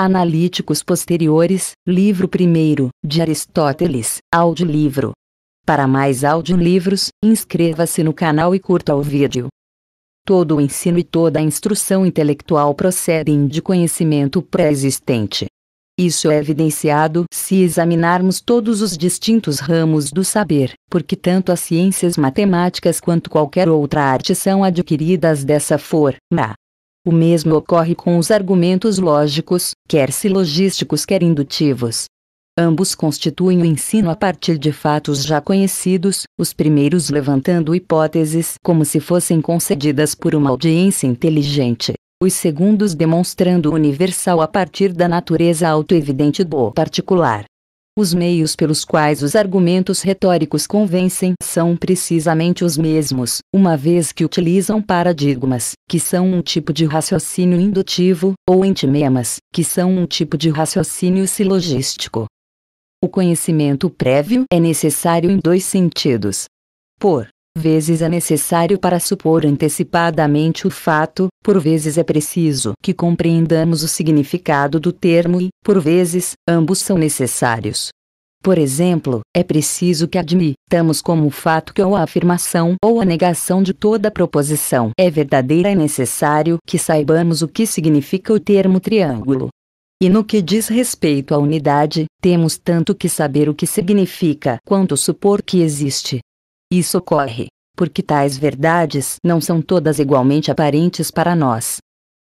Analíticos posteriores, livro 1, de Aristóteles, audiolivro. Para mais audiolivros, inscreva-se no canal e curta o vídeo. Todo o ensino e toda a instrução intelectual procedem de conhecimento pré-existente. Isso é evidenciado se examinarmos todos os distintos ramos do saber, porque tanto as ciências matemáticas quanto qualquer outra arte são adquiridas dessa forma. O mesmo ocorre com os argumentos lógicos, quer silogísticos quer indutivos. Ambos constituem o ensino a partir de fatos já conhecidos, os primeiros levantando hipóteses como se fossem concedidas por uma audiência inteligente, os segundos demonstrando o universal a partir da natureza autoevidente do particular. Os meios pelos quais os argumentos retóricos convencem são precisamente os mesmos, uma vez que utilizam paradigmas, que são um tipo de raciocínio indutivo, ou antimemas, que são um tipo de raciocínio silogístico. O conhecimento prévio é necessário em dois sentidos. Por vezes é necessário para supor antecipadamente o fato, por vezes é preciso que compreendamos o significado do termo e, por vezes, ambos são necessários. Por exemplo, é preciso que admitamos como fato que ou a afirmação ou a negação de toda proposição é verdadeira é necessário que saibamos o que significa o termo triângulo. E no que diz respeito à unidade, temos tanto que saber o que significa quanto supor que existe. Isso ocorre porque tais verdades não são todas igualmente aparentes para nós.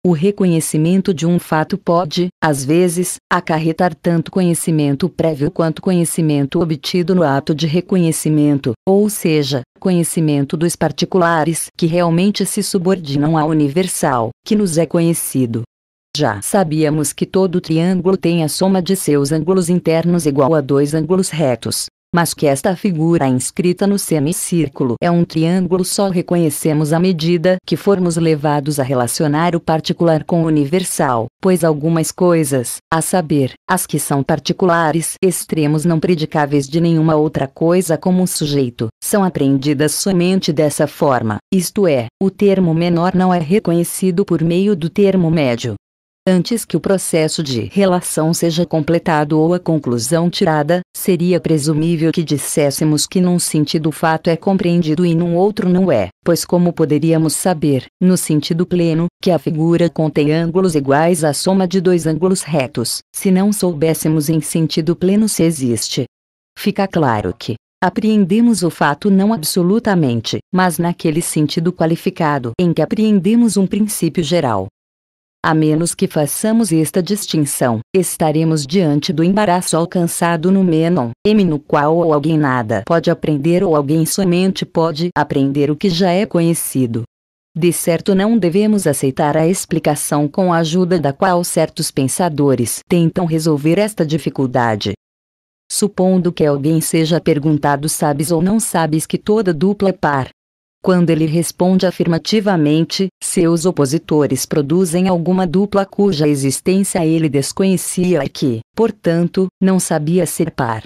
O reconhecimento de um fato pode, às vezes, acarretar tanto conhecimento prévio quanto conhecimento obtido no ato de reconhecimento, ou seja, conhecimento dos particulares que realmente se subordinam ao universal, que nos é conhecido. Já sabíamos que todo triângulo tem a soma de seus ângulos internos igual a dois ângulos retos mas que esta figura inscrita no semicírculo é um triângulo só reconhecemos à medida que formos levados a relacionar o particular com o universal, pois algumas coisas, a saber, as que são particulares, extremos não predicáveis de nenhuma outra coisa como um sujeito, são apreendidas somente dessa forma, isto é, o termo menor não é reconhecido por meio do termo médio, antes que o processo de relação seja completado ou a conclusão tirada, seria presumível que disséssemos que num sentido o fato é compreendido e num outro não é, pois como poderíamos saber, no sentido pleno, que a figura contém ângulos iguais à soma de dois ângulos retos, se não soubéssemos em sentido pleno se existe? Fica claro que, Apreendemos o fato não absolutamente, mas naquele sentido qualificado em que apreendemos um princípio geral, a menos que façamos esta distinção, estaremos diante do embaraço alcançado no Menon, M no qual ou alguém nada pode aprender ou alguém somente pode aprender o que já é conhecido. De certo não devemos aceitar a explicação com a ajuda da qual certos pensadores tentam resolver esta dificuldade. Supondo que alguém seja perguntado sabes ou não sabes que toda dupla é par, quando ele responde afirmativamente, seus opositores produzem alguma dupla cuja existência ele desconhecia e que, portanto, não sabia ser par.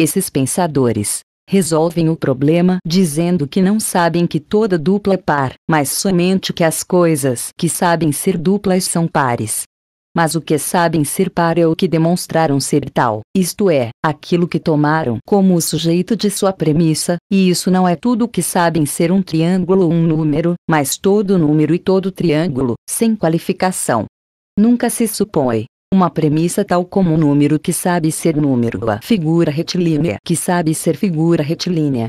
Esses pensadores resolvem o problema dizendo que não sabem que toda dupla é par, mas somente que as coisas que sabem ser duplas são pares mas o que sabem ser par é o que demonstraram ser tal, isto é, aquilo que tomaram como o sujeito de sua premissa, e isso não é tudo o que sabem ser um triângulo ou um número, mas todo número e todo triângulo, sem qualificação. Nunca se supõe, uma premissa tal como o número que sabe ser número, a figura retilínea que sabe ser figura retilínea.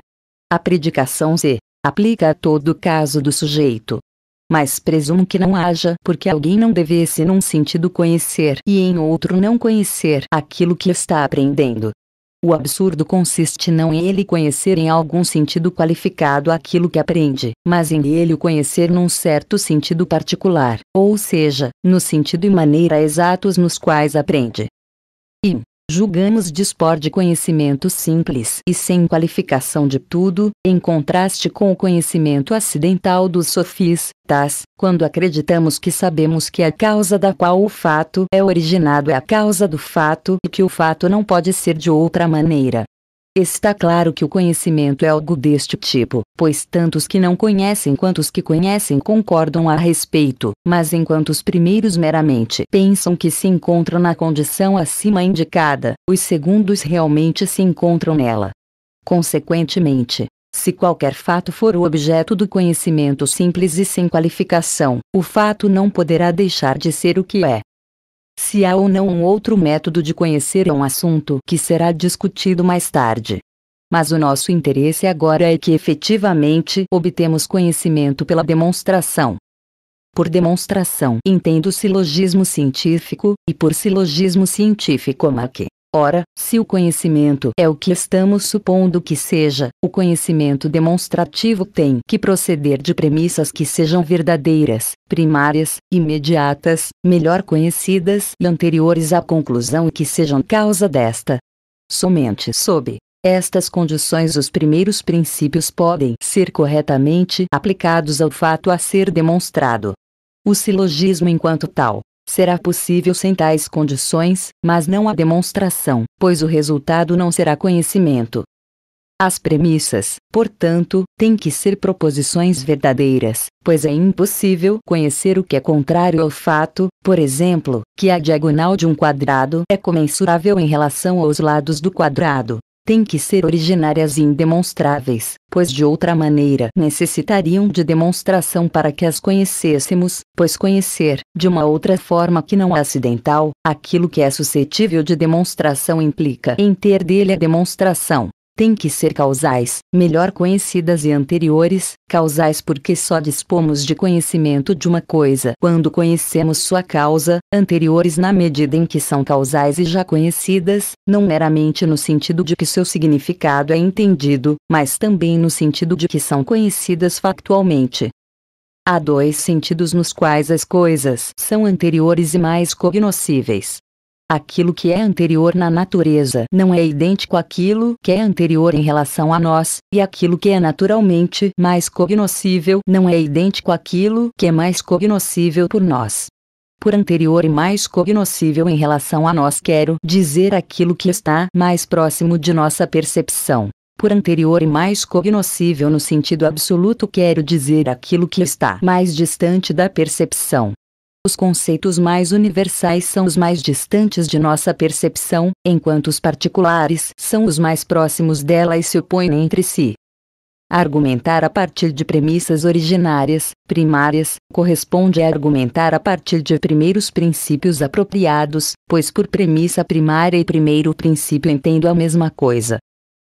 A predicação se aplica a todo caso do sujeito, mas presumo que não haja, porque alguém não devesse num sentido conhecer e em outro não conhecer aquilo que está aprendendo. O absurdo consiste não em ele conhecer em algum sentido qualificado aquilo que aprende, mas em ele o conhecer num certo sentido particular, ou seja, no sentido e maneira exatos nos quais aprende julgamos dispor de conhecimento simples e sem qualificação de tudo, em contraste com o conhecimento acidental dos sofistas, quando acreditamos que sabemos que a causa da qual o fato é originado é a causa do fato e que o fato não pode ser de outra maneira. Está claro que o conhecimento é algo deste tipo, pois tantos que não conhecem quanto os que conhecem concordam a respeito, mas enquanto os primeiros meramente pensam que se encontram na condição acima indicada, os segundos realmente se encontram nela. Consequentemente, se qualquer fato for o objeto do conhecimento simples e sem qualificação, o fato não poderá deixar de ser o que é, se há ou não um outro método de conhecer um assunto que será discutido mais tarde. Mas o nosso interesse agora é que efetivamente obtemos conhecimento pela demonstração. Por demonstração entendo silogismo científico, e por silogismo científico que Ora, se o conhecimento é o que estamos supondo que seja, o conhecimento demonstrativo tem que proceder de premissas que sejam verdadeiras, primárias, imediatas, melhor conhecidas e anteriores à conclusão e que sejam causa desta. Somente sob estas condições os primeiros princípios podem ser corretamente aplicados ao fato a ser demonstrado. O silogismo enquanto tal, Será possível sem tais condições, mas não a demonstração, pois o resultado não será conhecimento. As premissas, portanto, têm que ser proposições verdadeiras, pois é impossível conhecer o que é contrário ao fato, por exemplo, que a diagonal de um quadrado é comensurável em relação aos lados do quadrado, têm que ser originárias e indemonstráveis, pois de outra maneira necessitariam de demonstração para que as conhecêssemos, pois conhecer, de uma outra forma que não acidental, aquilo que é suscetível de demonstração implica em ter dele a demonstração têm que ser causais, melhor conhecidas e anteriores, causais porque só dispomos de conhecimento de uma coisa quando conhecemos sua causa, anteriores na medida em que são causais e já conhecidas, não meramente no sentido de que seu significado é entendido, mas também no sentido de que são conhecidas factualmente. Há dois sentidos nos quais as coisas são anteriores e mais cognoscíveis. Aquilo que é anterior na natureza não é idêntico àquilo que é anterior em relação a nós, e aquilo que é naturalmente mais cognoscível não é idêntico àquilo que é mais cognoscível por nós. Por anterior e mais cognoscível em relação a nós quero dizer aquilo que está mais próximo de nossa percepção. Por anterior e mais cognoscível no sentido absoluto quero dizer aquilo que está mais distante da percepção. Os conceitos mais universais são os mais distantes de nossa percepção, enquanto os particulares são os mais próximos dela e se opõem entre si. Argumentar a partir de premissas originárias, primárias, corresponde a argumentar a partir de primeiros princípios apropriados, pois por premissa primária e primeiro princípio entendo a mesma coisa.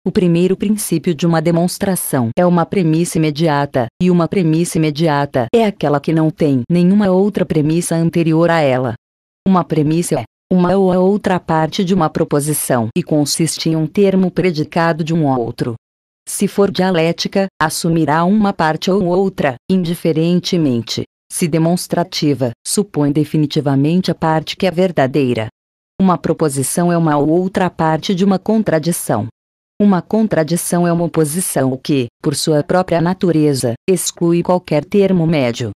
O primeiro princípio de uma demonstração é uma premissa imediata, e uma premissa imediata é aquela que não tem nenhuma outra premissa anterior a ela. Uma premissa é uma ou a outra parte de uma proposição e consiste em um termo predicado de um ou outro. Se for dialética, assumirá uma parte ou outra, indiferentemente. Se demonstrativa, supõe definitivamente a parte que é verdadeira. Uma proposição é uma ou outra parte de uma contradição. Uma contradição é uma oposição que, por sua própria natureza, exclui qualquer termo médio.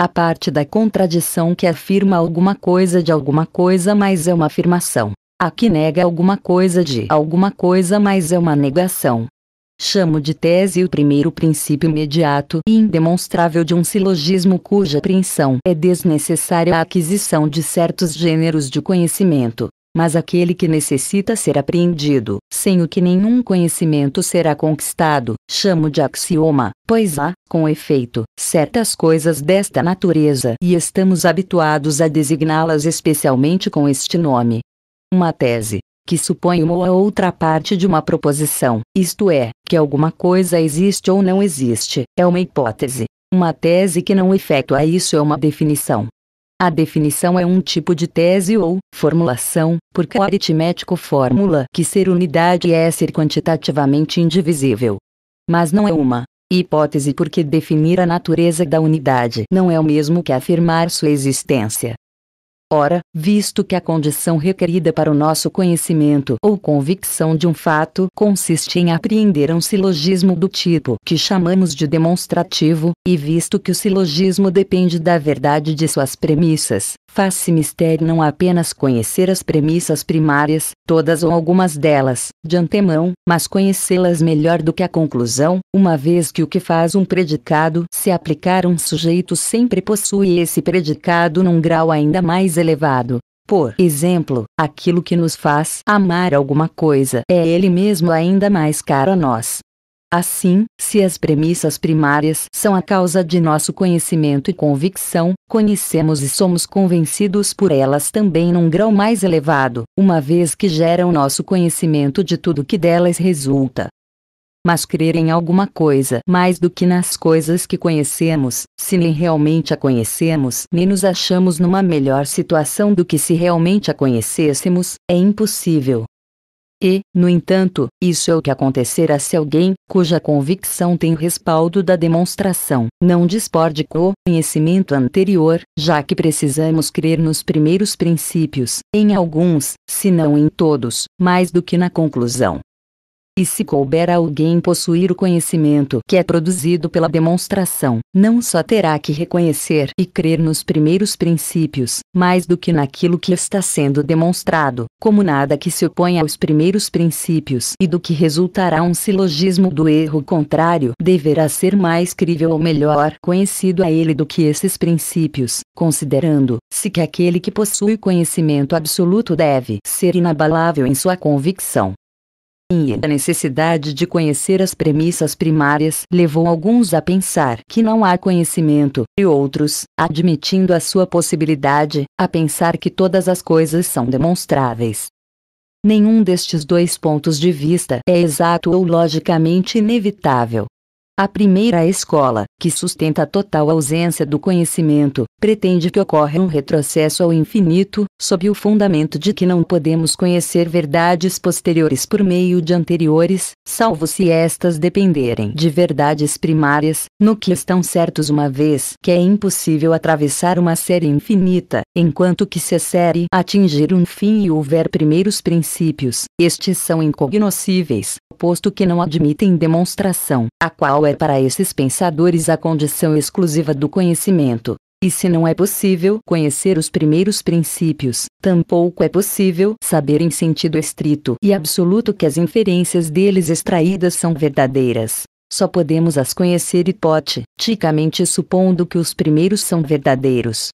A parte da contradição que afirma alguma coisa de alguma coisa mais é uma afirmação. A que nega alguma coisa de alguma coisa mais é uma negação. Chamo de tese o primeiro princípio imediato e indemonstrável de um silogismo cuja apreensão é desnecessária à aquisição de certos gêneros de conhecimento, mas aquele que necessita ser apreendido, sem o que nenhum conhecimento será conquistado, chamo de axioma, pois há, com efeito, certas coisas desta natureza e estamos habituados a designá-las especialmente com este nome. Uma tese que supõe uma ou outra parte de uma proposição, isto é, que alguma coisa existe ou não existe, é uma hipótese. Uma tese que não efetua isso é uma definição. A definição é um tipo de tese ou formulação, porque o aritmético fórmula que ser unidade é ser quantitativamente indivisível. Mas não é uma hipótese porque definir a natureza da unidade não é o mesmo que afirmar sua existência. Ora, visto que a condição requerida para o nosso conhecimento ou convicção de um fato consiste em apreender um silogismo do tipo que chamamos de demonstrativo, e visto que o silogismo depende da verdade de suas premissas, Faz-se mistério não apenas conhecer as premissas primárias, todas ou algumas delas, de antemão, mas conhecê-las melhor do que a conclusão, uma vez que o que faz um predicado se aplicar a um sujeito sempre possui esse predicado num grau ainda mais elevado. Por exemplo, aquilo que nos faz amar alguma coisa é ele mesmo ainda mais caro a nós. Assim, se as premissas primárias são a causa de nosso conhecimento e convicção, conhecemos e somos convencidos por elas também num grau mais elevado, uma vez que geram nosso conhecimento de tudo que delas resulta. Mas crer em alguma coisa mais do que nas coisas que conhecemos, se nem realmente a conhecemos, nem nos achamos numa melhor situação do que se realmente a conhecêssemos, é impossível. E, no entanto, isso é o que acontecerá se alguém, cuja convicção tem respaldo da demonstração, não dispor de conhecimento anterior, já que precisamos crer nos primeiros princípios, em alguns, se não em todos, mais do que na conclusão. E se couber a alguém possuir o conhecimento que é produzido pela demonstração, não só terá que reconhecer e crer nos primeiros princípios, mais do que naquilo que está sendo demonstrado, como nada que se oponha aos primeiros princípios e do que resultará um silogismo do erro contrário, deverá ser mais crível ou melhor conhecido a ele do que esses princípios, considerando-se que aquele que possui conhecimento absoluto deve ser inabalável em sua convicção e a necessidade de conhecer as premissas primárias levou alguns a pensar que não há conhecimento, e outros, admitindo a sua possibilidade, a pensar que todas as coisas são demonstráveis. Nenhum destes dois pontos de vista é exato ou logicamente inevitável, a primeira escola, que sustenta a total ausência do conhecimento, pretende que ocorra um retrocesso ao infinito, sob o fundamento de que não podemos conhecer verdades posteriores por meio de anteriores, salvo se estas dependerem de verdades primárias, no que estão certos uma vez que é impossível atravessar uma série infinita, enquanto que se a série atingir um fim e houver primeiros princípios, estes são incognoscíveis, oposto que não admitem demonstração, a qual é para esses pensadores a condição exclusiva do conhecimento. E se não é possível conhecer os primeiros princípios, tampouco é possível saber em sentido estrito e absoluto que as inferências deles extraídas são verdadeiras. Só podemos as conhecer hipoteticamente supondo que os primeiros são verdadeiros.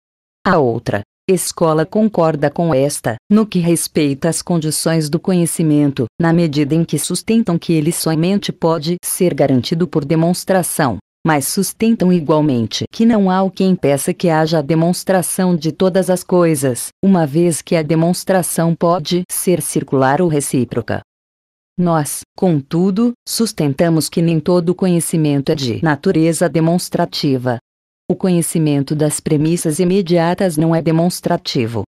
A outra escola concorda com esta, no que respeita às condições do conhecimento, na medida em que sustentam que ele somente pode ser garantido por demonstração. Mas sustentam igualmente que não há o que impeça que haja a demonstração de todas as coisas, uma vez que a demonstração pode ser circular ou recíproca. Nós, contudo, sustentamos que nem todo conhecimento é de natureza demonstrativa, o conhecimento das premissas imediatas não é demonstrativo.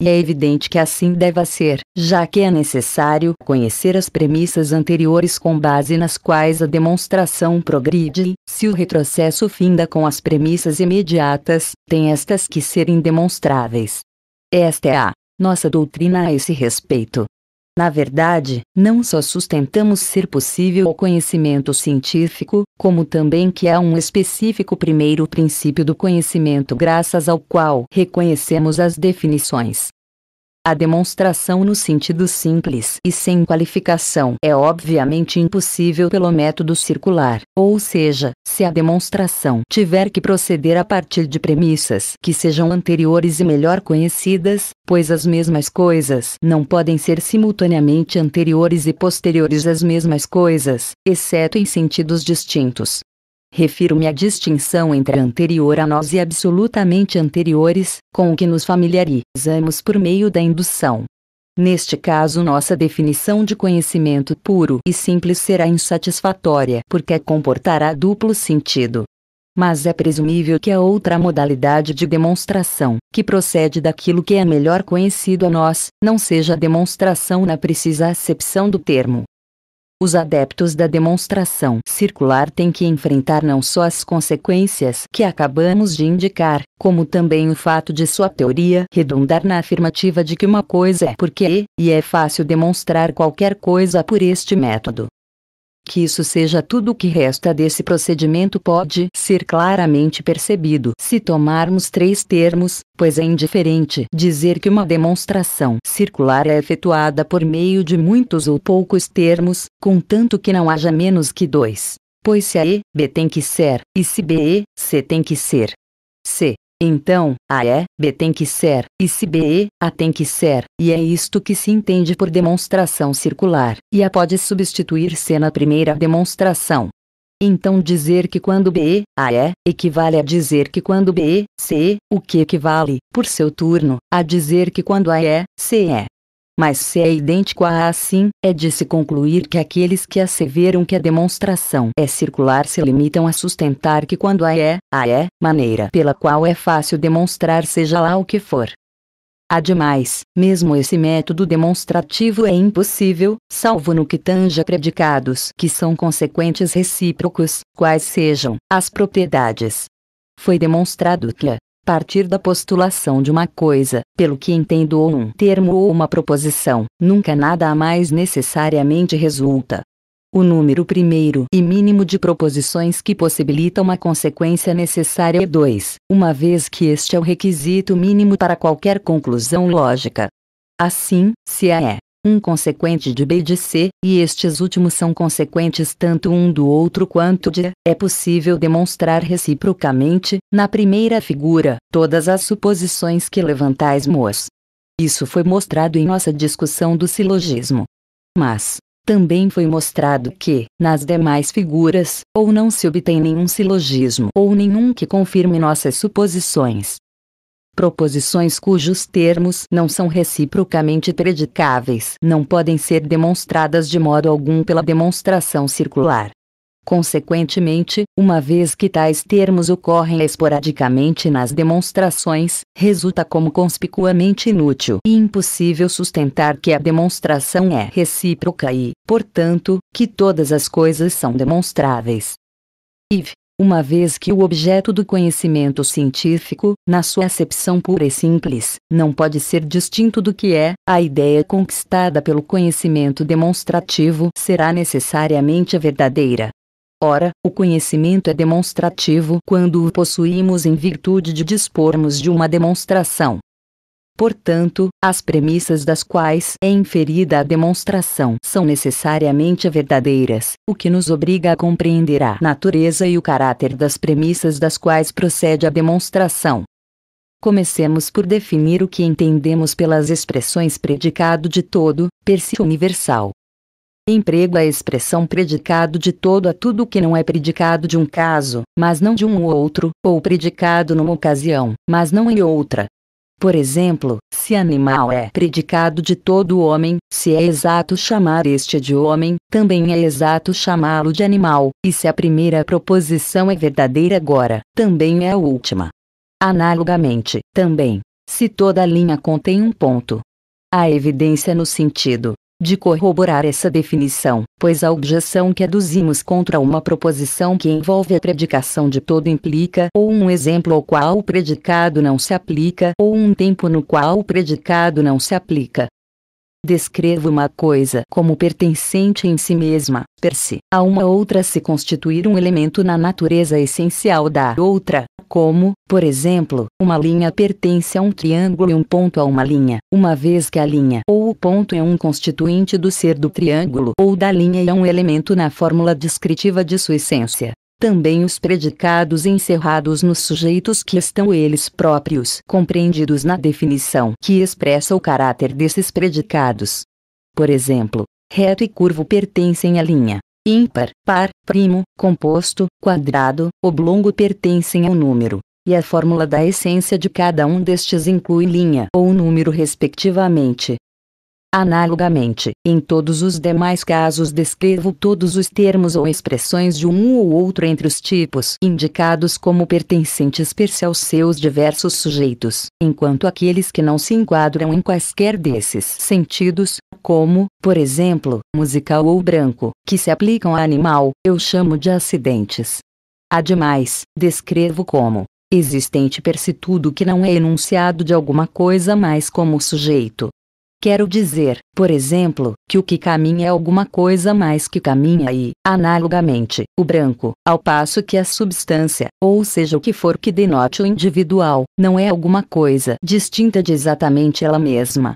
E é evidente que assim deva ser, já que é necessário conhecer as premissas anteriores com base nas quais a demonstração progride, se o retrocesso finda com as premissas imediatas, tem estas que serem demonstráveis. Esta é a nossa doutrina a esse respeito. Na verdade, não só sustentamos ser possível o conhecimento científico, como também que há um específico primeiro princípio do conhecimento graças ao qual reconhecemos as definições a demonstração no sentido simples e sem qualificação é obviamente impossível pelo método circular, ou seja, se a demonstração tiver que proceder a partir de premissas que sejam anteriores e melhor conhecidas, pois as mesmas coisas não podem ser simultaneamente anteriores e posteriores às mesmas coisas, exceto em sentidos distintos. Refiro-me à distinção entre anterior a nós e absolutamente anteriores, com o que nos familiarizamos por meio da indução. Neste caso, nossa definição de conhecimento puro e simples será insatisfatória porque é comportará duplo sentido. Mas é presumível que a outra modalidade de demonstração, que procede daquilo que é melhor conhecido a nós, não seja demonstração na precisa acepção do termo, os adeptos da demonstração circular têm que enfrentar não só as consequências que acabamos de indicar, como também o fato de sua teoria redundar na afirmativa de que uma coisa é porque, é, e é fácil demonstrar qualquer coisa por este método que isso seja tudo o que resta desse procedimento pode ser claramente percebido se tomarmos três termos, pois é indiferente dizer que uma demonstração circular é efetuada por meio de muitos ou poucos termos, contanto que não haja menos que dois. Pois se a E, B tem que ser, e se B, e, C tem que ser. C, então, A é, B tem que ser, e se B é, A tem que ser, e é isto que se entende por demonstração circular, e A pode substituir-se na primeira demonstração. Então dizer que quando B, A é, equivale a dizer que quando B, C, o que equivale, por seu turno, a dizer que quando A é, C é mas se é idêntico a A assim, é de se concluir que aqueles que asseveram que a demonstração é circular se limitam a sustentar que quando A é, A é, maneira pela qual é fácil demonstrar seja lá o que for. Ademais, mesmo esse método demonstrativo é impossível, salvo no que tanja predicados que são consequentes recíprocos, quais sejam as propriedades. Foi demonstrado que a partir da postulação de uma coisa, pelo que entendo ou um termo ou uma proposição, nunca nada a mais necessariamente resulta. O número primeiro e mínimo de proposições que possibilita uma consequência necessária é 2, uma vez que este é o requisito mínimo para qualquer conclusão lógica. Assim, se A é um consequente de B e de C, e estes últimos são consequentes tanto um do outro quanto de A. É possível demonstrar reciprocamente, na primeira figura, todas as suposições que levantais moço. Isso foi mostrado em nossa discussão do silogismo. Mas, também foi mostrado que, nas demais figuras, ou não se obtém nenhum silogismo ou nenhum que confirme nossas suposições, Proposições cujos termos não são reciprocamente predicáveis não podem ser demonstradas de modo algum pela demonstração circular. Consequentemente, uma vez que tais termos ocorrem esporadicamente nas demonstrações, resulta como conspicuamente inútil e impossível sustentar que a demonstração é recíproca e, portanto, que todas as coisas são demonstráveis. IV uma vez que o objeto do conhecimento científico, na sua acepção pura e simples, não pode ser distinto do que é, a ideia conquistada pelo conhecimento demonstrativo será necessariamente verdadeira. Ora, o conhecimento é demonstrativo quando o possuímos em virtude de dispormos de uma demonstração. Portanto, as premissas das quais é inferida a demonstração são necessariamente verdadeiras, o que nos obriga a compreender a natureza e o caráter das premissas das quais procede a demonstração. Comecemos por definir o que entendemos pelas expressões predicado de todo, per se universal. Emprego é a expressão predicado de todo a tudo que não é predicado de um caso, mas não de um outro, ou predicado numa ocasião, mas não em outra, por exemplo, se animal é predicado de todo homem, se é exato chamar este de homem, também é exato chamá-lo de animal, e se a primeira proposição é verdadeira agora, também é a última. Analogamente, também, se toda linha contém um ponto, a evidência no sentido de corroborar essa definição, pois a objeção que aduzimos contra uma proposição que envolve a predicação de todo implica ou um exemplo ao qual o predicado não se aplica ou um tempo no qual o predicado não se aplica. Descrevo uma coisa como pertencente em si mesma, per se, a uma outra se constituir um elemento na natureza essencial da outra, como, por exemplo, uma linha pertence a um triângulo e um ponto a uma linha, uma vez que a linha ou o ponto é um constituinte do ser do triângulo ou da linha e é um elemento na fórmula descritiva de sua essência também os predicados encerrados nos sujeitos que estão eles próprios compreendidos na definição que expressa o caráter desses predicados. Por exemplo, reto e curvo pertencem à linha ímpar, par, primo, composto, quadrado, oblongo pertencem ao número, e a fórmula da essência de cada um destes inclui linha ou número respectivamente, Analogamente, em todos os demais casos descrevo todos os termos ou expressões de um ou outro entre os tipos indicados como pertencentes per se aos seus diversos sujeitos, enquanto aqueles que não se enquadram em quaisquer desses sentidos, como, por exemplo, musical ou branco, que se aplicam a animal, eu chamo de acidentes. Ademais, descrevo como existente per si tudo que não é enunciado de alguma coisa mais como sujeito, Quero dizer, por exemplo, que o que caminha é alguma coisa mais que caminha e, analogamente, o branco, ao passo que a substância, ou seja o que for que denote o individual, não é alguma coisa distinta de exatamente ela mesma.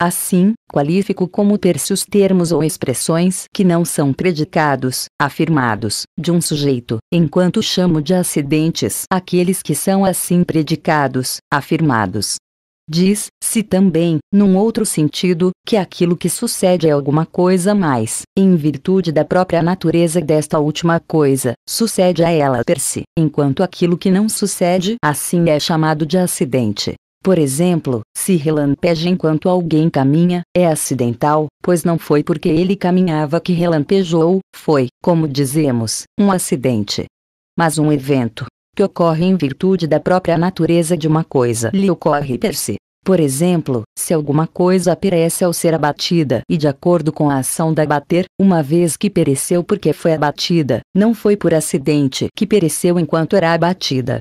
Assim, qualifico como terços termos ou expressões que não são predicados, afirmados, de um sujeito, enquanto chamo de acidentes aqueles que são assim predicados, afirmados, Diz-se também, num outro sentido, que aquilo que sucede é alguma coisa mais, em virtude da própria natureza desta última coisa, sucede a ela per se, si, enquanto aquilo que não sucede assim é chamado de acidente. Por exemplo, se relampeja enquanto alguém caminha, é acidental, pois não foi porque ele caminhava que relampejou, foi, como dizemos, um acidente. Mas um evento, que ocorre em virtude da própria natureza de uma coisa lhe ocorre per se. Por exemplo, se alguma coisa perece ao ser abatida e de acordo com a ação da abater, uma vez que pereceu porque foi abatida, não foi por acidente que pereceu enquanto era abatida,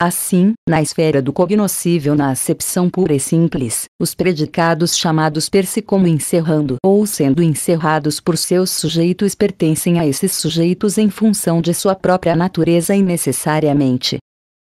Assim, na esfera do cognoscível na acepção pura e simples, os predicados chamados per se como encerrando ou sendo encerrados por seus sujeitos pertencem a esses sujeitos em função de sua própria natureza e necessariamente.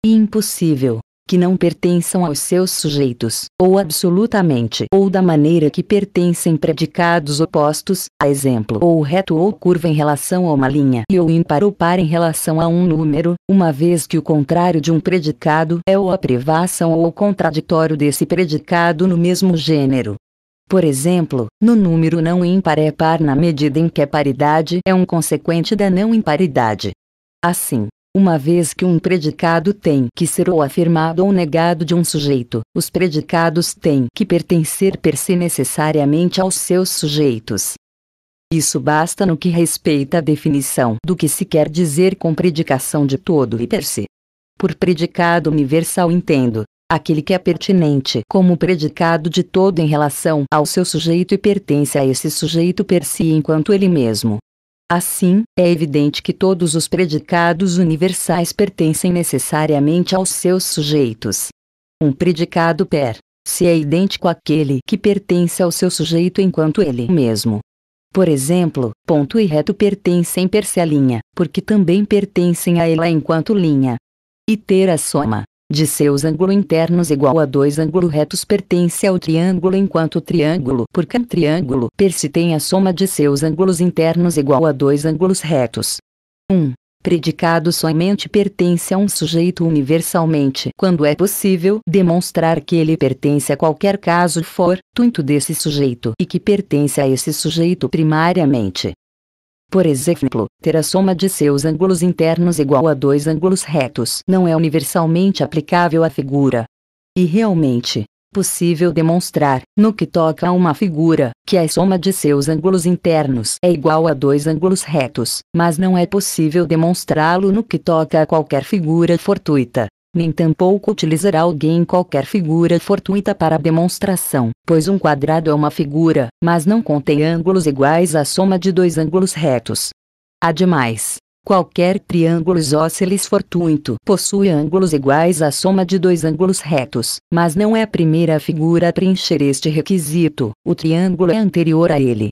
E impossível, que não pertençam aos seus sujeitos, ou absolutamente ou da maneira que pertencem predicados opostos, a exemplo ou reto ou curva em relação a uma linha e ou ímpar ou par em relação a um número, uma vez que o contrário de um predicado é ou a privação ou o contraditório desse predicado no mesmo gênero. Por exemplo, no número não ímpar é par na medida em que a paridade é um consequente da não imparidade. Assim, uma vez que um predicado tem que ser ou afirmado ou negado de um sujeito, os predicados têm que pertencer per se necessariamente aos seus sujeitos. Isso basta no que respeita à definição do que se quer dizer com predicação de todo e per se. Por predicado universal entendo aquele que é pertinente como predicado de todo em relação ao seu sujeito e pertence a esse sujeito per si enquanto ele mesmo, Assim, é evidente que todos os predicados universais pertencem necessariamente aos seus sujeitos. Um predicado per se é idêntico àquele que pertence ao seu sujeito enquanto ele mesmo. Por exemplo, ponto e reto pertencem per se à linha, porque também pertencem a ela enquanto linha. E ter a soma de seus ângulos internos igual a dois ângulos retos pertence ao triângulo enquanto o triângulo por can triângulo per se tem a soma de seus ângulos internos igual a dois ângulos retos. 1. Um, predicado somente pertence a um sujeito universalmente quando é possível demonstrar que ele pertence a qualquer caso for, tanto desse sujeito e que pertence a esse sujeito primariamente. Por exemplo, ter a soma de seus ângulos internos igual a dois ângulos retos não é universalmente aplicável à figura. E realmente, possível demonstrar, no que toca a uma figura, que a soma de seus ângulos internos é igual a dois ângulos retos, mas não é possível demonstrá-lo no que toca a qualquer figura fortuita, nem tampouco utilizará alguém qualquer figura fortuita para demonstração, pois um quadrado é uma figura, mas não contém ângulos iguais à soma de dois ângulos retos. Ademais, qualquer triângulo isósceles fortuito possui ângulos iguais à soma de dois ângulos retos, mas não é a primeira figura a preencher este requisito, o triângulo é anterior a ele.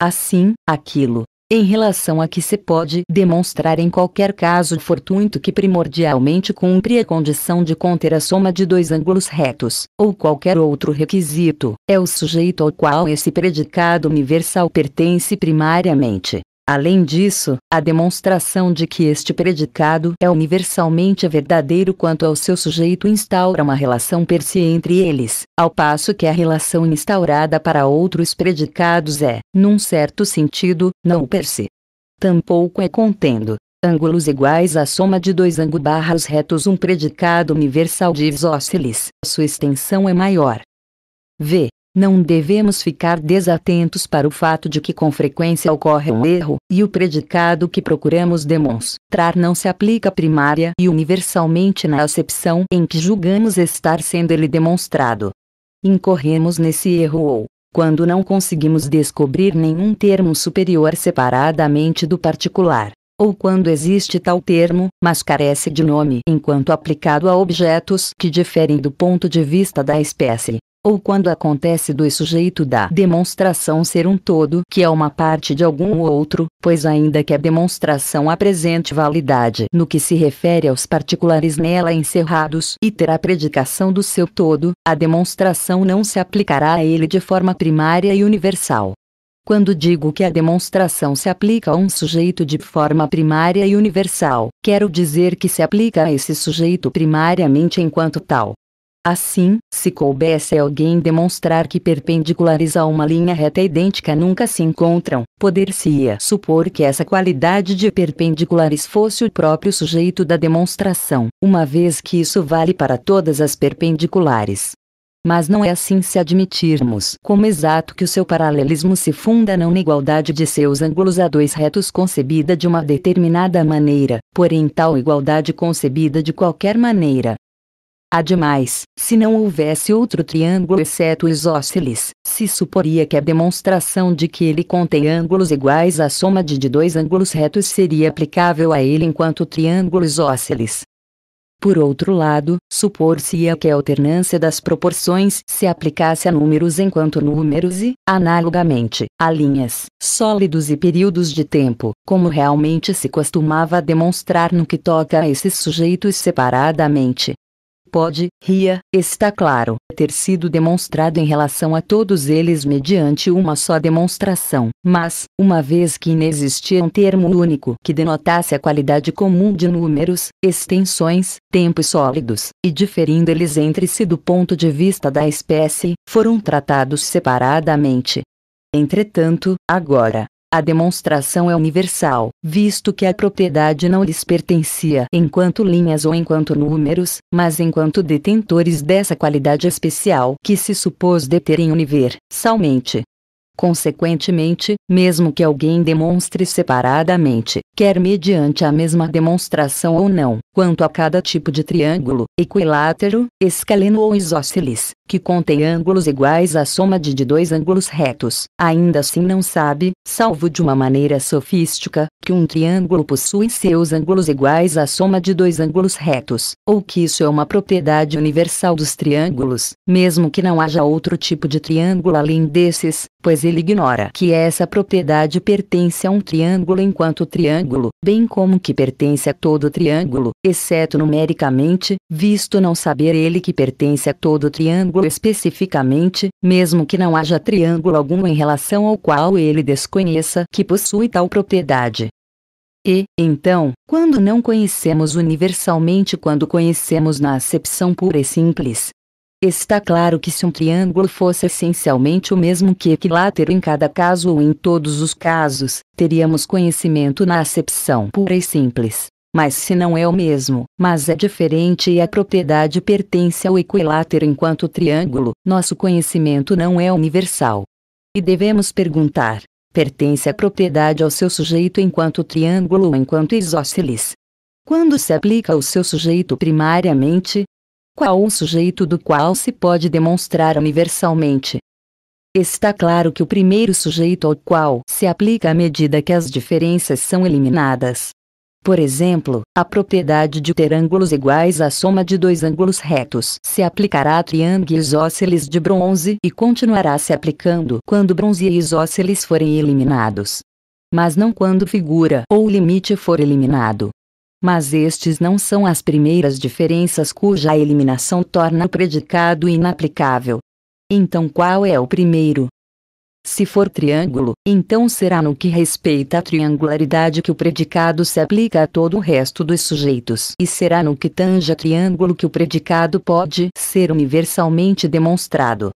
Assim, aquilo em relação a que se pode demonstrar em qualquer caso fortuito que primordialmente cumpre a condição de conter a soma de dois ângulos retos, ou qualquer outro requisito, é o sujeito ao qual esse predicado universal pertence primariamente. Além disso, a demonstração de que este predicado é universalmente verdadeiro quanto ao seu sujeito instaura uma relação per se entre eles, ao passo que a relação instaurada para outros predicados é, num certo sentido, não per se. Tampouco é contendo, ângulos iguais à soma de dois ângulos retos um predicado universal de isósceles, sua extensão é maior. V. Não devemos ficar desatentos para o fato de que com frequência ocorre um erro, e o predicado que procuramos demonstrar não se aplica primária e universalmente na acepção em que julgamos estar sendo ele demonstrado. Incorremos nesse erro ou, quando não conseguimos descobrir nenhum termo superior separadamente do particular, ou quando existe tal termo, mas carece de nome enquanto aplicado a objetos que diferem do ponto de vista da espécie, ou quando acontece do sujeito da demonstração ser um todo que é uma parte de algum outro, pois ainda que a demonstração apresente validade no que se refere aos particulares nela encerrados e terá predicação do seu todo, a demonstração não se aplicará a ele de forma primária e universal. Quando digo que a demonstração se aplica a um sujeito de forma primária e universal, quero dizer que se aplica a esse sujeito primariamente enquanto tal, Assim, se coubesse a alguém demonstrar que perpendiculares a uma linha reta idêntica nunca se encontram, poder-se-ia supor que essa qualidade de perpendiculares fosse o próprio sujeito da demonstração, uma vez que isso vale para todas as perpendiculares. Mas não é assim se admitirmos como exato que o seu paralelismo se funda não na igualdade de seus ângulos a dois retos concebida de uma determinada maneira, porém tal igualdade concebida de qualquer maneira, Ademais, se não houvesse outro triângulo exceto isósceles, se suporia que a demonstração de que ele contém ângulos iguais à soma de, de dois ângulos retos seria aplicável a ele enquanto triângulo isósceles. Por outro lado, supor-se-ia que a alternância das proporções se aplicasse a números enquanto números e, analogamente, a linhas, sólidos e períodos de tempo, como realmente se costumava demonstrar no que toca a esses sujeitos separadamente pode, ria, está claro, ter sido demonstrado em relação a todos eles mediante uma só demonstração, mas, uma vez que inexistia um termo único que denotasse a qualidade comum de números, extensões, tempos sólidos, e diferindo eles entre si do ponto de vista da espécie, foram tratados separadamente. Entretanto, agora, a demonstração é universal, visto que a propriedade não lhes pertencia enquanto linhas ou enquanto números, mas enquanto detentores dessa qualidade especial que se supôs deter universalmente. Consequentemente, mesmo que alguém demonstre separadamente, quer mediante a mesma demonstração ou não, quanto a cada tipo de triângulo, equilátero, escaleno ou isósceles, que contém ângulos iguais à soma de, de dois ângulos retos, ainda assim não sabe, salvo de uma maneira sofística, que um triângulo possui seus ângulos iguais à soma de dois ângulos retos, ou que isso é uma propriedade universal dos triângulos, mesmo que não haja outro tipo de triângulo além desses, pois ele ignora que essa propriedade pertence a um triângulo enquanto triângulo, bem como que pertence a todo triângulo, exceto numericamente, visto não saber ele que pertence a todo triângulo especificamente, mesmo que não haja triângulo algum em relação ao qual ele desconheça que possui tal propriedade. E, então, quando não conhecemos universalmente quando conhecemos na acepção pura e simples, Está claro que se um triângulo fosse essencialmente o mesmo que equilátero em cada caso ou em todos os casos, teríamos conhecimento na acepção pura e simples. Mas se não é o mesmo, mas é diferente e a propriedade pertence ao equilátero enquanto triângulo, nosso conhecimento não é universal. E devemos perguntar: pertence a propriedade ao seu sujeito enquanto triângulo ou enquanto isósceles? Quando se aplica ao seu sujeito primariamente, qual o sujeito do qual se pode demonstrar universalmente. Está claro que o primeiro sujeito ao qual se aplica à medida que as diferenças são eliminadas. Por exemplo, a propriedade de ter ângulos iguais à soma de dois ângulos retos se aplicará a triângulos isósceles de bronze e continuará se aplicando quando bronze e isósceles forem eliminados. Mas não quando figura ou limite for eliminado mas estes não são as primeiras diferenças cuja eliminação torna o predicado inaplicável. Então qual é o primeiro? Se for triângulo, então será no que respeita à triangularidade que o predicado se aplica a todo o resto dos sujeitos, e será no que tange a triângulo que o predicado pode ser universalmente demonstrado.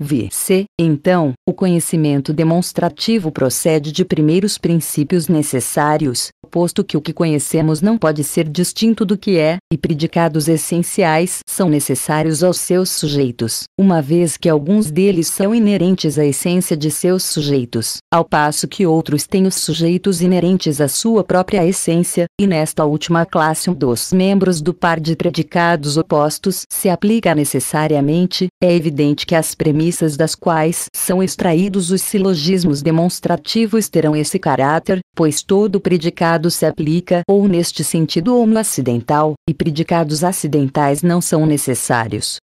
VC, então, o conhecimento demonstrativo procede de primeiros princípios necessários, posto que o que conhecemos não pode ser distinto do que é, e predicados essenciais são necessários aos seus sujeitos, uma vez que alguns deles são inerentes à essência de seus sujeitos, ao passo que outros têm os sujeitos inerentes à sua própria essência, e nesta última classe um dos membros do par de predicados opostos se aplica necessariamente, é evidente que as premissas premissas das quais são extraídos os silogismos demonstrativos terão esse caráter, pois todo predicado se aplica ou neste sentido ou no acidental, e predicados acidentais não são necessários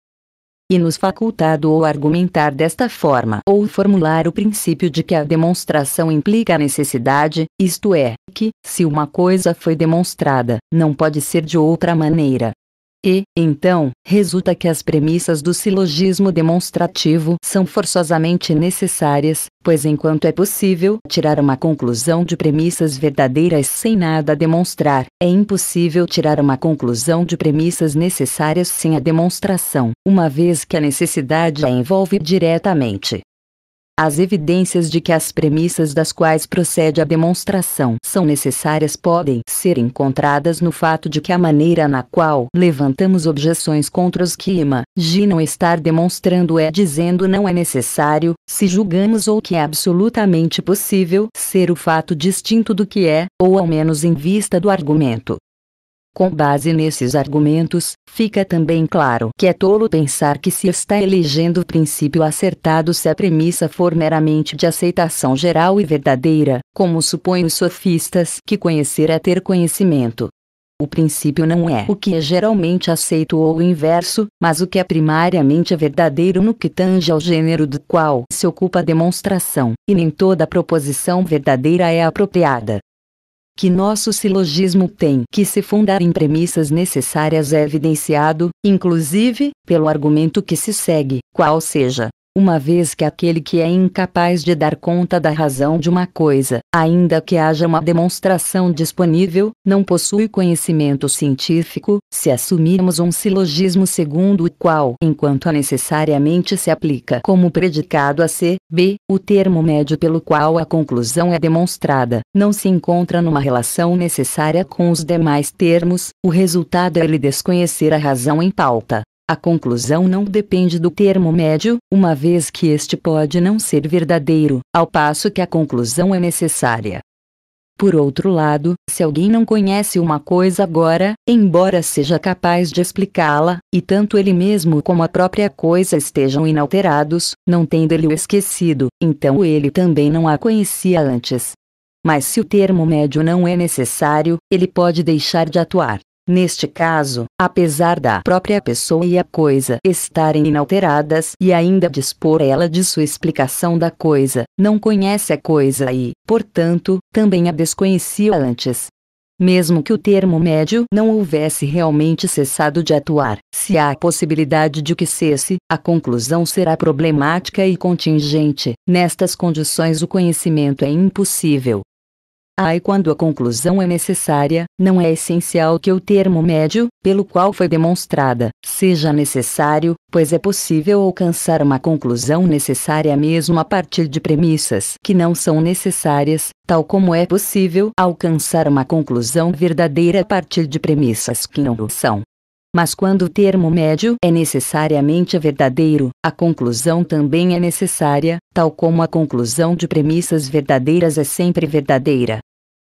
e nos facultado ou argumentar desta forma ou formular o princípio de que a demonstração implica a necessidade, isto é, que, se uma coisa foi demonstrada, não pode ser de outra maneira. E, então, resulta que as premissas do silogismo demonstrativo são forçosamente necessárias, pois enquanto é possível tirar uma conclusão de premissas verdadeiras sem nada demonstrar, é impossível tirar uma conclusão de premissas necessárias sem a demonstração, uma vez que a necessidade a envolve diretamente. As evidências de que as premissas das quais procede a demonstração são necessárias podem ser encontradas no fato de que a maneira na qual levantamos objeções contra os que imaginam estar demonstrando é dizendo não é necessário, se julgamos ou que é absolutamente possível ser o fato distinto do que é, ou ao menos em vista do argumento. Com base nesses argumentos, fica também claro que é tolo pensar que se está elegendo o princípio acertado se a premissa for meramente de aceitação geral e verdadeira, como supõem os sofistas que conhecer é ter conhecimento. O princípio não é o que é geralmente aceito ou o inverso, mas o que é primariamente verdadeiro no que tange ao gênero do qual se ocupa a demonstração, e nem toda proposição verdadeira é apropriada que nosso silogismo tem que se fundar em premissas necessárias é evidenciado, inclusive, pelo argumento que se segue, qual seja, uma vez que aquele que é incapaz de dar conta da razão de uma coisa, ainda que haja uma demonstração disponível, não possui conhecimento científico, se assumirmos um silogismo segundo o qual, enquanto a necessariamente se aplica como predicado a C, B, o termo médio pelo qual a conclusão é demonstrada, não se encontra numa relação necessária com os demais termos, o resultado é ele desconhecer a razão em pauta. A conclusão não depende do termo médio, uma vez que este pode não ser verdadeiro, ao passo que a conclusão é necessária. Por outro lado, se alguém não conhece uma coisa agora, embora seja capaz de explicá-la, e tanto ele mesmo como a própria coisa estejam inalterados, não tendo ele o esquecido, então ele também não a conhecia antes. Mas se o termo médio não é necessário, ele pode deixar de atuar. Neste caso, apesar da própria pessoa e a coisa estarem inalteradas e ainda dispor ela de sua explicação da coisa, não conhece a coisa e, portanto, também a desconhecia antes. Mesmo que o termo médio não houvesse realmente cessado de atuar, se há a possibilidade de que cesse, a conclusão será problemática e contingente. Nestas condições, o conhecimento é impossível. Aí, quando a conclusão é necessária, não é essencial que o termo médio, pelo qual foi demonstrada, seja necessário, pois é possível alcançar uma conclusão necessária mesmo a partir de premissas que não são necessárias, tal como é possível alcançar uma conclusão verdadeira a partir de premissas que não o são. Mas quando o termo médio é necessariamente verdadeiro, a conclusão também é necessária, tal como a conclusão de premissas verdadeiras é sempre verdadeira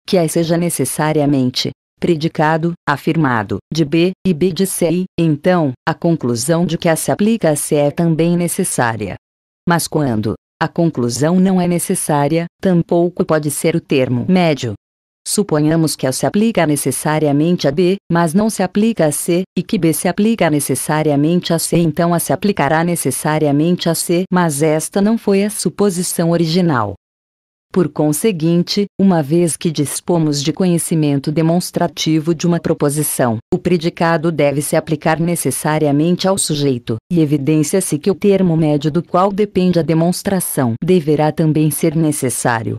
que A seja necessariamente predicado, afirmado, de B e B de C então, a conclusão de que A se aplica a C é também necessária. Mas quando a conclusão não é necessária, tampouco pode ser o termo médio. Suponhamos que A se aplica necessariamente a B, mas não se aplica a C, e que B se aplica necessariamente a C, então A se aplicará necessariamente a C, mas esta não foi a suposição original. Por conseguinte, uma vez que dispomos de conhecimento demonstrativo de uma proposição, o predicado deve se aplicar necessariamente ao sujeito, e evidência-se que o termo médio do qual depende a demonstração deverá também ser necessário.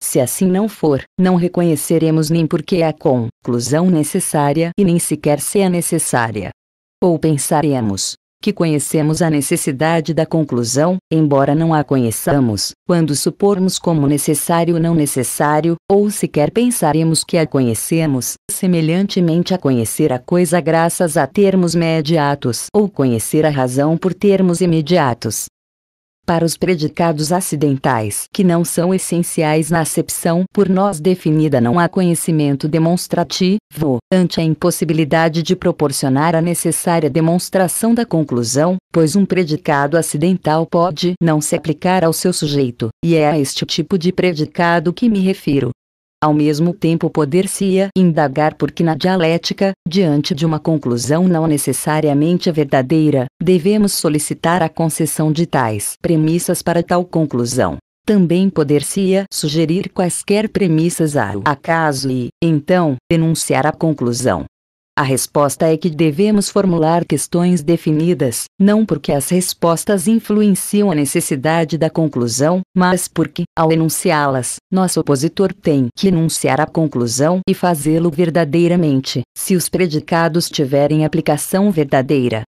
Se assim não for, não reconheceremos nem porque é a conclusão necessária e nem sequer se é necessária. Ou pensaremos, que conhecemos a necessidade da conclusão, embora não a conheçamos, quando supormos como necessário não necessário, ou sequer pensaremos que a conhecemos, semelhantemente a conhecer a coisa graças a termos mediatos ou conhecer a razão por termos imediatos para os predicados acidentais que não são essenciais na acepção por nós definida não há conhecimento demonstrativo, ante a impossibilidade de proporcionar a necessária demonstração da conclusão, pois um predicado acidental pode não se aplicar ao seu sujeito, e é a este tipo de predicado que me refiro. Ao mesmo tempo poder-se-ia indagar porque na dialética, diante de uma conclusão não necessariamente verdadeira, devemos solicitar a concessão de tais premissas para tal conclusão. Também poder-se-ia sugerir quaisquer premissas ao acaso e, então, enunciar a conclusão. A resposta é que devemos formular questões definidas, não porque as respostas influenciam a necessidade da conclusão, mas porque, ao enunciá-las, nosso opositor tem que enunciar a conclusão e fazê-lo verdadeiramente, se os predicados tiverem aplicação verdadeira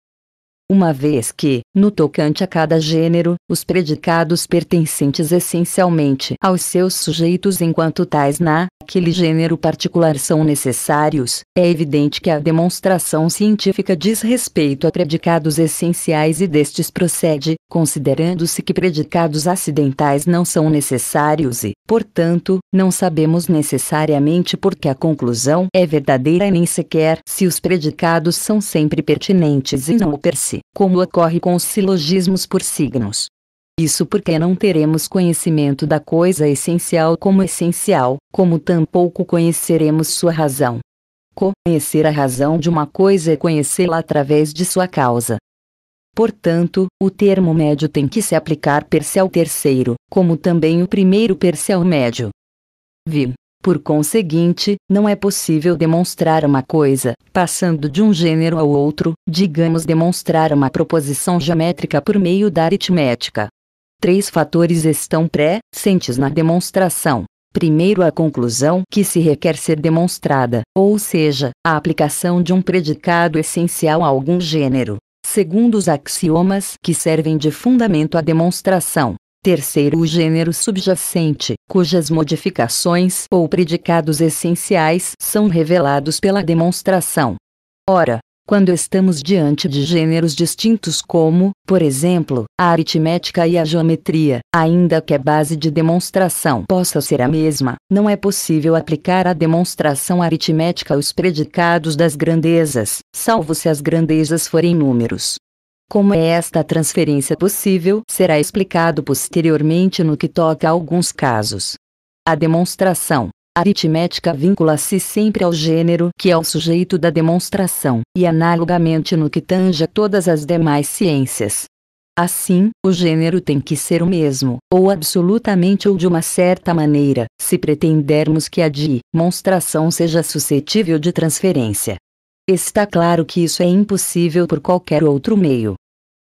uma vez que, no tocante a cada gênero, os predicados pertencentes essencialmente aos seus sujeitos enquanto tais na aquele gênero particular são necessários, é evidente que a demonstração científica diz respeito a predicados essenciais e destes procede, considerando-se que predicados acidentais não são necessários e, portanto, não sabemos necessariamente porque a conclusão é verdadeira e nem sequer se os predicados são sempre pertinentes e não o per se, como ocorre com os silogismos por signos. Isso porque não teremos conhecimento da coisa essencial como essencial, como tampouco conheceremos sua razão. Conhecer a razão de uma coisa é conhecê-la através de sua causa. Portanto, o termo médio tem que se aplicar per se ao terceiro, como também o primeiro per se ao médio. Vim. Por conseguinte, não é possível demonstrar uma coisa, passando de um gênero ao outro, digamos demonstrar uma proposição geométrica por meio da aritmética. Três fatores estão presentes na demonstração. Primeiro, a conclusão que se requer ser demonstrada, ou seja, a aplicação de um predicado essencial a algum gênero. Segundo, os axiomas que servem de fundamento à demonstração. Terceiro, o gênero subjacente, cujas modificações ou predicados essenciais são revelados pela demonstração. Ora, quando estamos diante de gêneros distintos como, por exemplo, a aritmética e a geometria, ainda que a base de demonstração possa ser a mesma, não é possível aplicar a demonstração aritmética os predicados das grandezas, salvo se as grandezas forem números. Como é esta transferência possível será explicado posteriormente no que toca a alguns casos. A demonstração aritmética vincula-se sempre ao gênero que é o sujeito da demonstração, e analogamente no que tanja todas as demais ciências. Assim, o gênero tem que ser o mesmo, ou absolutamente ou de uma certa maneira, se pretendermos que a demonstração seja suscetível de transferência. Está claro que isso é impossível por qualquer outro meio.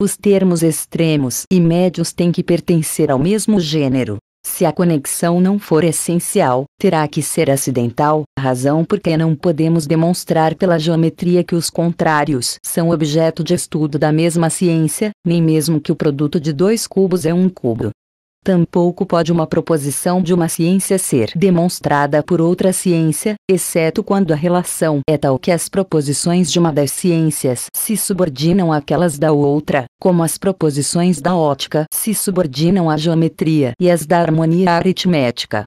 Os termos extremos e médios têm que pertencer ao mesmo gênero, se a conexão não for essencial, terá que ser acidental, razão porque não podemos demonstrar pela geometria que os contrários são objeto de estudo da mesma ciência, nem mesmo que o produto de dois cubos é um cubo. Tampouco pode uma proposição de uma ciência ser demonstrada por outra ciência, exceto quando a relação é tal que as proposições de uma das ciências se subordinam àquelas da outra, como as proposições da ótica se subordinam à geometria e as da harmonia aritmética.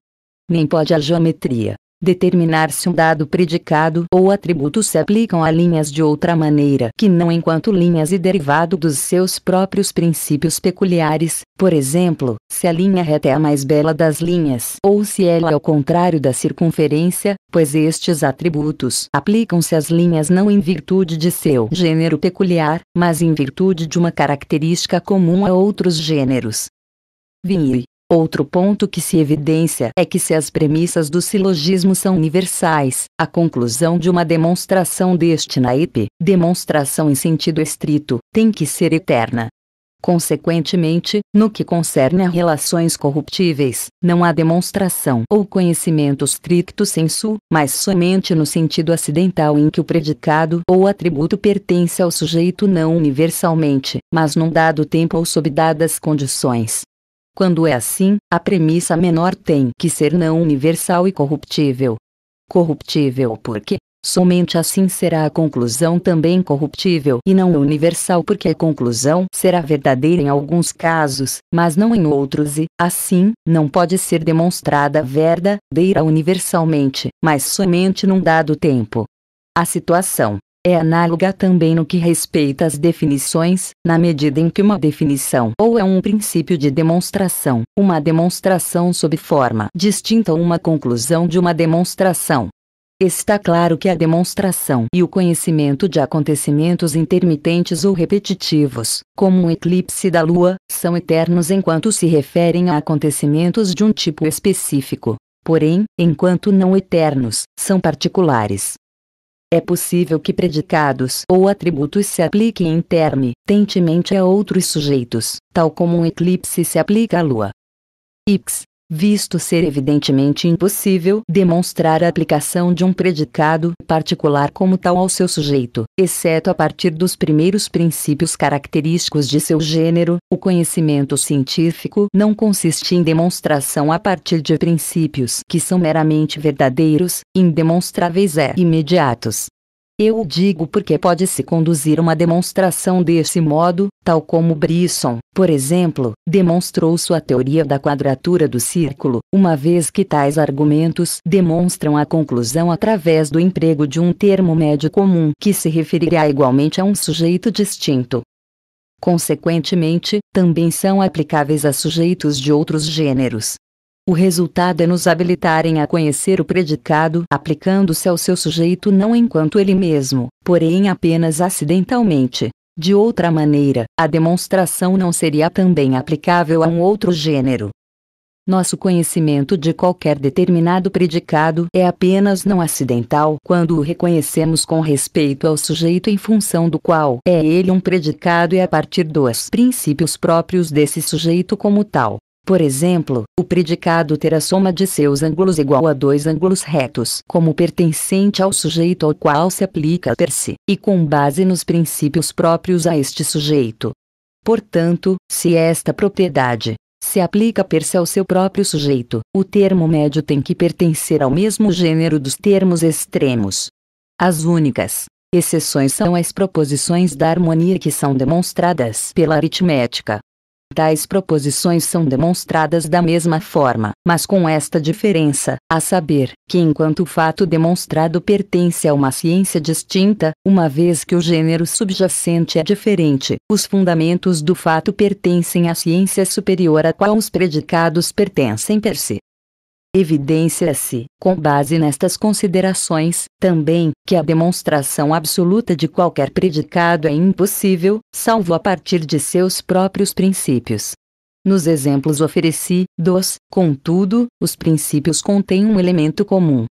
Nem pode a geometria, determinar se um dado predicado ou atributo se aplicam a linhas de outra maneira que não enquanto linhas e derivado dos seus próprios princípios peculiares, por exemplo, se a linha reta é a mais bela das linhas ou se ela é o contrário da circunferência, pois estes atributos aplicam-se às linhas não em virtude de seu gênero peculiar, mas em virtude de uma característica comum a outros gêneros. Vinhe Outro ponto que se evidencia é que se as premissas do silogismo são universais, a conclusão de uma demonstração deste naipe, demonstração em sentido estrito, tem que ser eterna. Consequentemente, no que concerne a relações corruptíveis, não há demonstração ou conhecimento stricto sensu, mas somente no sentido acidental em que o predicado ou atributo pertence ao sujeito não universalmente, mas num dado tempo ou sob dadas condições. Quando é assim, a premissa menor tem que ser não universal e corruptível. Corruptível porque, somente assim será a conclusão também corruptível e não universal porque a conclusão será verdadeira em alguns casos, mas não em outros e, assim, não pode ser demonstrada verdadeira universalmente, mas somente num dado tempo. A situação é análoga também no que respeita às definições, na medida em que uma definição ou é um princípio de demonstração, uma demonstração sob forma distinta ou uma conclusão de uma demonstração. Está claro que a demonstração e o conhecimento de acontecimentos intermitentes ou repetitivos, como um eclipse da Lua, são eternos enquanto se referem a acontecimentos de um tipo específico. Porém, enquanto não eternos, são particulares, é possível que predicados ou atributos se apliquem em tentemente a outros sujeitos, tal como um eclipse se aplica à Lua. X visto ser evidentemente impossível demonstrar a aplicação de um predicado particular como tal ao seu sujeito, exceto a partir dos primeiros princípios característicos de seu gênero, o conhecimento científico não consiste em demonstração a partir de princípios que são meramente verdadeiros, indemonstráveis e imediatos, eu o digo porque pode-se conduzir uma demonstração desse modo, tal como Brisson, por exemplo, demonstrou sua teoria da quadratura do círculo, uma vez que tais argumentos demonstram a conclusão através do emprego de um termo médio comum que se referirá igualmente a um sujeito distinto. Consequentemente, também são aplicáveis a sujeitos de outros gêneros, o resultado é nos habilitarem a conhecer o predicado aplicando-se ao seu sujeito não enquanto ele mesmo, porém apenas acidentalmente. De outra maneira, a demonstração não seria também aplicável a um outro gênero. Nosso conhecimento de qualquer determinado predicado é apenas não acidental quando o reconhecemos com respeito ao sujeito em função do qual é ele um predicado e é a partir dos princípios próprios desse sujeito como tal. Por exemplo, o predicado ter a soma de seus ângulos igual a dois ângulos retos como pertencente ao sujeito ao qual se aplica ter-se, e com base nos princípios próprios a este sujeito. Portanto, se esta propriedade se aplica per-se ao seu próprio sujeito, o termo médio tem que pertencer ao mesmo gênero dos termos extremos. As únicas exceções são as proposições da harmonia que são demonstradas pela aritmética. Tais proposições são demonstradas da mesma forma, mas com esta diferença, a saber, que enquanto o fato demonstrado pertence a uma ciência distinta, uma vez que o gênero subjacente é diferente, os fundamentos do fato pertencem à ciência superior a qual os predicados pertencem per se. Si. Evidência-se, com base nestas considerações, também, que a demonstração absoluta de qualquer predicado é impossível, salvo a partir de seus próprios princípios. Nos exemplos oferecidos, contudo, os princípios contêm um elemento comum,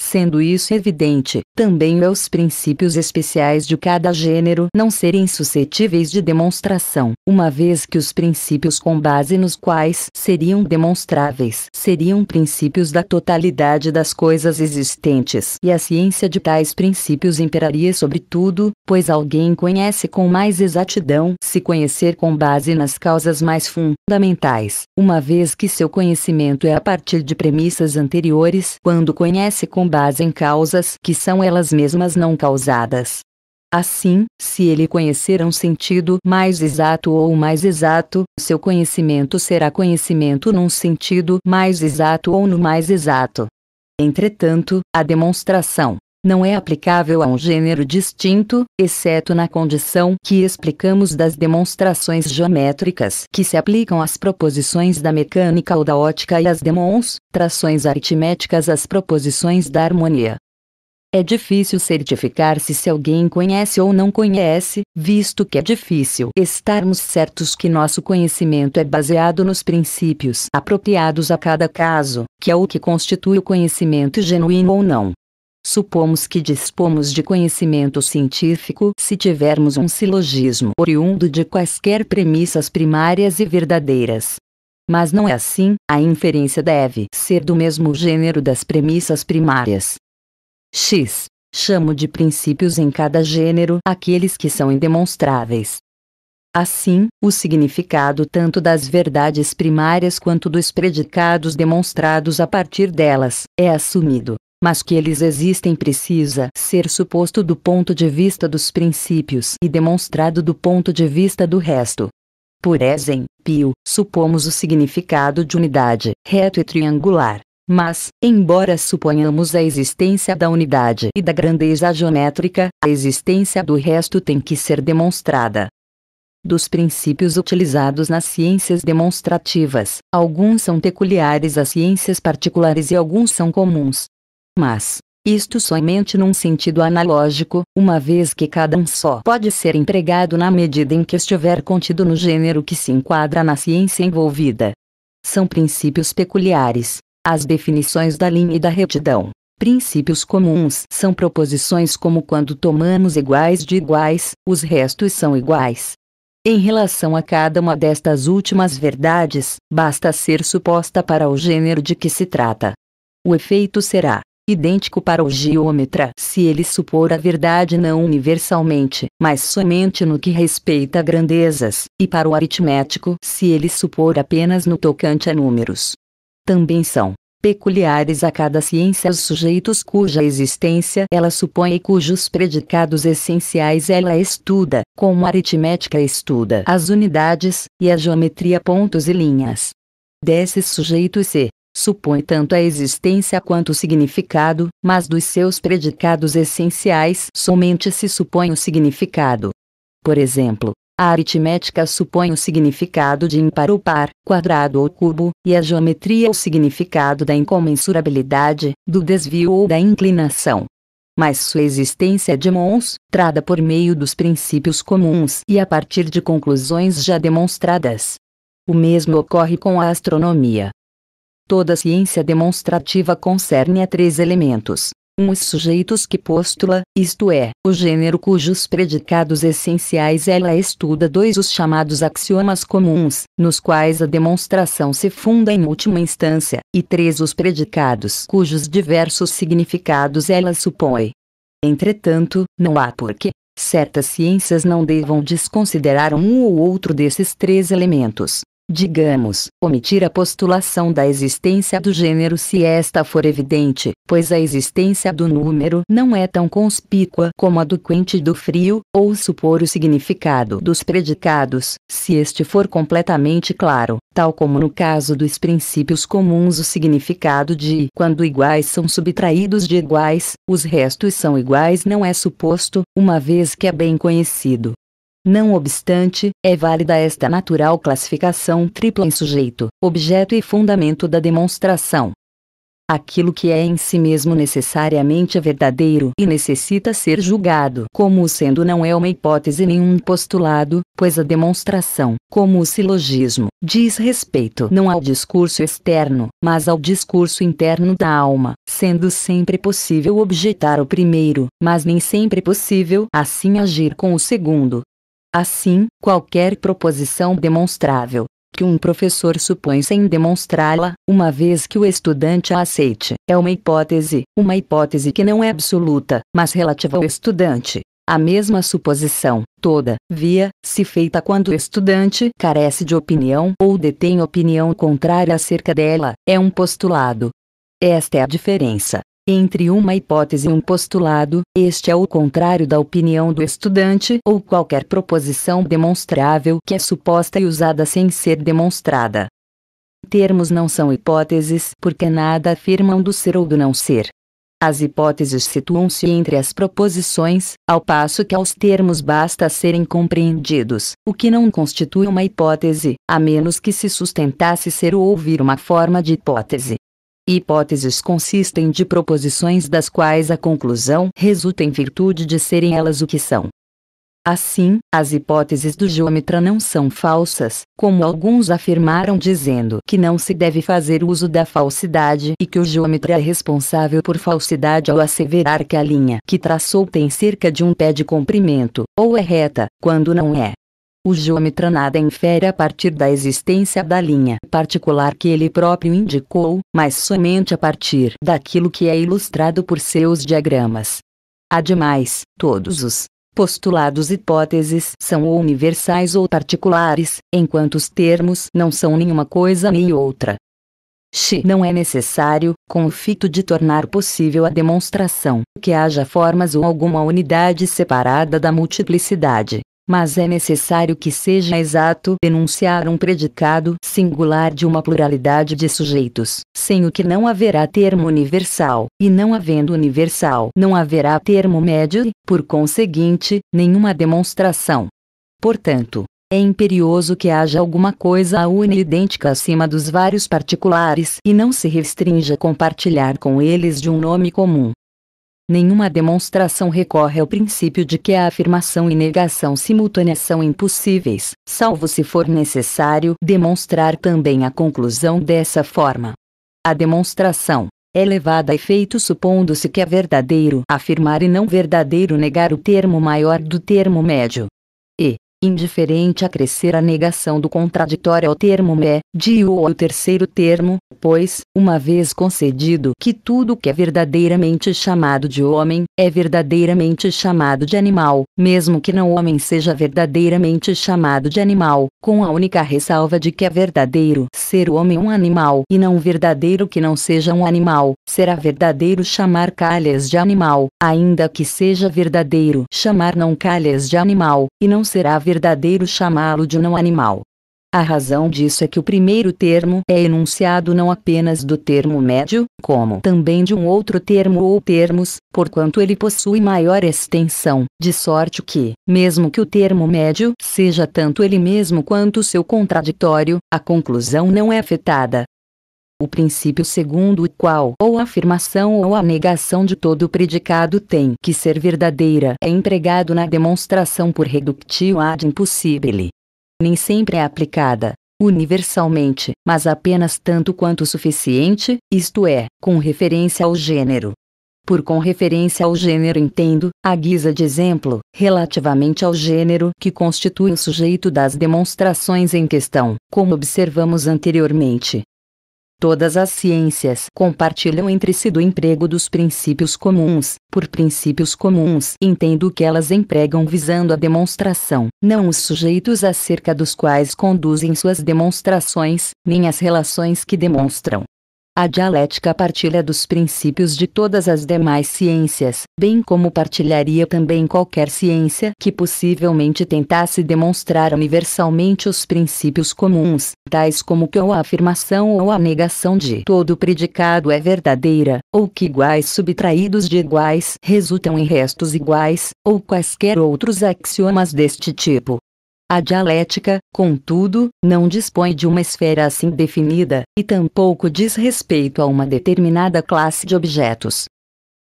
sendo isso evidente, também os princípios especiais de cada gênero não serem suscetíveis de demonstração, uma vez que os princípios com base nos quais seriam demonstráveis seriam princípios da totalidade das coisas existentes, e a ciência de tais princípios imperaria sobre tudo, pois alguém conhece com mais exatidão se conhecer com base nas causas mais fundamentais, uma vez que seu conhecimento é a partir de premissas anteriores, quando conhece com com base em causas que são elas mesmas não causadas. Assim, se ele conhecer um sentido mais exato ou mais exato, seu conhecimento será conhecimento num sentido mais exato ou no mais exato. Entretanto, a demonstração não é aplicável a um gênero distinto, exceto na condição que explicamos das demonstrações geométricas que se aplicam às proposições da mecânica ou da ótica e às demonstrações aritméticas às proposições da harmonia. É difícil certificar-se se alguém conhece ou não conhece, visto que é difícil estarmos certos que nosso conhecimento é baseado nos princípios apropriados a cada caso, que é o que constitui o conhecimento genuíno ou não. Supomos que dispomos de conhecimento científico se tivermos um silogismo oriundo de quaisquer premissas primárias e verdadeiras. Mas não é assim, a inferência deve ser do mesmo gênero das premissas primárias. X. Chamo de princípios em cada gênero aqueles que são indemonstráveis. Assim, o significado tanto das verdades primárias quanto dos predicados demonstrados a partir delas é assumido mas que eles existem precisa ser suposto do ponto de vista dos princípios e demonstrado do ponto de vista do resto. Por exemplo, Pio, supomos o significado de unidade, reto e triangular. Mas, embora suponhamos a existência da unidade e da grandeza geométrica, a existência do resto tem que ser demonstrada. Dos princípios utilizados nas ciências demonstrativas, alguns são peculiares às ciências particulares e alguns são comuns, mas, isto somente num sentido analógico, uma vez que cada um só pode ser empregado na medida em que estiver contido no gênero que se enquadra na ciência envolvida. São princípios peculiares, as definições da linha e da retidão. Princípios comuns são proposições como quando tomamos iguais de iguais, os restos são iguais. Em relação a cada uma destas últimas verdades, basta ser suposta para o gênero de que se trata. O efeito será idêntico para o geômetra se ele supor a verdade não universalmente, mas somente no que respeita a grandezas, e para o aritmético se ele supor apenas no tocante a números. Também são peculiares a cada ciência os sujeitos cuja existência ela supõe e cujos predicados essenciais ela estuda, como a aritmética estuda as unidades, e a geometria pontos e linhas. Desses sujeitos se supõe tanto a existência quanto o significado, mas dos seus predicados essenciais somente se supõe o significado. Por exemplo, a aritmética supõe o significado de ímpar ou par, quadrado ou cubo, e a geometria o significado da incomensurabilidade, do desvio ou da inclinação. Mas sua existência é demonstrada por meio dos princípios comuns e a partir de conclusões já demonstradas. O mesmo ocorre com a astronomia. Toda ciência demonstrativa concerne a três elementos. Um os sujeitos que postula, isto é, o gênero cujos predicados essenciais ela estuda. Dois os chamados axiomas comuns, nos quais a demonstração se funda em última instância, e três os predicados cujos diversos significados ela supõe. Entretanto, não há porquê, certas ciências não devam desconsiderar um ou outro desses três elementos, digamos, omitir a postulação da existência do gênero se esta for evidente, pois a existência do número não é tão conspícua como a do quente do frio, ou supor o significado dos predicados, se este for completamente claro, tal como no caso dos princípios comuns o significado de quando iguais são subtraídos de iguais, os restos são iguais não é suposto, uma vez que é bem conhecido não obstante, é válida esta natural classificação tripla em sujeito, objeto e fundamento da demonstração. Aquilo que é em si mesmo necessariamente verdadeiro e necessita ser julgado como sendo não é uma hipótese nem um postulado, pois a demonstração, como o silogismo, diz respeito não ao discurso externo, mas ao discurso interno da alma, sendo sempre possível objetar o primeiro, mas nem sempre possível assim agir com o segundo, Assim, qualquer proposição demonstrável, que um professor supõe sem demonstrá-la, uma vez que o estudante a aceite, é uma hipótese, uma hipótese que não é absoluta, mas relativa ao estudante. A mesma suposição, toda, via, se feita quando o estudante carece de opinião ou detém opinião contrária acerca dela, é um postulado. Esta é a diferença entre uma hipótese e um postulado, este é o contrário da opinião do estudante ou qualquer proposição demonstrável que é suposta e usada sem ser demonstrada. Termos não são hipóteses porque nada afirmam do ser ou do não ser. As hipóteses situam-se entre as proposições, ao passo que aos termos basta serem compreendidos, o que não constitui uma hipótese, a menos que se sustentasse ser ou ouvir uma forma de hipótese. Hipóteses consistem de proposições das quais a conclusão resulta em virtude de serem elas o que são. Assim, as hipóteses do geômetra não são falsas, como alguns afirmaram dizendo que não se deve fazer uso da falsidade e que o geômetra é responsável por falsidade ao asseverar que a linha que traçou tem cerca de um pé de comprimento, ou é reta, quando não é. O geômetra nada infere a partir da existência da linha particular que ele próprio indicou, mas somente a partir daquilo que é ilustrado por seus diagramas. Ademais, todos os postulados hipóteses são ou universais ou particulares, enquanto os termos não são nenhuma coisa nem outra. X não é necessário, com o fito de tornar possível a demonstração, que haja formas ou alguma unidade separada da multiplicidade, mas é necessário que seja exato enunciar um predicado singular de uma pluralidade de sujeitos, sem o que não haverá termo universal, e não havendo universal, não haverá termo médio e, por conseguinte, nenhuma demonstração. Portanto, é imperioso que haja alguma coisa una e idêntica acima dos vários particulares e não se restrinja a compartilhar com eles de um nome comum, nenhuma demonstração recorre ao princípio de que a afirmação e negação simultânea são impossíveis, salvo se for necessário demonstrar também a conclusão dessa forma. A demonstração é levada a efeito supondo-se que é verdadeiro afirmar e não verdadeiro negar o termo maior do termo médio. E, indiferente a crescer a negação do contraditório ao termo me, de ou ao terceiro termo, pois, uma vez concedido que tudo que é verdadeiramente chamado de homem, é verdadeiramente chamado de animal, mesmo que não homem seja verdadeiramente chamado de animal, com a única ressalva de que é verdadeiro ser o homem um animal e não verdadeiro que não seja um animal, será verdadeiro chamar calhas de animal, ainda que seja verdadeiro chamar não calhas de animal, e não será verdadeiro chamá-lo de não animal. A razão disso é que o primeiro termo é enunciado não apenas do termo médio, como também de um outro termo ou termos, porquanto ele possui maior extensão, de sorte que, mesmo que o termo médio seja tanto ele mesmo quanto seu contraditório, a conclusão não é afetada, o princípio segundo o qual ou a afirmação ou a negação de todo predicado tem que ser verdadeira é empregado na demonstração por reductio ad impossibile. Nem sempre é aplicada, universalmente, mas apenas tanto quanto suficiente, isto é, com referência ao gênero. Por com referência ao gênero entendo, a guisa de exemplo, relativamente ao gênero que constitui o sujeito das demonstrações em questão, como observamos anteriormente. Todas as ciências compartilham entre si do emprego dos princípios comuns. Por princípios comuns, entendo que elas empregam visando a demonstração, não os sujeitos acerca dos quais conduzem suas demonstrações, nem as relações que demonstram. A dialética partilha dos princípios de todas as demais ciências, bem como partilharia também qualquer ciência que possivelmente tentasse demonstrar universalmente os princípios comuns, tais como que ou a afirmação ou a negação de todo predicado é verdadeira, ou que iguais subtraídos de iguais resultam em restos iguais, ou quaisquer outros axiomas deste tipo. A dialética, contudo, não dispõe de uma esfera assim definida, e tampouco diz respeito a uma determinada classe de objetos.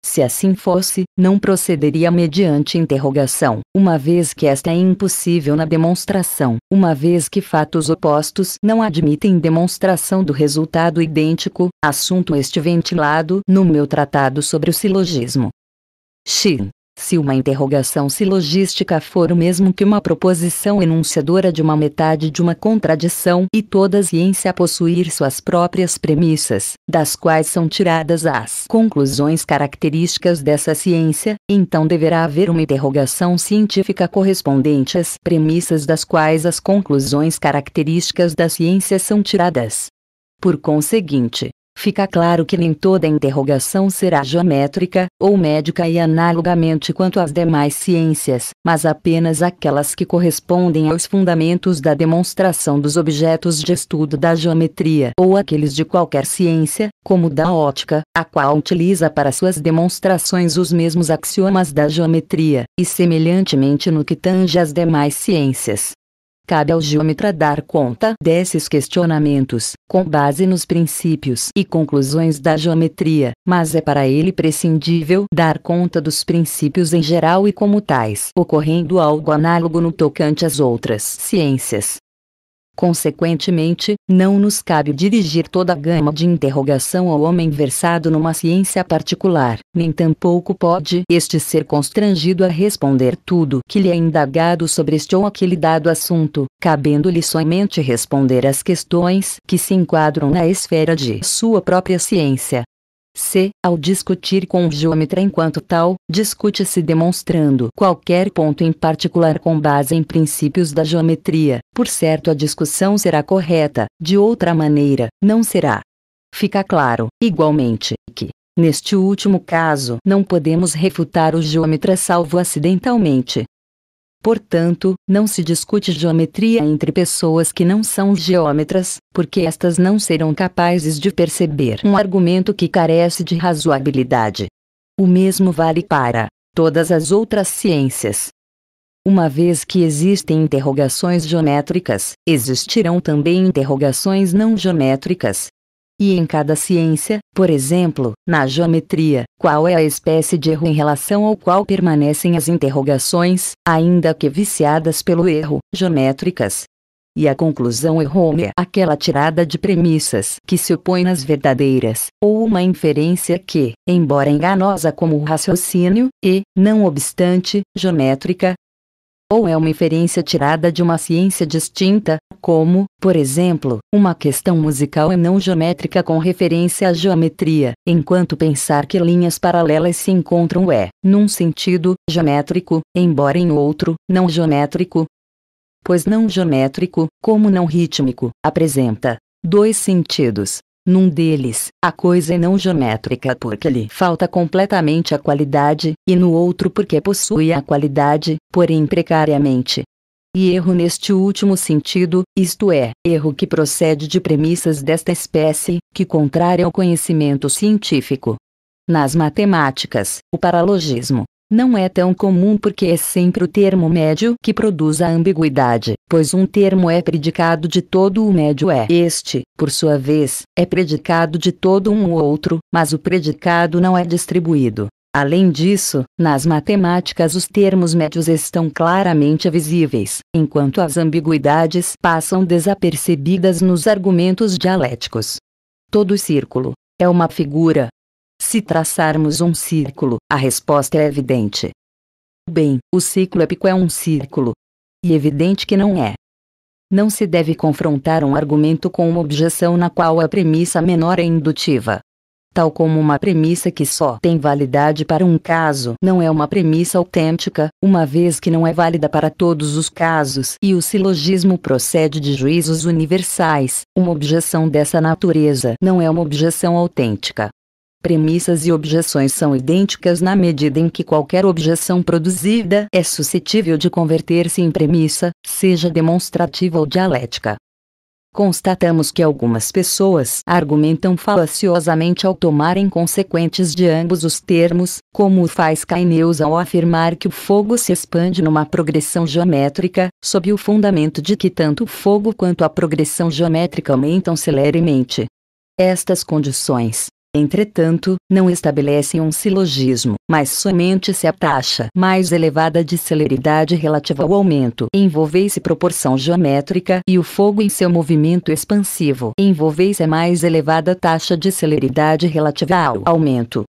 Se assim fosse, não procederia mediante interrogação, uma vez que esta é impossível na demonstração, uma vez que fatos opostos não admitem demonstração do resultado idêntico, assunto este ventilado no meu tratado sobre o silogismo. Xin. Se uma interrogação silogística for o mesmo que uma proposição enunciadora de uma metade de uma contradição e toda ciência possuir suas próprias premissas, das quais são tiradas as conclusões características dessa ciência, então deverá haver uma interrogação científica correspondente às premissas das quais as conclusões características da ciência são tiradas. Por conseguinte, fica claro que nem toda interrogação será geométrica, ou médica e analogamente quanto às demais ciências, mas apenas aquelas que correspondem aos fundamentos da demonstração dos objetos de estudo da geometria ou aqueles de qualquer ciência, como da ótica, a qual utiliza para suas demonstrações os mesmos axiomas da geometria, e semelhantemente no que tange às demais ciências, Cabe ao geômetra dar conta desses questionamentos, com base nos princípios e conclusões da geometria, mas é para ele prescindível dar conta dos princípios em geral e como tais, ocorrendo algo análogo no tocante às outras ciências. Consequentemente, não nos cabe dirigir toda a gama de interrogação ao homem versado numa ciência particular, nem tampouco pode este ser constrangido a responder tudo que lhe é indagado sobre este ou aquele dado assunto, cabendo-lhe somente responder as questões que se enquadram na esfera de sua própria ciência, C. Ao discutir com o geômetra enquanto tal, discute-se demonstrando qualquer ponto em particular com base em princípios da geometria. Por certo, a discussão será correta, de outra maneira, não será. Fica claro, igualmente, que, neste último caso, não podemos refutar o geômetra salvo acidentalmente, Portanto, não se discute geometria entre pessoas que não são geômetras, porque estas não serão capazes de perceber um argumento que carece de razoabilidade. O mesmo vale para todas as outras ciências. Uma vez que existem interrogações geométricas, existirão também interrogações não geométricas, e em cada ciência, por exemplo, na geometria, qual é a espécie de erro em relação ao qual permanecem as interrogações, ainda que viciadas pelo erro, geométricas? E a conclusão errônea aquela tirada de premissas que se opõe às verdadeiras, ou uma inferência que, embora enganosa como o raciocínio, e, não obstante, geométrica, ou é uma inferência tirada de uma ciência distinta, como, por exemplo, uma questão musical é não geométrica com referência à geometria, enquanto pensar que linhas paralelas se encontram é, num sentido, geométrico, embora em outro, não geométrico. Pois não geométrico, como não rítmico, apresenta dois sentidos, num deles, a coisa é não geométrica porque lhe falta completamente a qualidade, e no outro porque possui a qualidade, porém precariamente. E erro neste último sentido, isto é, erro que procede de premissas desta espécie, que contrária ao conhecimento científico. Nas matemáticas, o paralogismo, não é tão comum porque é sempre o termo médio que produz a ambiguidade, pois um termo é predicado de todo o médio é este, por sua vez, é predicado de todo um ou outro, mas o predicado não é distribuído. Além disso, nas matemáticas os termos médios estão claramente visíveis, enquanto as ambiguidades passam desapercebidas nos argumentos dialéticos. Todo círculo é uma figura, se traçarmos um círculo, a resposta é evidente. Bem, o ciclo épico é um círculo. E evidente que não é. Não se deve confrontar um argumento com uma objeção na qual a premissa menor é indutiva. Tal como uma premissa que só tem validade para um caso não é uma premissa autêntica, uma vez que não é válida para todos os casos e o silogismo procede de juízos universais, uma objeção dessa natureza não é uma objeção autêntica. Premissas e objeções são idênticas na medida em que qualquer objeção produzida é suscetível de converter-se em premissa, seja demonstrativa ou dialética. Constatamos que algumas pessoas argumentam falaciosamente ao tomar inconsequentes de ambos os termos, como faz Caineus ao afirmar que o fogo se expande numa progressão geométrica, sob o fundamento de que tanto o fogo quanto a progressão geométrica aumentam celeremente. Estas condições, Entretanto, não estabelecem um silogismo, mas somente se a taxa mais elevada de celeridade relativa ao aumento envolvesse proporção geométrica e o fogo em seu movimento expansivo envolvesse a mais elevada taxa de celeridade relativa ao aumento.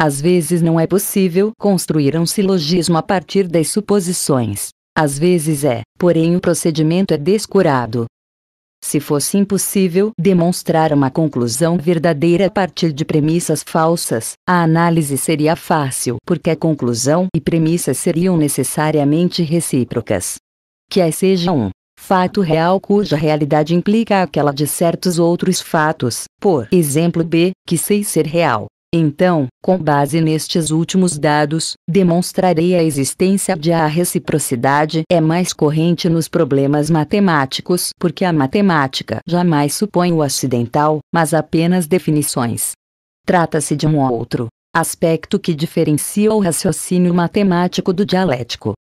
Às vezes não é possível construir um silogismo a partir das suposições. Às vezes é, porém o procedimento é descurado, se fosse impossível demonstrar uma conclusão verdadeira a partir de premissas falsas, a análise seria fácil, porque a conclusão e premissa seriam necessariamente recíprocas. Que as seja um fato real cuja realidade implica aquela de certos outros fatos, por exemplo B, que sei ser real, então, com base nestes últimos dados, demonstrarei a existência de a reciprocidade é mais corrente nos problemas matemáticos porque a matemática jamais supõe o acidental, mas apenas definições. Trata-se de um outro aspecto que diferencia o raciocínio matemático do dialético.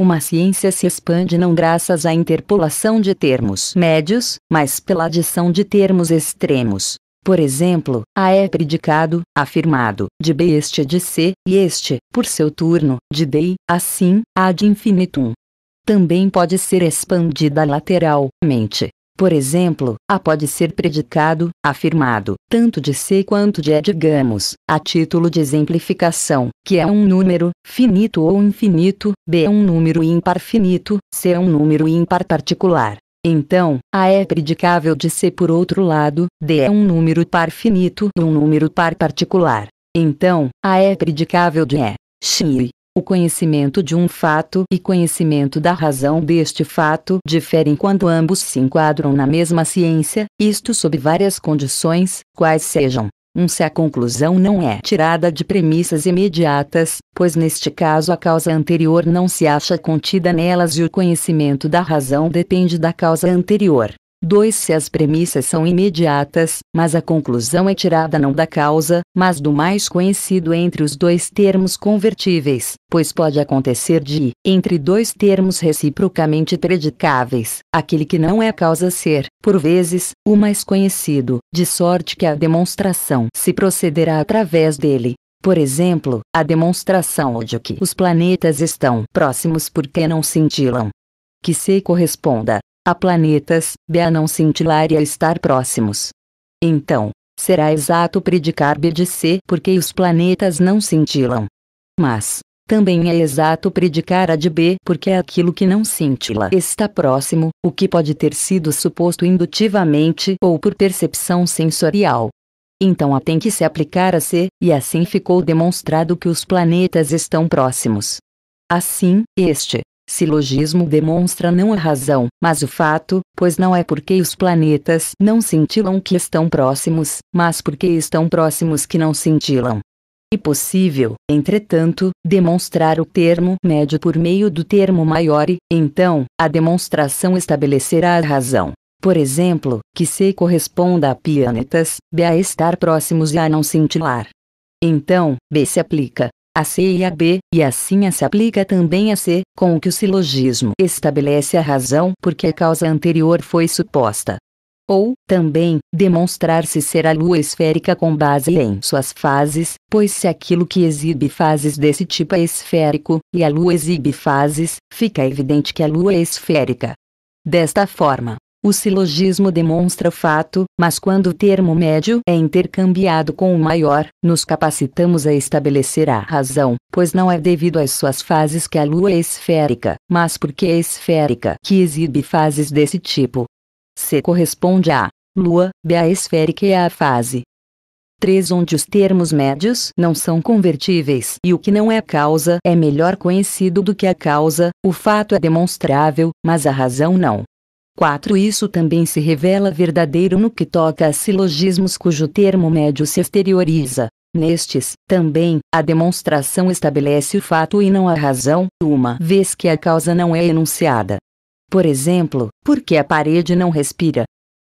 Uma ciência se expande não graças à interpolação de termos médios, mas pela adição de termos extremos, por exemplo, A é predicado, afirmado, de B este de C, e este, por seu turno, de D, assim, A de infinitum. Também pode ser expandida lateralmente. Por exemplo, A pode ser predicado, afirmado, tanto de C quanto de E, digamos, a título de exemplificação, que é um número, finito ou infinito, B é um número ímpar finito, C é um número ímpar particular, então, A é predicável de C por outro lado, D é um número par finito e um número par particular. Então, A é predicável de E. É, xi. O conhecimento de um fato e conhecimento da razão deste fato diferem quando ambos se enquadram na mesma ciência, isto sob várias condições, quais sejam. 1. Um, se a conclusão não é tirada de premissas imediatas, pois neste caso a causa anterior não se acha contida nelas e o conhecimento da razão depende da causa anterior. 2. Se as premissas são imediatas, mas a conclusão é tirada não da causa, mas do mais conhecido entre os dois termos convertíveis, pois pode acontecer de, entre dois termos reciprocamente predicáveis, aquele que não é a causa ser, por vezes, o mais conhecido, de sorte que a demonstração se procederá através dele. Por exemplo, a demonstração de que os planetas estão próximos porque não cintilam que se corresponda a planetas, b a não cintilar e a estar próximos. Então, será exato predicar b de c porque os planetas não cintilam. Mas, também é exato predicar a de B porque é aquilo que não cintila está próximo, o que pode ter sido suposto indutivamente ou por percepção sensorial. Então A tem que se aplicar a C, e assim ficou demonstrado que os planetas estão próximos. Assim, este Silogismo demonstra não a razão, mas o fato, pois não é porque os planetas não cintilam que estão próximos, mas porque estão próximos que não cintilam. E possível, entretanto, demonstrar o termo médio por meio do termo maior e, então, a demonstração estabelecerá a razão. Por exemplo, que se corresponda a planetas, B a estar próximos e a não cintilar. Então, B se aplica, a C e a B, e assim se aplica também a C, com o que o silogismo estabelece a razão porque a causa anterior foi suposta. Ou, também, demonstrar-se ser a lua esférica com base em suas fases, pois se aquilo que exibe fases desse tipo é esférico, e a lua exibe fases, fica evidente que a lua é esférica. Desta forma, o silogismo demonstra o fato, mas quando o termo médio é intercambiado com o maior, nos capacitamos a estabelecer a razão, pois não é devido às suas fases que a Lua é esférica, mas porque é esférica que exibe fases desse tipo. C corresponde a Lua, B a esférica e a fase. 3 onde os termos médios não são convertíveis e o que não é causa é melhor conhecido do que a causa, o fato é demonstrável, mas a razão não. 4. Isso também se revela verdadeiro no que toca a silogismos cujo termo médio se exterioriza. Nestes, também, a demonstração estabelece o fato e não a razão, uma vez que a causa não é enunciada. Por exemplo, porque a parede não respira?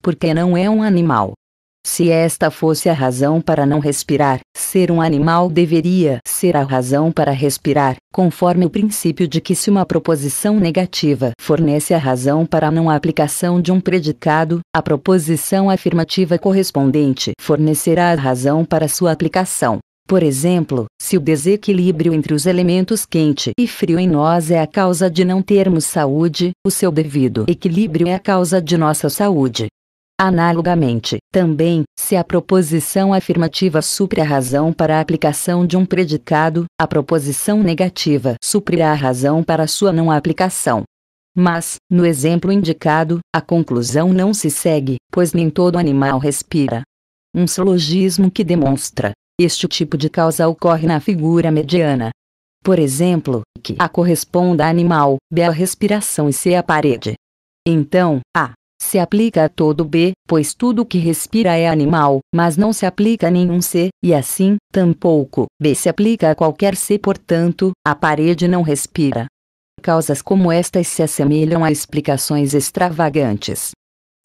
Porque não é um animal? Se esta fosse a razão para não respirar, ser um animal deveria ser a razão para respirar, conforme o princípio de que se uma proposição negativa fornece a razão para a não aplicação de um predicado, a proposição afirmativa correspondente fornecerá a razão para sua aplicação. Por exemplo, se o desequilíbrio entre os elementos quente e frio em nós é a causa de não termos saúde, o seu devido equilíbrio é a causa de nossa saúde. Analogamente, também, se a proposição afirmativa supre a razão para a aplicação de um predicado, a proposição negativa suprirá a razão para sua não aplicação. Mas, no exemplo indicado, a conclusão não se segue, pois nem todo animal respira. Um silogismo que demonstra este tipo de causa ocorre na figura mediana. Por exemplo, que a corresponda a animal, a respiração e C a parede. Então, a se aplica a todo B, pois tudo que respira é animal, mas não se aplica a nenhum C, e assim, tampouco, B se aplica a qualquer C, portanto, a parede não respira. Causas como estas se assemelham a explicações extravagantes.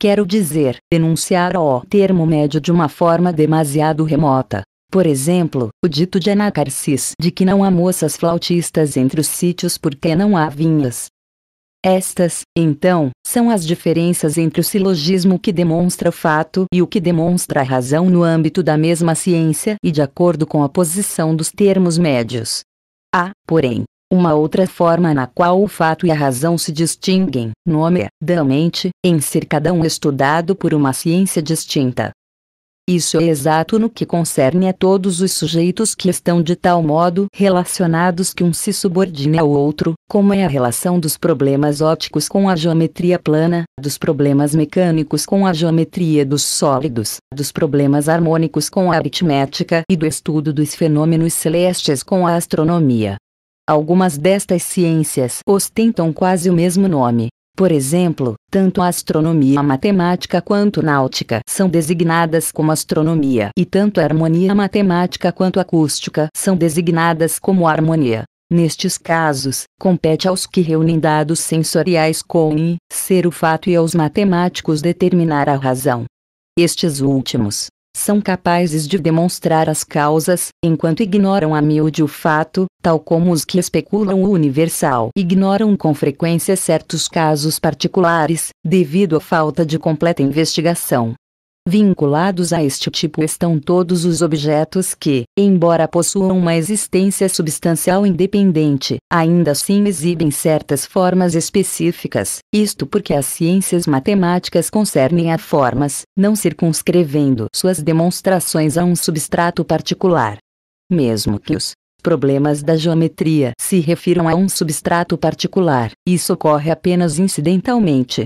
Quero dizer, denunciar o termo médio de uma forma demasiado remota. Por exemplo, o dito de Anacarsis de que não há moças flautistas entre os sítios porque não há vinhas, estas, então, são as diferenças entre o silogismo que demonstra o fato e o que demonstra a razão no âmbito da mesma ciência e de acordo com a posição dos termos médios. Há, porém, uma outra forma na qual o fato e a razão se distinguem, nome é, da mente, em ser cada um estudado por uma ciência distinta. Isso é exato no que concerne a todos os sujeitos que estão de tal modo relacionados que um se subordina ao outro, como é a relação dos problemas ópticos com a geometria plana, dos problemas mecânicos com a geometria dos sólidos, dos problemas harmônicos com a aritmética e do estudo dos fenômenos celestes com a astronomia. Algumas destas ciências ostentam quase o mesmo nome, por exemplo, tanto a astronomia matemática quanto náutica são designadas como astronomia, e tanto a harmonia matemática quanto acústica são designadas como harmonia. Nestes casos, compete aos que reúnem dados sensoriais com ser o fato e aos matemáticos determinar a razão. Estes últimos, são capazes de demonstrar as causas, enquanto ignoram a miúde o fato, tal como os que especulam o universal ignoram com frequência certos casos particulares, devido à falta de completa investigação. Vinculados a este tipo estão todos os objetos que, embora possuam uma existência substancial independente, ainda assim exibem certas formas específicas, isto porque as ciências matemáticas concernem a formas, não circunscrevendo suas demonstrações a um substrato particular. Mesmo que os problemas da geometria se refiram a um substrato particular, isso ocorre apenas incidentalmente,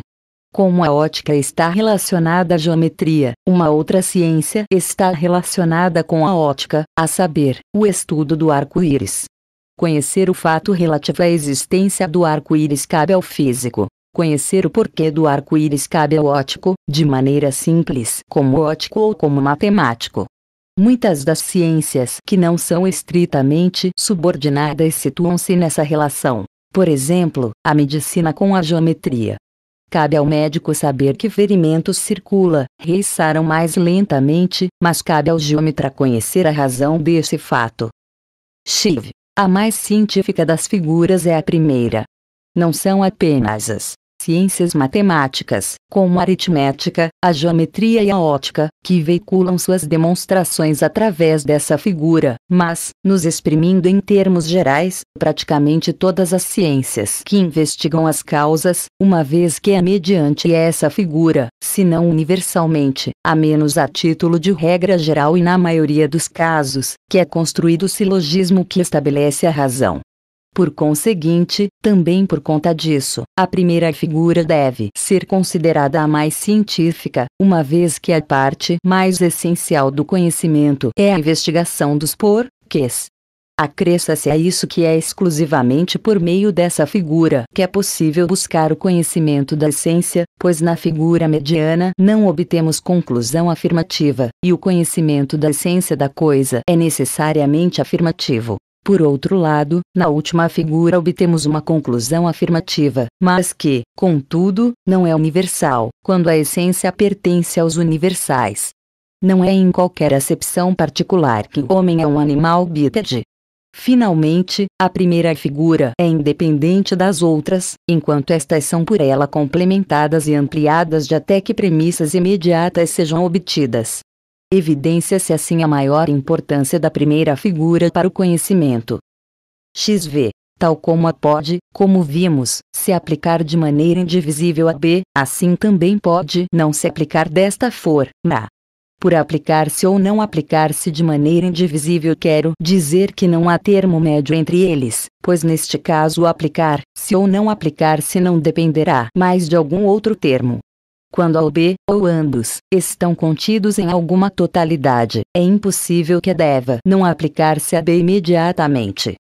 como a ótica está relacionada à geometria, uma outra ciência está relacionada com a ótica, a saber, o estudo do arco-íris. Conhecer o fato relativo à existência do arco-íris cabe ao físico. Conhecer o porquê do arco-íris cabe ao ótico, de maneira simples, como ótico ou como matemático. Muitas das ciências que não são estritamente subordinadas situam-se nessa relação. Por exemplo, a medicina com a geometria. Cabe ao médico saber que ferimento circula, reiçaram mais lentamente, mas cabe ao geômetra conhecer a razão desse fato. Chive, A mais científica das figuras é a primeira. Não são apenas as ciências matemáticas, como a aritmética, a geometria e a ótica, que veiculam suas demonstrações através dessa figura, mas, nos exprimindo em termos gerais, praticamente todas as ciências que investigam as causas, uma vez que é mediante essa figura, se não universalmente, a menos a título de regra geral e na maioria dos casos, que é construído o silogismo que estabelece a razão por conseguinte, também por conta disso, a primeira figura deve ser considerada a mais científica, uma vez que a parte mais essencial do conhecimento é a investigação dos porquês. Acresça-se a isso que é exclusivamente por meio dessa figura que é possível buscar o conhecimento da essência, pois na figura mediana não obtemos conclusão afirmativa, e o conhecimento da essência da coisa é necessariamente afirmativo. Por outro lado, na última figura obtemos uma conclusão afirmativa, mas que, contudo, não é universal, quando a essência pertence aos universais. Não é em qualquer acepção particular que o homem é um animal bípede. Finalmente, a primeira figura é independente das outras, enquanto estas são por ela complementadas e ampliadas de até que premissas imediatas sejam obtidas. Evidência-se é assim a maior importância da primeira figura para o conhecimento. XV, tal como a pode, como vimos, se aplicar de maneira indivisível a B, assim também pode não se aplicar desta forma. Por aplicar-se ou não aplicar-se de maneira indivisível quero dizer que não há termo médio entre eles, pois neste caso aplicar-se ou não aplicar-se não dependerá mais de algum outro termo quando a B ou ambos estão contidos em alguma totalidade, é impossível que deva não aplicar-se a B imediatamente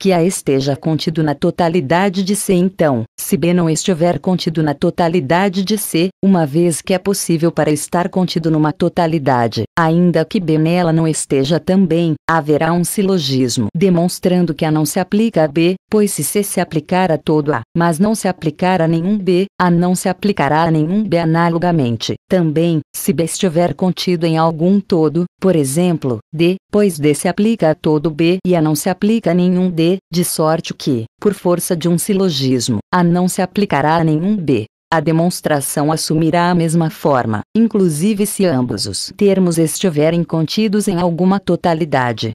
que A esteja contido na totalidade de C. Então, se B não estiver contido na totalidade de C, uma vez que é possível para estar contido numa totalidade, ainda que B nela não esteja também, haverá um silogismo, demonstrando que A não se aplica a B, pois se C se aplicar a todo A, mas não se aplicar a nenhum B, A não se aplicará a nenhum B analogamente. Também, se B estiver contido em algum todo, por exemplo, D, pois D se aplica a todo B e A não se aplica a nenhum D, de sorte que, por força de um silogismo, A não se aplicará a nenhum B. A demonstração assumirá a mesma forma, inclusive se ambos os termos estiverem contidos em alguma totalidade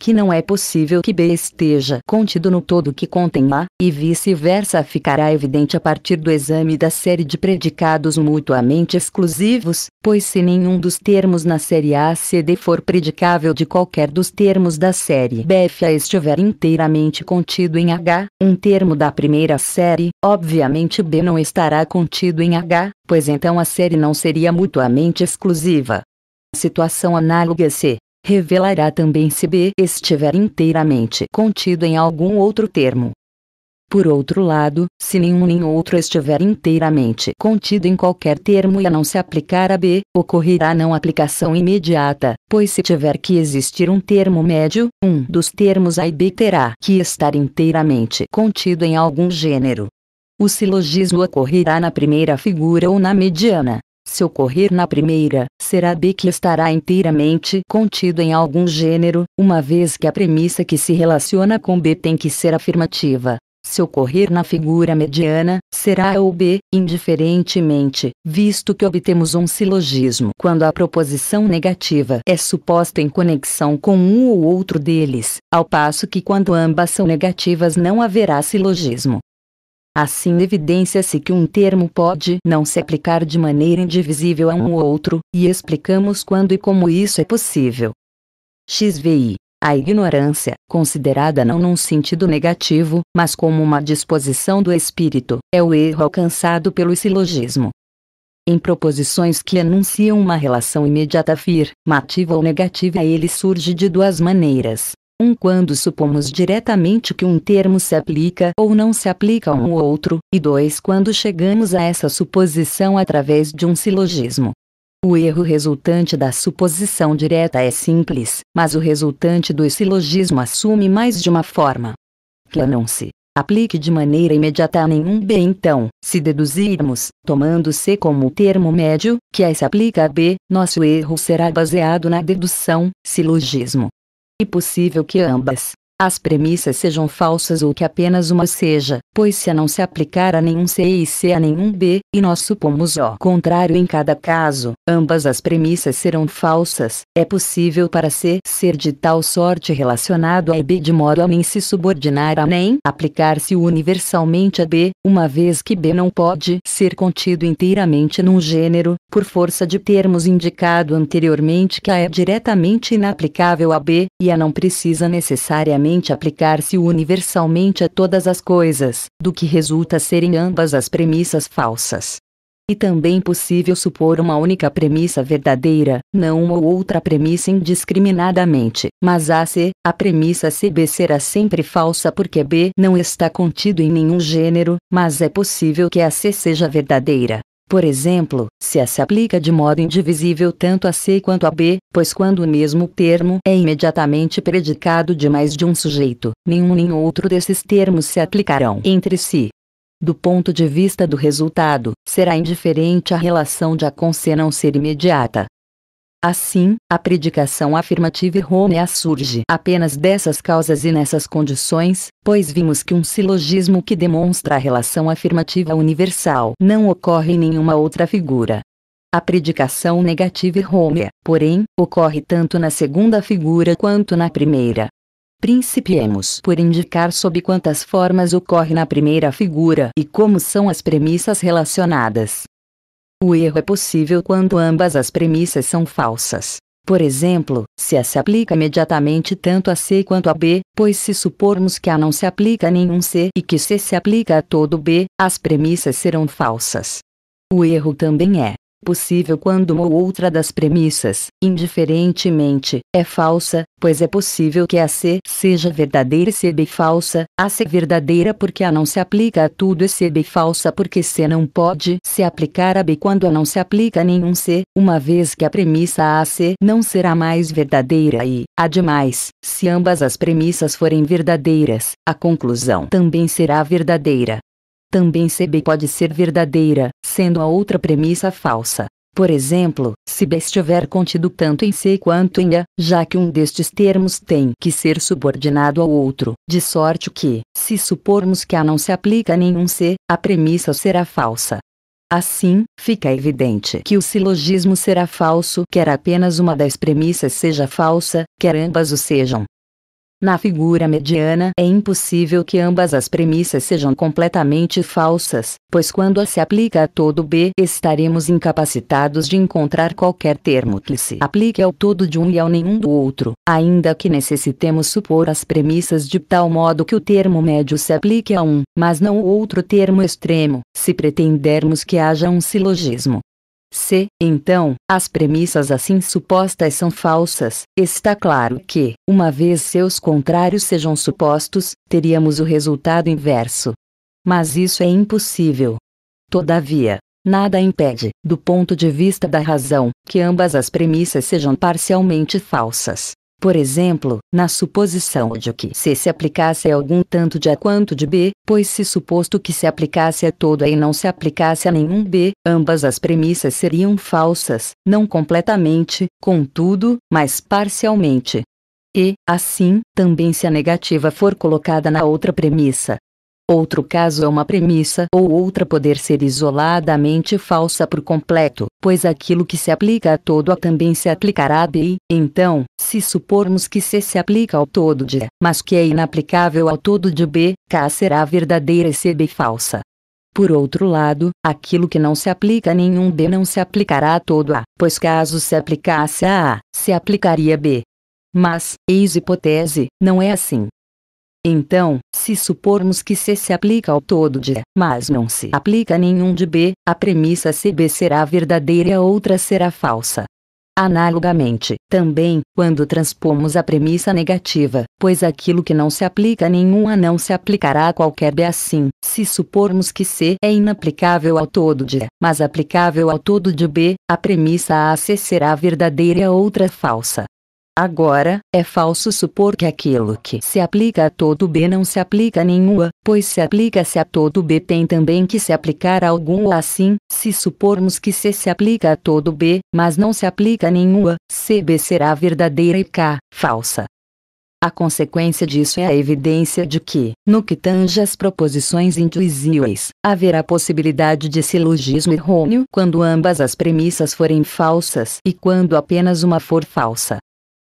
que não é possível que B esteja contido no todo que contém A, e vice-versa ficará evidente a partir do exame da série de predicados mutuamente exclusivos, pois se nenhum dos termos na série A CD for predicável de qualquer dos termos da série b f a estiver inteiramente contido em H, um termo da primeira série, obviamente B não estará contido em H, pois então a série não seria mutuamente exclusiva. Situação análoga se revelará também se B estiver inteiramente contido em algum outro termo. Por outro lado, se nenhum nem outro estiver inteiramente contido em qualquer termo e a não se aplicar a B, ocorrerá não aplicação imediata, pois se tiver que existir um termo médio, um dos termos A e B terá que estar inteiramente contido em algum gênero. O silogismo ocorrerá na primeira figura ou na mediana, se ocorrer na primeira, será B que estará inteiramente contido em algum gênero, uma vez que a premissa que se relaciona com B tem que ser afirmativa. Se ocorrer na figura mediana, será A ou B, indiferentemente, visto que obtemos um silogismo quando a proposição negativa é suposta em conexão com um ou outro deles, ao passo que quando ambas são negativas não haverá silogismo. Assim evidencia-se que um termo pode não se aplicar de maneira indivisível a um ou outro, e explicamos quando e como isso é possível. XVI. A ignorância, considerada não num sentido negativo, mas como uma disposição do espírito, é o erro alcançado pelo silogismo. Em proposições que anunciam uma relação imediata afirmativa ou negativa ele surge de duas maneiras um quando supomos diretamente que um termo se aplica ou não se aplica a um outro, e dois quando chegamos a essa suposição através de um silogismo. O erro resultante da suposição direta é simples, mas o resultante do silogismo assume mais de uma forma. Que não se aplique de maneira imediata a nenhum B. Então, se deduzirmos, tomando C como o termo médio, que A é se aplica a B, nosso erro será baseado na dedução, silogismo e é possível que ambas as premissas sejam falsas ou que apenas uma seja, pois se a não se aplicar a nenhum C e C a nenhum B, e nós supomos O contrário em cada caso, ambas as premissas serão falsas, é possível para C ser de tal sorte relacionado a B de modo a nem se subordinar a nem aplicar-se universalmente a B, uma vez que B não pode ser contido inteiramente num gênero, por força de termos indicado anteriormente que A é diretamente inaplicável a B, e A não precisa necessariamente aplicar-se universalmente a todas as coisas, do que resulta serem ambas as premissas falsas. E também possível supor uma única premissa verdadeira, não uma ou outra premissa indiscriminadamente, mas a C, a premissa CB será sempre falsa porque B não está contido em nenhum gênero, mas é possível que a C seja verdadeira. Por exemplo, se A se aplica de modo indivisível tanto a C quanto a B, pois quando o mesmo termo é imediatamente predicado de mais de um sujeito, nenhum nem outro desses termos se aplicarão entre si. Do ponto de vista do resultado, será indiferente a relação de A com C não ser imediata, Assim, a predicação afirmativa errônea surge apenas dessas causas e nessas condições, pois vimos que um silogismo que demonstra a relação afirmativa universal não ocorre em nenhuma outra figura. A predicação negativa errônea, porém, ocorre tanto na segunda figura quanto na primeira. Principiemos por indicar sob quantas formas ocorre na primeira figura e como são as premissas relacionadas. O erro é possível quando ambas as premissas são falsas. Por exemplo, se A se aplica imediatamente tanto a C quanto a B, pois se supormos que A não se aplica a nenhum C e que C se aplica a todo B, as premissas serão falsas. O erro também é possível quando uma ou outra das premissas, indiferentemente, é falsa, pois é possível que a C seja verdadeira e C B falsa, a C verdadeira porque A não se aplica a tudo e C B falsa porque C não pode se aplicar a B quando A não se aplica a nenhum C, uma vez que a premissa A C não será mais verdadeira e, ademais, se ambas as premissas forem verdadeiras, a conclusão também será verdadeira também CB pode ser verdadeira, sendo a outra premissa falsa. Por exemplo, se B estiver contido tanto em C quanto em A, já que um destes termos tem que ser subordinado ao outro, de sorte que, se supormos que A não se aplica a nenhum C, a premissa será falsa. Assim, fica evidente que o silogismo será falso, quer apenas uma das premissas seja falsa, quer ambas o sejam. Na figura mediana, é impossível que ambas as premissas sejam completamente falsas, pois quando a se aplica a todo B, estaremos incapacitados de encontrar qualquer termo que se aplique ao todo de um e ao nenhum do outro, ainda que necessitemos supor as premissas de tal modo que o termo médio se aplique a um, mas não o outro termo extremo, se pretendermos que haja um silogismo. Se, então, as premissas assim supostas são falsas, está claro que, uma vez seus contrários sejam supostos, teríamos o resultado inverso. Mas isso é impossível. Todavia, nada impede, do ponto de vista da razão, que ambas as premissas sejam parcialmente falsas. Por exemplo, na suposição de que C se aplicasse a algum tanto de A quanto de B, pois se suposto que se aplicasse a todo A e não se aplicasse a nenhum B, ambas as premissas seriam falsas, não completamente, contudo, mas parcialmente. E, assim, também se a negativa for colocada na outra premissa, Outro caso é uma premissa ou outra poder ser isoladamente falsa por completo, pois aquilo que se aplica a todo A também se aplicará a B, então, se supormos que C se aplica ao todo de A, mas que é inaplicável ao todo de B, K será verdadeira e C B falsa. Por outro lado, aquilo que não se aplica a nenhum b não se aplicará a todo A, pois caso se aplicasse a A, se aplicaria B. Mas, eis hipótese, não é assim. Então, se supormos que C se aplica ao todo de A, mas não se aplica a nenhum de B, a premissa CB será verdadeira e a outra será falsa. Analogamente, também, quando transpomos a premissa negativa, pois aquilo que não se aplica a nenhum A não se aplicará a qualquer B assim, se supormos que C é inaplicável ao todo de A, mas aplicável ao todo de B, a premissa AC será verdadeira e a outra falsa. Agora, é falso supor que aquilo que se aplica a todo B não se aplica a nenhuma, pois se aplica-se a todo B tem também que se aplicar a algum ou assim, se supormos que C se aplica a todo B, mas não se aplica a nenhuma, CB será verdadeira e K, falsa. A consequência disso é a evidência de que, no que tange as proposições intuizíveis, haverá possibilidade de silogismo errôneo quando ambas as premissas forem falsas e quando apenas uma for falsa.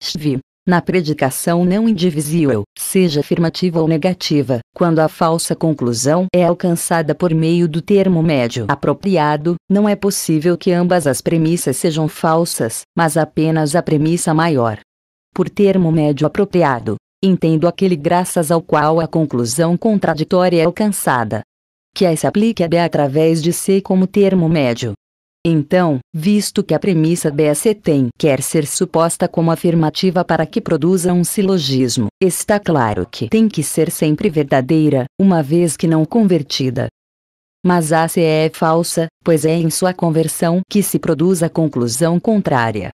Shvi. Na predicação não indivisível, seja afirmativa ou negativa, quando a falsa conclusão é alcançada por meio do termo médio apropriado, não é possível que ambas as premissas sejam falsas, mas apenas a premissa maior. Por termo médio apropriado, entendo aquele graças ao qual a conclusão contraditória é alcançada. Que a se aplique a B através de C como termo médio, então, visto que a premissa BS tem quer ser suposta como afirmativa para que produza um silogismo, está claro que tem que ser sempre verdadeira, uma vez que não convertida. Mas a é falsa, pois é em sua conversão que se produz a conclusão contrária.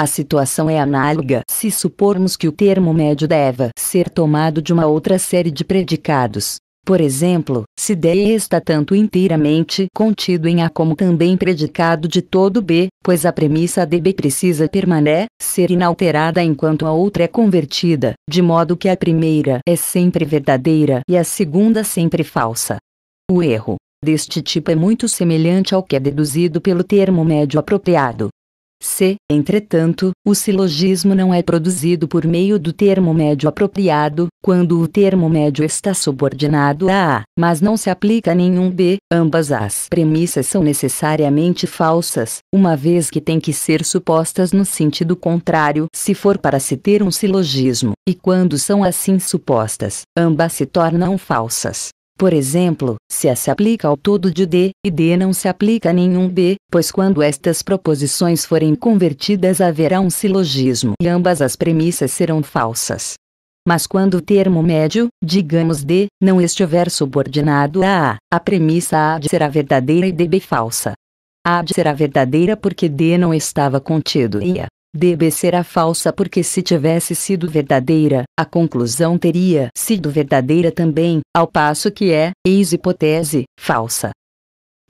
A situação é análoga se supormos que o termo médio deva ser tomado de uma outra série de predicados, por exemplo, se D está tanto inteiramente contido em A como também predicado de todo B, pois a premissa de B precisa permanecer inalterada enquanto a outra é convertida, de modo que a primeira é sempre verdadeira e a segunda sempre falsa. O erro deste tipo é muito semelhante ao que é deduzido pelo termo médio apropriado, se, entretanto, o silogismo não é produzido por meio do termo médio apropriado, quando o termo médio está subordinado a A, mas não se aplica a nenhum B, ambas as premissas são necessariamente falsas, uma vez que têm que ser supostas no sentido contrário se for para se ter um silogismo, e quando são assim supostas, ambas se tornam falsas. Por exemplo, se A se aplica ao todo de D, e D não se aplica a nenhum B, pois quando estas proposições forem convertidas haverá um silogismo e ambas as premissas serão falsas. Mas quando o termo médio, digamos D, não estiver subordinado a A, a premissa A de será verdadeira e DB falsa. A de será verdadeira porque D não estava contido e A DB será falsa porque se tivesse sido verdadeira, a conclusão teria sido verdadeira também, ao passo que é, eis hipotese, falsa.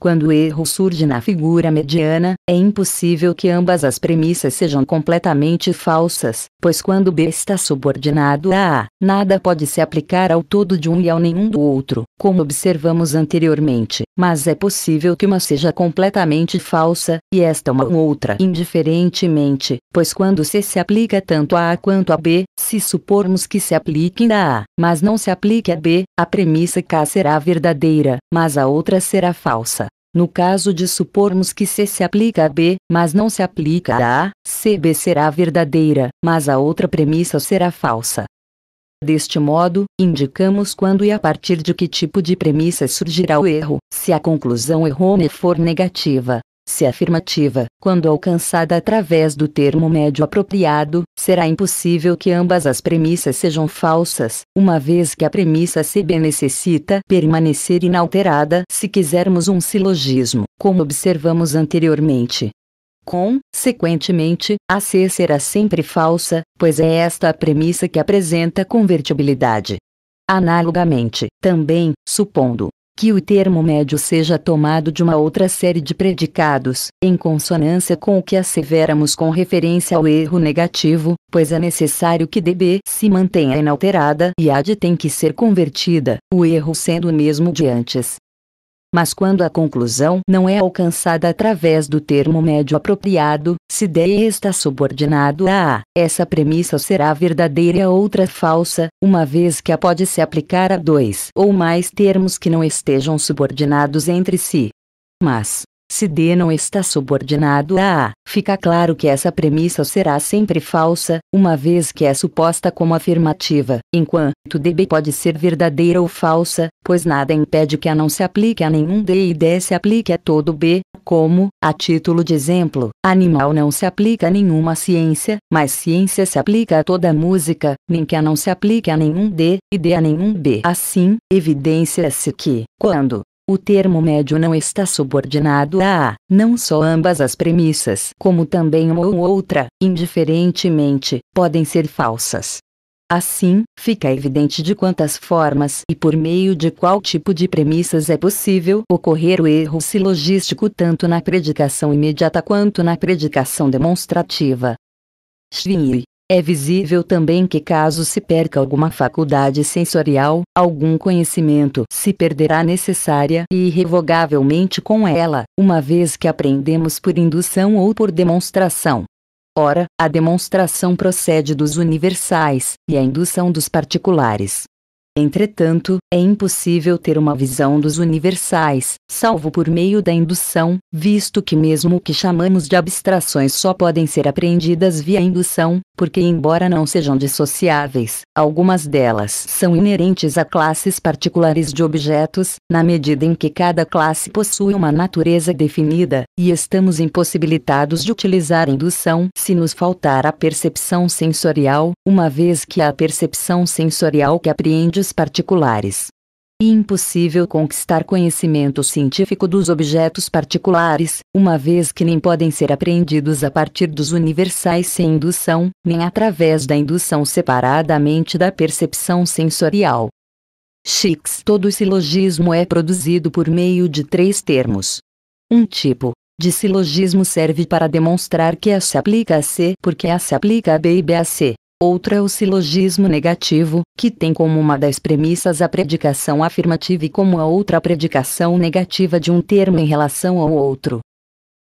Quando o erro surge na figura mediana, é impossível que ambas as premissas sejam completamente falsas, pois quando B está subordinado a A, nada pode se aplicar ao todo de um e ao nenhum do outro, como observamos anteriormente, mas é possível que uma seja completamente falsa, e esta uma ou outra indiferentemente, pois quando C se aplica tanto a A quanto a B, se supormos que se aplique a A, mas não se aplique a B, a premissa K será verdadeira, mas a outra será falsa. No caso de supormos que C se aplica a B, mas não se aplica a A, CB será verdadeira, mas a outra premissa será falsa. Deste modo, indicamos quando e a partir de que tipo de premissa surgirá o erro, se a conclusão errônea for negativa. Se afirmativa, quando alcançada através do termo médio apropriado, será impossível que ambas as premissas sejam falsas, uma vez que a premissa CB necessita permanecer inalterada se quisermos um silogismo, como observamos anteriormente. Consequentemente, a C será sempre falsa, pois é esta a premissa que apresenta convertibilidade. Analogamente, também, supondo que o termo médio seja tomado de uma outra série de predicados, em consonância com o que asseveramos com referência ao erro negativo, pois é necessário que DB se mantenha inalterada e AD tem que ser convertida, o erro sendo o mesmo de antes mas quando a conclusão não é alcançada através do termo médio apropriado, se D está subordinado a A, essa premissa será verdadeira e a outra falsa, uma vez que a pode se aplicar a dois ou mais termos que não estejam subordinados entre si. Mas, se D não está subordinado a A, fica claro que essa premissa será sempre falsa, uma vez que é suposta como afirmativa, enquanto DB pode ser verdadeira ou falsa, pois nada impede que A não se aplique a nenhum D e D se aplique a todo B, como, a título de exemplo, animal não se aplica a nenhuma ciência, mas ciência se aplica a toda música, nem que A não se aplique a nenhum D, e D a nenhum B. Assim, evidência-se que, quando o termo médio não está subordinado a, não só ambas as premissas, como também uma ou outra, indiferentemente, podem ser falsas. Assim, fica evidente de quantas formas e por meio de qual tipo de premissas é possível ocorrer o erro silogístico tanto na predicação imediata quanto na predicação demonstrativa. Schwinner é visível também que caso se perca alguma faculdade sensorial, algum conhecimento se perderá necessária e irrevogavelmente com ela, uma vez que aprendemos por indução ou por demonstração. Ora, a demonstração procede dos universais, e a indução dos particulares. Entretanto, é impossível ter uma visão dos universais, salvo por meio da indução, visto que mesmo o que chamamos de abstrações só podem ser apreendidas via indução, porque embora não sejam dissociáveis, algumas delas são inerentes a classes particulares de objetos, na medida em que cada classe possui uma natureza definida, e estamos impossibilitados de utilizar indução se nos faltar a percepção sensorial, uma vez que a percepção sensorial que apreende interesses particulares. E é impossível conquistar conhecimento científico dos objetos particulares, uma vez que nem podem ser apreendidos a partir dos universais sem indução, nem através da indução separadamente da percepção sensorial. Chix Todo silogismo é produzido por meio de três termos. Um tipo, de silogismo serve para demonstrar que A se aplica a C porque A se aplica a B e B a C. Outra é o silogismo negativo, que tem como uma das premissas a predicação afirmativa e como a outra a predicação negativa de um termo em relação ao outro.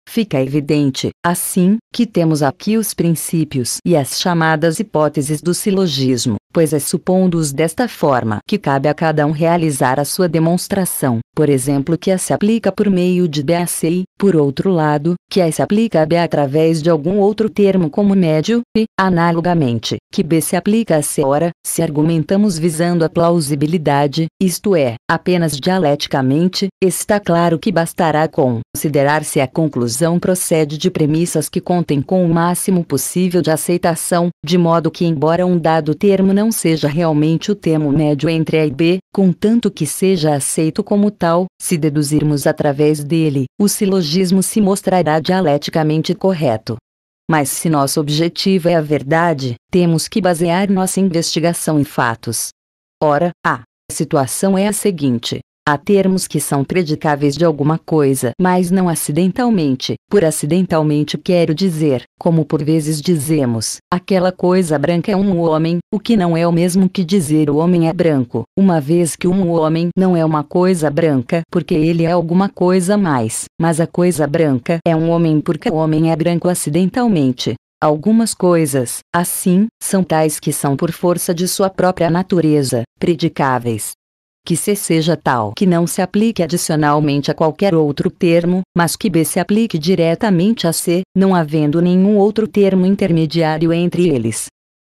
Fica evidente, assim, que temos aqui os princípios e as chamadas hipóteses do silogismo pois é supondo-os desta forma que cabe a cada um realizar a sua demonstração, por exemplo que a se aplica por meio de BACI, por outro lado, que a se aplica a B através de algum outro termo como médio, e, analogamente, que B se aplica a C ora, se argumentamos visando a plausibilidade, isto é, apenas dialeticamente, está claro que bastará considerar se a conclusão procede de premissas que contem com o máximo possível de aceitação, de modo que embora um dado termo não seja realmente o termo médio entre A e B, contanto que seja aceito como tal, se deduzirmos através dele, o silogismo se mostrará dialeticamente correto. Mas se nosso objetivo é a verdade, temos que basear nossa investigação em fatos. Ora, a situação é a seguinte: Há termos que são predicáveis de alguma coisa, mas não acidentalmente. Por acidentalmente quero dizer, como por vezes dizemos, aquela coisa branca é um homem, o que não é o mesmo que dizer o homem é branco, uma vez que um homem não é uma coisa branca porque ele é alguma coisa mais, mas a coisa branca é um homem porque o homem é branco acidentalmente. Algumas coisas, assim, são tais que são por força de sua própria natureza, predicáveis, que C seja tal que não se aplique adicionalmente a qualquer outro termo, mas que B se aplique diretamente a C, não havendo nenhum outro termo intermediário entre eles.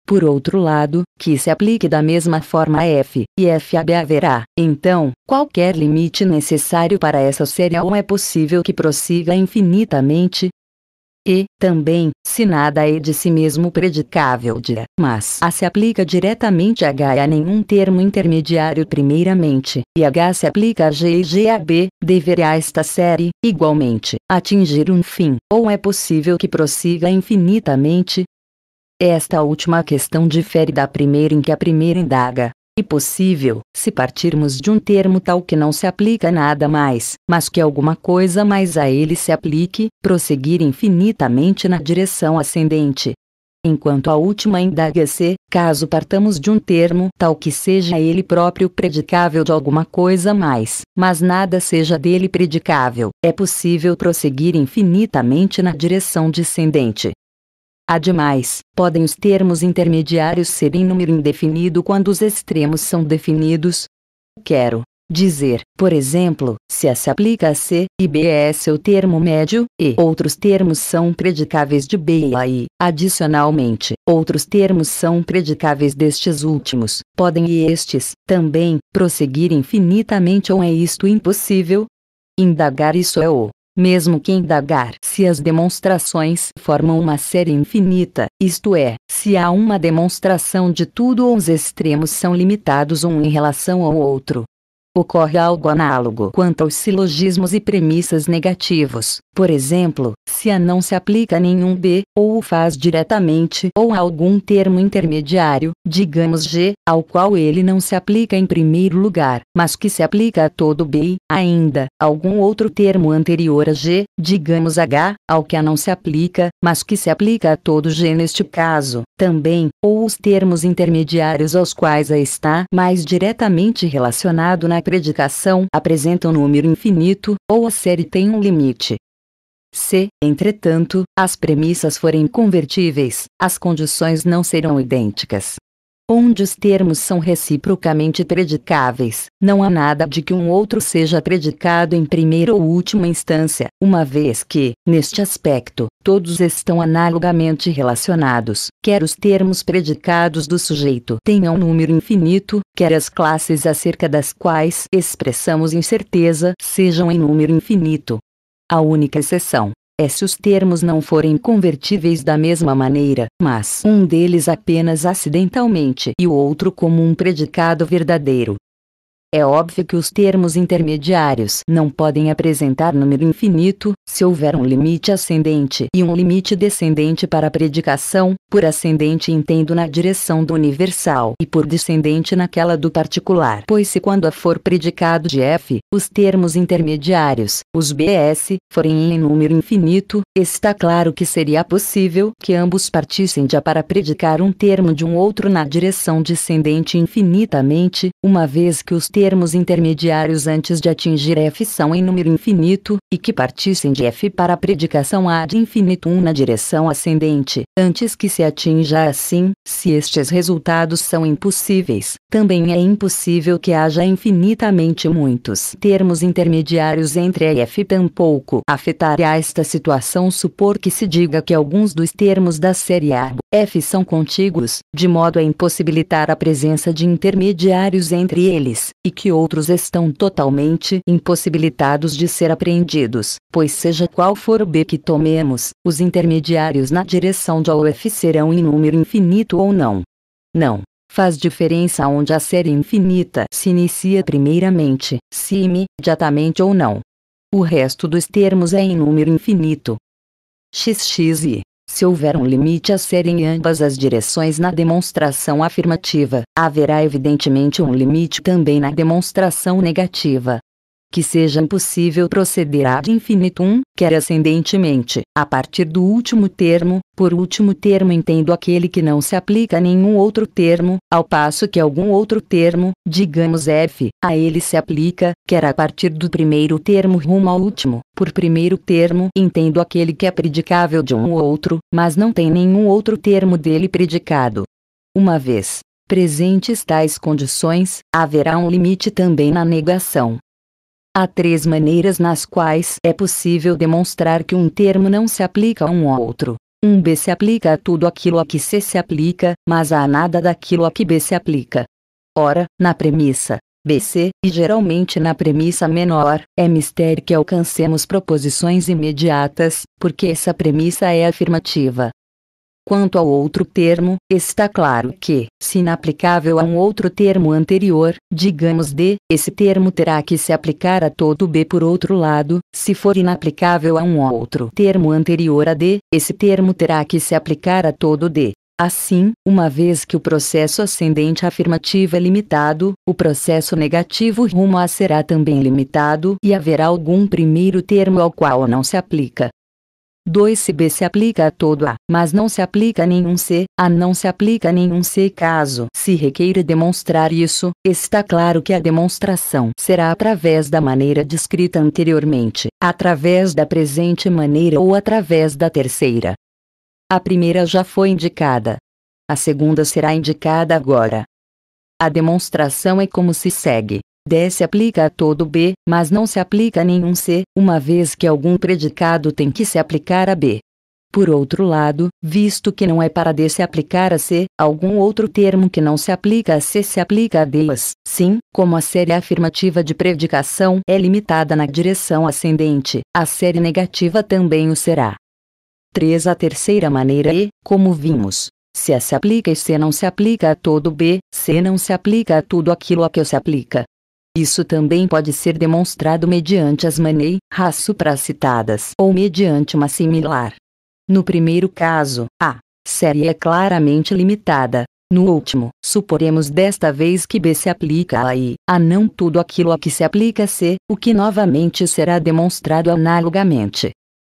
Por outro lado, que se aplique da mesma forma a f, e f a b haverá, então, qualquer limite necessário para essa ou é possível que prossiga infinitamente, e, também, se nada é de si mesmo predicável de a, mas a se aplica diretamente a H e a nenhum termo intermediário primeiramente, e H se aplica a G e G a B, deverá esta série, igualmente, atingir um fim, ou é possível que prossiga infinitamente? Esta última questão difere da primeira em que a primeira indaga, e é possível, se partirmos de um termo tal que não se aplica nada mais, mas que alguma coisa mais a ele se aplique, prosseguir infinitamente na direção ascendente. Enquanto a última indaga-se, caso partamos de um termo tal que seja ele próprio predicável de alguma coisa mais, mas nada seja dele predicável, é possível prosseguir infinitamente na direção descendente. Ademais, podem os termos intermediários serem número indefinido quando os extremos são definidos. Quero dizer, por exemplo, se S aplica a C e B é seu o termo médio, e outros termos são predicáveis de B e A e, adicionalmente, outros termos são predicáveis destes últimos, podem e estes, também, prosseguir infinitamente ou é isto impossível? Indagar isso é o mesmo que indagar se as demonstrações formam uma série infinita, isto é, se há uma demonstração de tudo ou os extremos são limitados um em relação ao outro. Ocorre algo análogo quanto aos silogismos e premissas negativos, por exemplo, se a não se aplica a nenhum B, ou o faz diretamente ou a algum termo intermediário, digamos G, ao qual ele não se aplica em primeiro lugar, mas que se aplica a todo B, ainda, algum outro termo anterior a G, digamos H, ao que a não se aplica, mas que se aplica a todo G neste caso, também, ou os termos intermediários aos quais a está mais diretamente relacionado na predicação apresentam número infinito, ou a série tem um limite se, entretanto, as premissas forem convertíveis, as condições não serão idênticas. Onde os termos são reciprocamente predicáveis, não há nada de que um outro seja predicado em primeira ou última instância, uma vez que, neste aspecto, todos estão analogamente relacionados, quer os termos predicados do sujeito tenham um número infinito, quer as classes acerca das quais expressamos incerteza sejam em número infinito. A única exceção é se os termos não forem convertíveis da mesma maneira, mas um deles apenas acidentalmente e o outro como um predicado verdadeiro. É óbvio que os termos intermediários não podem apresentar número infinito, se houver um limite ascendente e um limite descendente para a predicação, por ascendente entendo na direção do universal e por descendente naquela do particular. Pois se quando a for predicado de f, os termos intermediários, os bs, forem em número infinito, está claro que seria possível que ambos partissem de a para predicar um termo de um outro na direção descendente infinitamente, uma vez que os termos termos intermediários antes de atingir f são em número infinito, e que partissem de f para a predicação ad infinitum na direção ascendente, antes que se atinja assim, se estes resultados são impossíveis, também é impossível que haja infinitamente muitos termos intermediários entre a e f tampouco afetaria esta situação supor que se diga que alguns dos termos da série A f são contíguos, de modo a impossibilitar a presença de intermediários entre eles, e que outros estão totalmente impossibilitados de ser apreendidos, pois seja qual for o b que tomemos, os intermediários na direção de ao f serão em número infinito ou não. Não. Faz diferença onde a série infinita se inicia primeiramente, se imediatamente ou não. O resto dos termos é em número infinito. xx e se houver um limite a ser em ambas as direções na demonstração afirmativa, haverá evidentemente um limite também na demonstração negativa que seja impossível proceder ad infinitum, quer ascendentemente, a partir do último termo, por último termo entendo aquele que não se aplica a nenhum outro termo, ao passo que algum outro termo, digamos f, a ele se aplica, quer a partir do primeiro termo rumo ao último. Por primeiro termo entendo aquele que é predicável de um ou outro, mas não tem nenhum outro termo dele predicado. Uma vez presentes tais condições, haverá um limite também na negação. Há três maneiras nas quais é possível demonstrar que um termo não se aplica a um outro. Um B se aplica a tudo aquilo a que C se aplica, mas há nada daquilo a que B se aplica. Ora, na premissa BC, e geralmente na premissa menor, é mistério que alcancemos proposições imediatas, porque essa premissa é afirmativa. Quanto ao outro termo, está claro que, se inaplicável a um outro termo anterior, digamos D, esse termo terá que se aplicar a todo B por outro lado, se for inaplicável a um outro termo anterior a D, esse termo terá que se aplicar a todo D. Assim, uma vez que o processo ascendente afirmativo é limitado, o processo negativo rumo a será também limitado e haverá algum primeiro termo ao qual não se aplica. 2CB se aplica a todo A, mas não se aplica a nenhum C, A não se aplica a nenhum C caso se requeira demonstrar isso, está claro que a demonstração será através da maneira descrita anteriormente, através da presente maneira ou através da terceira. A primeira já foi indicada. A segunda será indicada agora. A demonstração é como se segue. D se aplica a todo B, mas não se aplica a nenhum C, uma vez que algum predicado tem que se aplicar a B. Por outro lado, visto que não é para D se aplicar a C, algum outro termo que não se aplica a C se aplica a D. sim, como a série afirmativa de predicação é limitada na direção ascendente, a série negativa também o será. 3. A terceira maneira é, como vimos, se A se aplica e C não se aplica a todo B, C não se aplica a tudo aquilo a que se aplica, isso também pode ser demonstrado mediante as manei, raço supracitadas ou mediante uma similar. No primeiro caso, a série é claramente limitada. No último, suporemos desta vez que B se aplica a I, a não tudo aquilo a que se aplica C, o que novamente será demonstrado analogamente.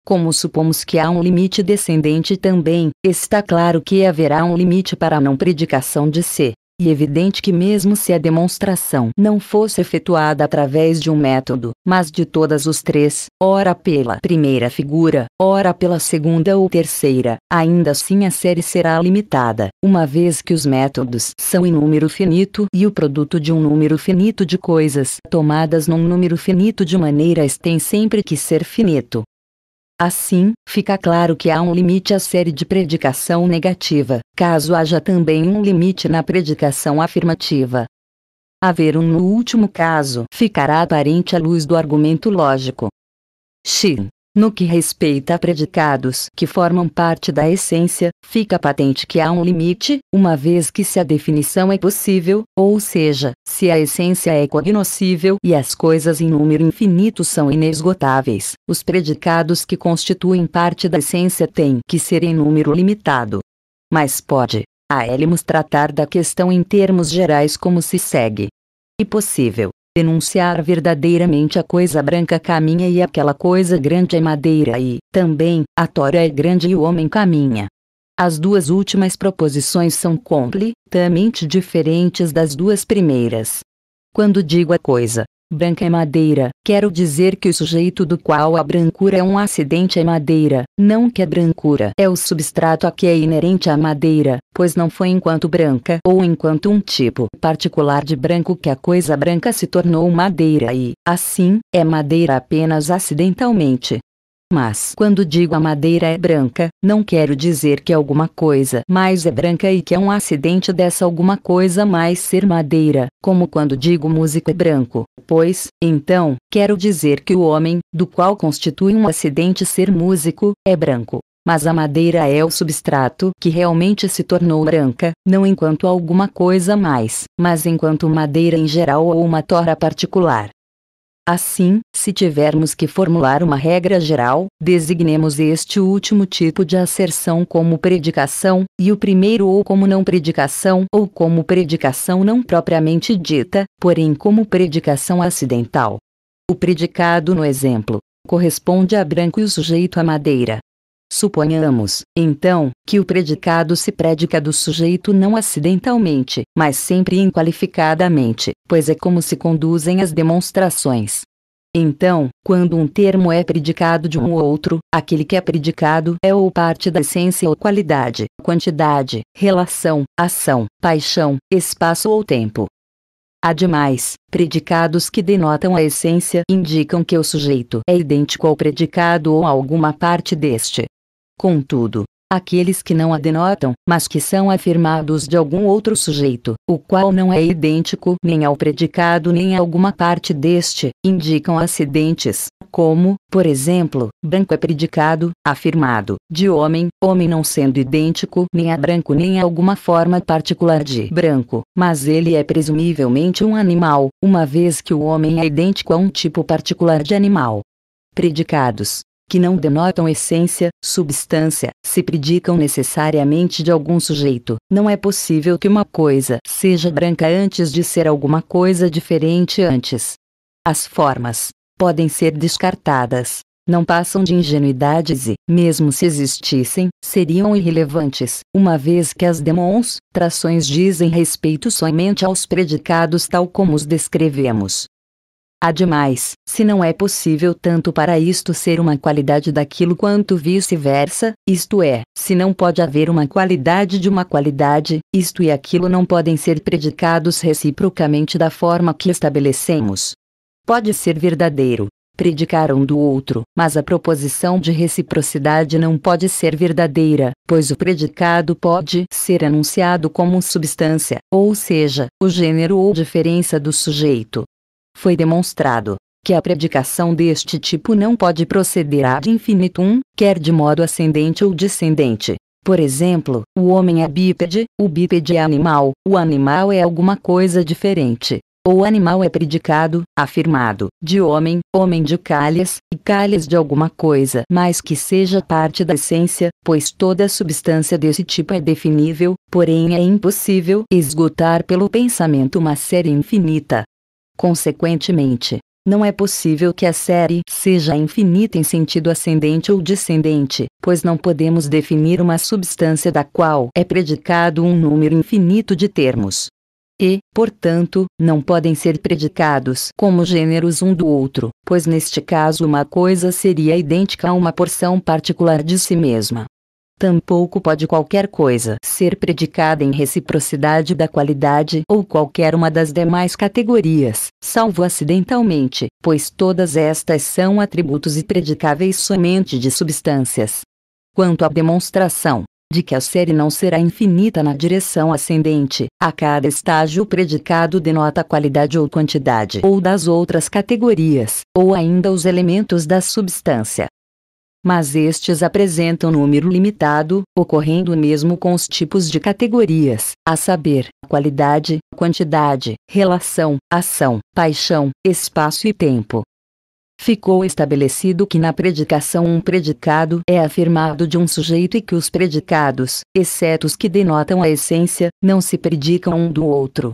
Como supomos que há um limite descendente também, está claro que haverá um limite para a não predicação de C. E evidente que mesmo se a demonstração não fosse efetuada através de um método, mas de todas os três, ora pela primeira figura, ora pela segunda ou terceira, ainda assim a série será limitada, uma vez que os métodos são em número finito e o produto de um número finito de coisas tomadas num número finito de maneiras tem sempre que ser finito. Assim, fica claro que há um limite à série de predicação negativa, caso haja também um limite na predicação afirmativa. Haver um no último caso ficará aparente à luz do argumento lógico. X no que respeita a predicados que formam parte da essência, fica patente que há um limite, uma vez que se a definição é possível, ou seja, se a essência é cognoscível e as coisas em número infinito são inesgotáveis, os predicados que constituem parte da essência têm que ser em número limitado. Mas pode, a Elimus tratar da questão em termos gerais como se segue. E possível denunciar verdadeiramente a coisa branca caminha e aquela coisa grande é madeira e, também, a tora é grande e o homem caminha. As duas últimas proposições são completamente diferentes das duas primeiras. Quando digo a coisa Branca é madeira. Quero dizer que o sujeito do qual a brancura é um acidente é madeira, não que a brancura é o substrato a que é inerente à madeira, pois não foi enquanto branca ou enquanto um tipo particular de branco que a coisa branca se tornou madeira e, assim, é madeira apenas acidentalmente, mas quando digo a madeira é branca, não quero dizer que é alguma coisa mais é branca e que é um acidente dessa alguma coisa mais ser madeira, como quando digo músico é branco. Pois, então, quero dizer que o homem, do qual constitui um acidente ser músico, é branco. Mas a madeira é o substrato que realmente se tornou branca, não enquanto alguma coisa mais, mas enquanto madeira em geral ou uma tora particular. Assim, se tivermos que formular uma regra geral, designemos este último tipo de asserção como predicação, e o primeiro ou como não predicação ou como predicação não propriamente dita, porém como predicação acidental. O predicado no exemplo corresponde a branco e o sujeito a madeira. Suponhamos, então, que o predicado se predica do sujeito não acidentalmente, mas sempre inqualificadamente, pois é como se conduzem as demonstrações. Então, quando um termo é predicado de um ou outro, aquele que é predicado é ou parte da essência ou qualidade, quantidade, relação, ação, paixão, espaço ou tempo. Ademais, predicados que denotam a essência indicam que o sujeito é idêntico ao predicado ou a alguma parte deste. Contudo, aqueles que não a denotam, mas que são afirmados de algum outro sujeito, o qual não é idêntico nem ao predicado nem a alguma parte deste, indicam acidentes, como, por exemplo, branco é predicado, afirmado, de homem, homem não sendo idêntico nem a branco nem a alguma forma particular de branco, mas ele é presumivelmente um animal, uma vez que o homem é idêntico a um tipo particular de animal. Predicados que não denotam essência, substância, se predicam necessariamente de algum sujeito. Não é possível que uma coisa seja branca antes de ser alguma coisa diferente antes. As formas podem ser descartadas. Não passam de ingenuidades e, mesmo se existissem, seriam irrelevantes, uma vez que as demonstrações dizem respeito somente aos predicados tal como os descrevemos. Ademais, se não é possível tanto para isto ser uma qualidade daquilo quanto vice-versa, isto é, se não pode haver uma qualidade de uma qualidade, isto e aquilo não podem ser predicados reciprocamente da forma que estabelecemos. Pode ser verdadeiro, predicar um do outro, mas a proposição de reciprocidade não pode ser verdadeira, pois o predicado pode ser anunciado como substância, ou seja, o gênero ou diferença do sujeito, foi demonstrado que a predicação deste tipo não pode proceder ad infinitum, quer de modo ascendente ou descendente. Por exemplo, o homem é bípede, o bípede é animal, o animal é alguma coisa diferente. Ou animal é predicado, afirmado, de homem, homem de calhas, e calhas de alguma coisa, mas que seja parte da essência, pois toda substância desse tipo é definível, porém é impossível esgotar pelo pensamento uma série infinita Consequentemente, não é possível que a série seja infinita em sentido ascendente ou descendente, pois não podemos definir uma substância da qual é predicado um número infinito de termos. E, portanto, não podem ser predicados como gêneros um do outro, pois neste caso uma coisa seria idêntica a uma porção particular de si mesma. Tampouco pode qualquer coisa ser predicada em reciprocidade da qualidade ou qualquer uma das demais categorias, salvo acidentalmente, pois todas estas são atributos e predicáveis somente de substâncias. Quanto à demonstração de que a série não será infinita na direção ascendente, a cada estágio predicado denota a qualidade ou quantidade ou das outras categorias, ou ainda os elementos da substância mas estes apresentam número limitado, ocorrendo o mesmo com os tipos de categorias, a saber, qualidade, quantidade, relação, ação, paixão, espaço e tempo. Ficou estabelecido que na predicação um predicado é afirmado de um sujeito e que os predicados, exceto os que denotam a essência, não se predicam um do outro,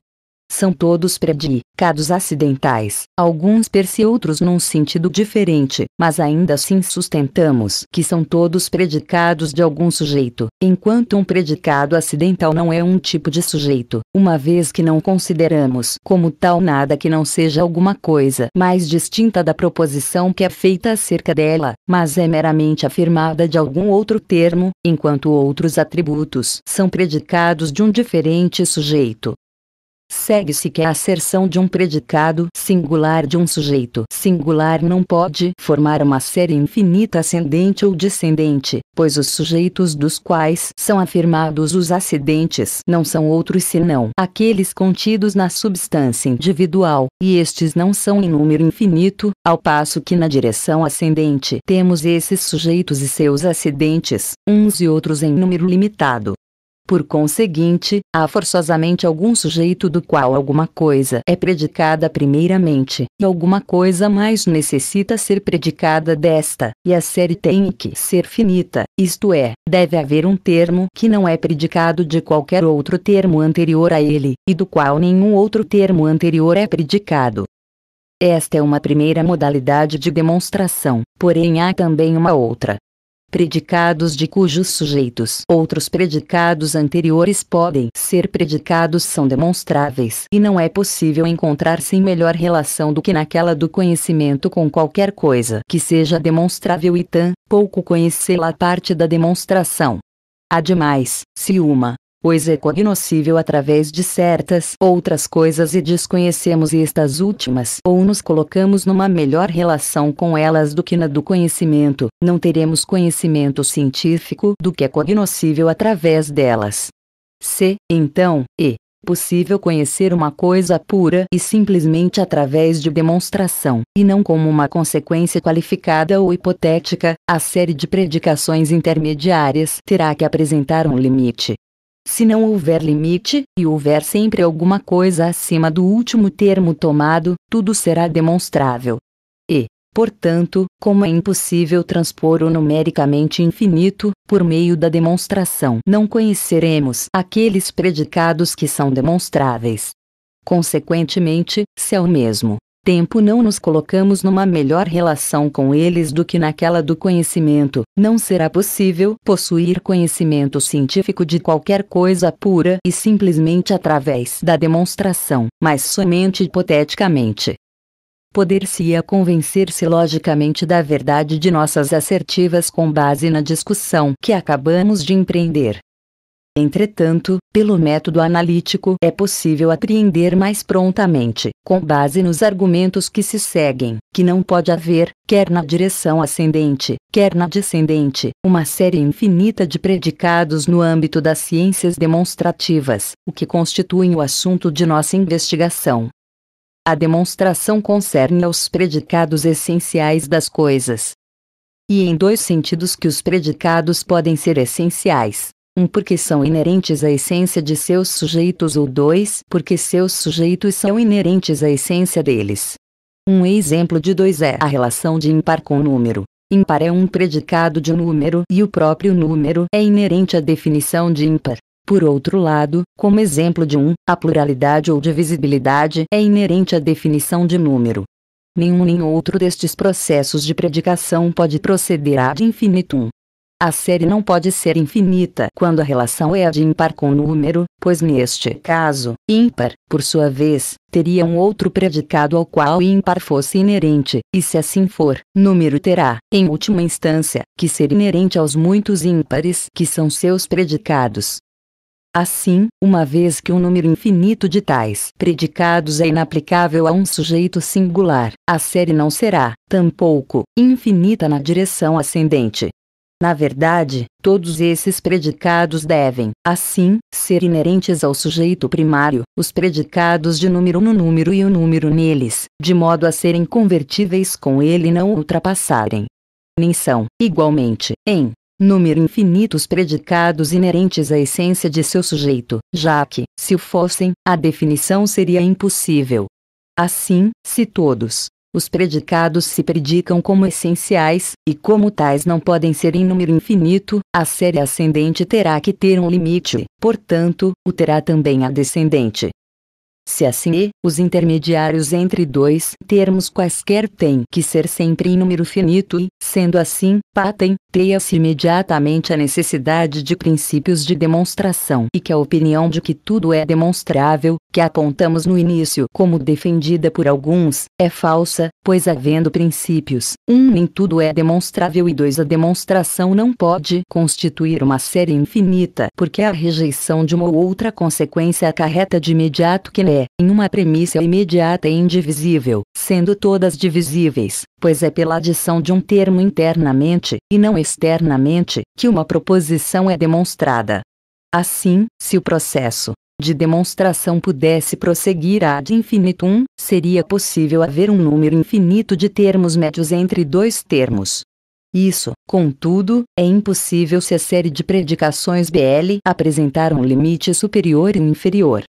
são todos predicados acidentais, alguns perse outros num sentido diferente, mas ainda assim sustentamos que são todos predicados de algum sujeito, enquanto um predicado acidental não é um tipo de sujeito, uma vez que não consideramos como tal nada que não seja alguma coisa mais distinta da proposição que é feita acerca dela, mas é meramente afirmada de algum outro termo, enquanto outros atributos são predicados de um diferente sujeito, segue-se que a acerção de um predicado singular de um sujeito singular não pode formar uma série infinita ascendente ou descendente, pois os sujeitos dos quais são afirmados os acidentes não são outros senão aqueles contidos na substância individual, e estes não são em número infinito, ao passo que na direção ascendente temos esses sujeitos e seus acidentes, uns e outros em número limitado. Por conseguinte, há forçosamente algum sujeito do qual alguma coisa é predicada primeiramente, e alguma coisa mais necessita ser predicada desta, e a série tem que ser finita, isto é, deve haver um termo que não é predicado de qualquer outro termo anterior a ele, e do qual nenhum outro termo anterior é predicado. Esta é uma primeira modalidade de demonstração, porém há também uma outra, predicados de cujos sujeitos outros predicados anteriores podem ser predicados são demonstráveis e não é possível encontrar sem melhor relação do que naquela do conhecimento com qualquer coisa que seja demonstrável e tão pouco conhecê-la parte da demonstração. Ademais, se uma pois é cognoscível através de certas outras coisas e desconhecemos estas últimas ou nos colocamos numa melhor relação com elas do que na do conhecimento, não teremos conhecimento científico do que é cognoscível através delas. C. Então, e é possível conhecer uma coisa pura e simplesmente através de demonstração, e não como uma consequência qualificada ou hipotética, a série de predicações intermediárias terá que apresentar um limite. Se não houver limite, e houver sempre alguma coisa acima do último termo tomado, tudo será demonstrável. E, portanto, como é impossível transpor o numericamente infinito, por meio da demonstração, não conheceremos aqueles predicados que são demonstráveis. Consequentemente, se ao é mesmo tempo não nos colocamos numa melhor relação com eles do que naquela do conhecimento, não será possível possuir conhecimento científico de qualquer coisa pura e simplesmente através da demonstração, mas somente hipoteticamente poder-se-ia convencer-se logicamente da verdade de nossas assertivas com base na discussão que acabamos de empreender. Entretanto, pelo método analítico é possível apreender mais prontamente, com base nos argumentos que se seguem, que não pode haver, quer na direção ascendente, quer na descendente, uma série infinita de predicados no âmbito das ciências demonstrativas, o que constitui o assunto de nossa investigação. A demonstração concerne aos predicados essenciais das coisas. E em dois sentidos que os predicados podem ser essenciais 1. Um, porque são inerentes à essência de seus sujeitos ou 2. Porque seus sujeitos são inerentes à essência deles. Um exemplo de 2 é a relação de ímpar com número. Ímpar é um predicado de número e o próprio número é inerente à definição de ímpar. Por outro lado, como exemplo de um, a pluralidade ou divisibilidade é inerente à definição de número. Nenhum nem outro destes processos de predicação pode proceder ad infinitum. A série não pode ser infinita quando a relação é a de ímpar com número, pois neste caso, ímpar, por sua vez, teria um outro predicado ao qual ímpar fosse inerente, e se assim for, número terá, em última instância, que ser inerente aos muitos ímpares que são seus predicados. Assim, uma vez que um número infinito de tais predicados é inaplicável a um sujeito singular, a série não será, tampouco, infinita na direção ascendente, na verdade, todos esses predicados devem, assim, ser inerentes ao sujeito primário, os predicados de número no número e o número neles, de modo a serem convertíveis com ele e não ultrapassarem. Nem são, igualmente, em número infinitos predicados inerentes à essência de seu sujeito, já que, se o fossem, a definição seria impossível. Assim, se todos, os predicados se predicam como essenciais, e como tais não podem ser em número infinito, a série ascendente terá que ter um limite, portanto, o terá também a descendente. Se assim é, os intermediários entre dois termos quaisquer têm que ser sempre em número finito e, sendo assim, patem, teia-se imediatamente a necessidade de princípios de demonstração e que a opinião de que tudo é demonstrável, que apontamos no início como defendida por alguns, é falsa, pois havendo princípios, um nem tudo é demonstrável e dois a demonstração não pode constituir uma série infinita, porque a rejeição de uma ou outra consequência acarreta de imediato que é, em uma premissa imediata e indivisível, sendo todas divisíveis, pois é pela adição de um termo internamente, e não externamente, que uma proposição é demonstrada. Assim, se o processo de demonstração pudesse prosseguir ad infinitum, seria possível haver um número infinito de termos médios entre dois termos. Isso, contudo, é impossível se a série de predicações BL apresentar um limite superior e inferior.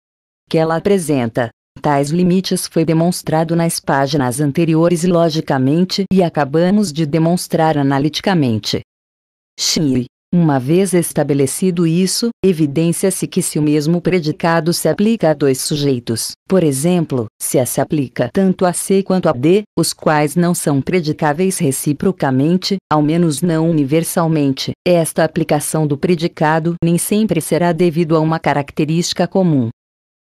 Que ela apresenta, tais limites foi demonstrado nas páginas anteriores logicamente e acabamos de demonstrar analiticamente. Xi, uma vez estabelecido isso, evidência-se que se o mesmo predicado se aplica a dois sujeitos, por exemplo, se a se aplica tanto a C quanto a D, os quais não são predicáveis reciprocamente, ao menos não universalmente, esta aplicação do predicado nem sempre será devido a uma característica comum,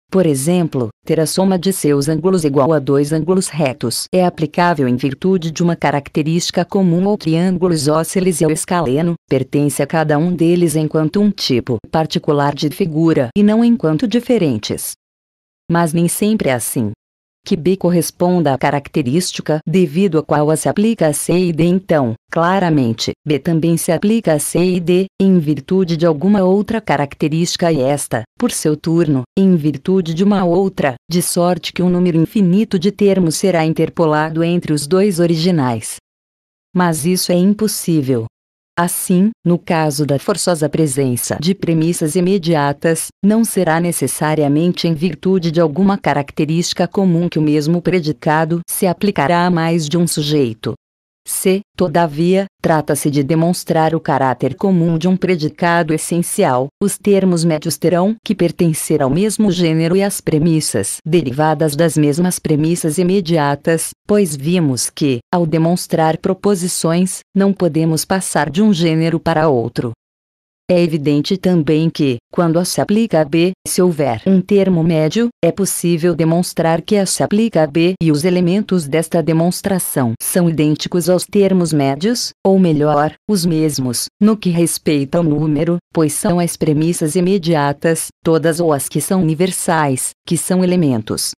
por exemplo, ter a soma de seus ângulos igual a dois ângulos retos é aplicável em virtude de uma característica comum ou triângulos ósceles e ao escaleno, pertence a cada um deles enquanto um tipo particular de figura e não enquanto diferentes. Mas nem sempre é assim que B corresponda à característica devido a qual A se aplica a C e D então, claramente, B também se aplica a C e D, em virtude de alguma outra característica e esta, por seu turno, em virtude de uma outra, de sorte que um número infinito de termos será interpolado entre os dois originais. Mas isso é impossível, Assim, no caso da forçosa presença de premissas imediatas, não será necessariamente em virtude de alguma característica comum que o mesmo predicado se aplicará a mais de um sujeito, C. Todavia, trata-se de demonstrar o caráter comum de um predicado essencial. Os termos médios terão que pertencer ao mesmo gênero e as premissas derivadas das mesmas premissas imediatas, pois vimos que, ao demonstrar proposições, não podemos passar de um gênero para outro. É evidente também que, quando se aplica a B, se houver um termo médio, é possível demonstrar que se aplica a B e os elementos desta demonstração são idênticos aos termos médios, ou melhor, os mesmos, no que respeita ao número, pois são as premissas imediatas, todas ou as que são universais, que são elementos.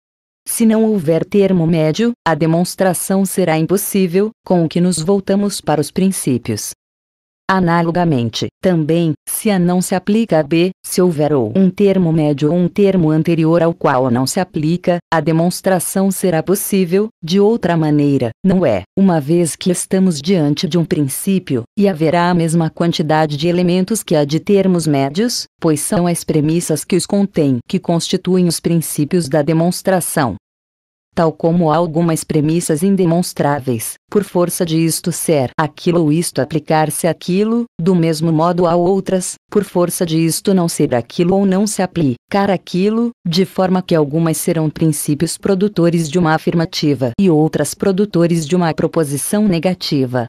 Se não houver termo médio, a demonstração será impossível, com o que nos voltamos para os princípios. Analogamente, também, se A não se aplica a B, se houver ou um termo médio ou um termo anterior ao qual não se aplica, a demonstração será possível, de outra maneira, não é, uma vez que estamos diante de um princípio, e haverá a mesma quantidade de elementos que a de termos médios, pois são as premissas que os contêm que constituem os princípios da demonstração tal como algumas premissas indemonstráveis, por força de isto ser aquilo ou isto aplicar-se aquilo, do mesmo modo a outras, por força de isto não ser aquilo ou não se aplicar aquilo, de forma que algumas serão princípios produtores de uma afirmativa e outras produtores de uma proposição negativa,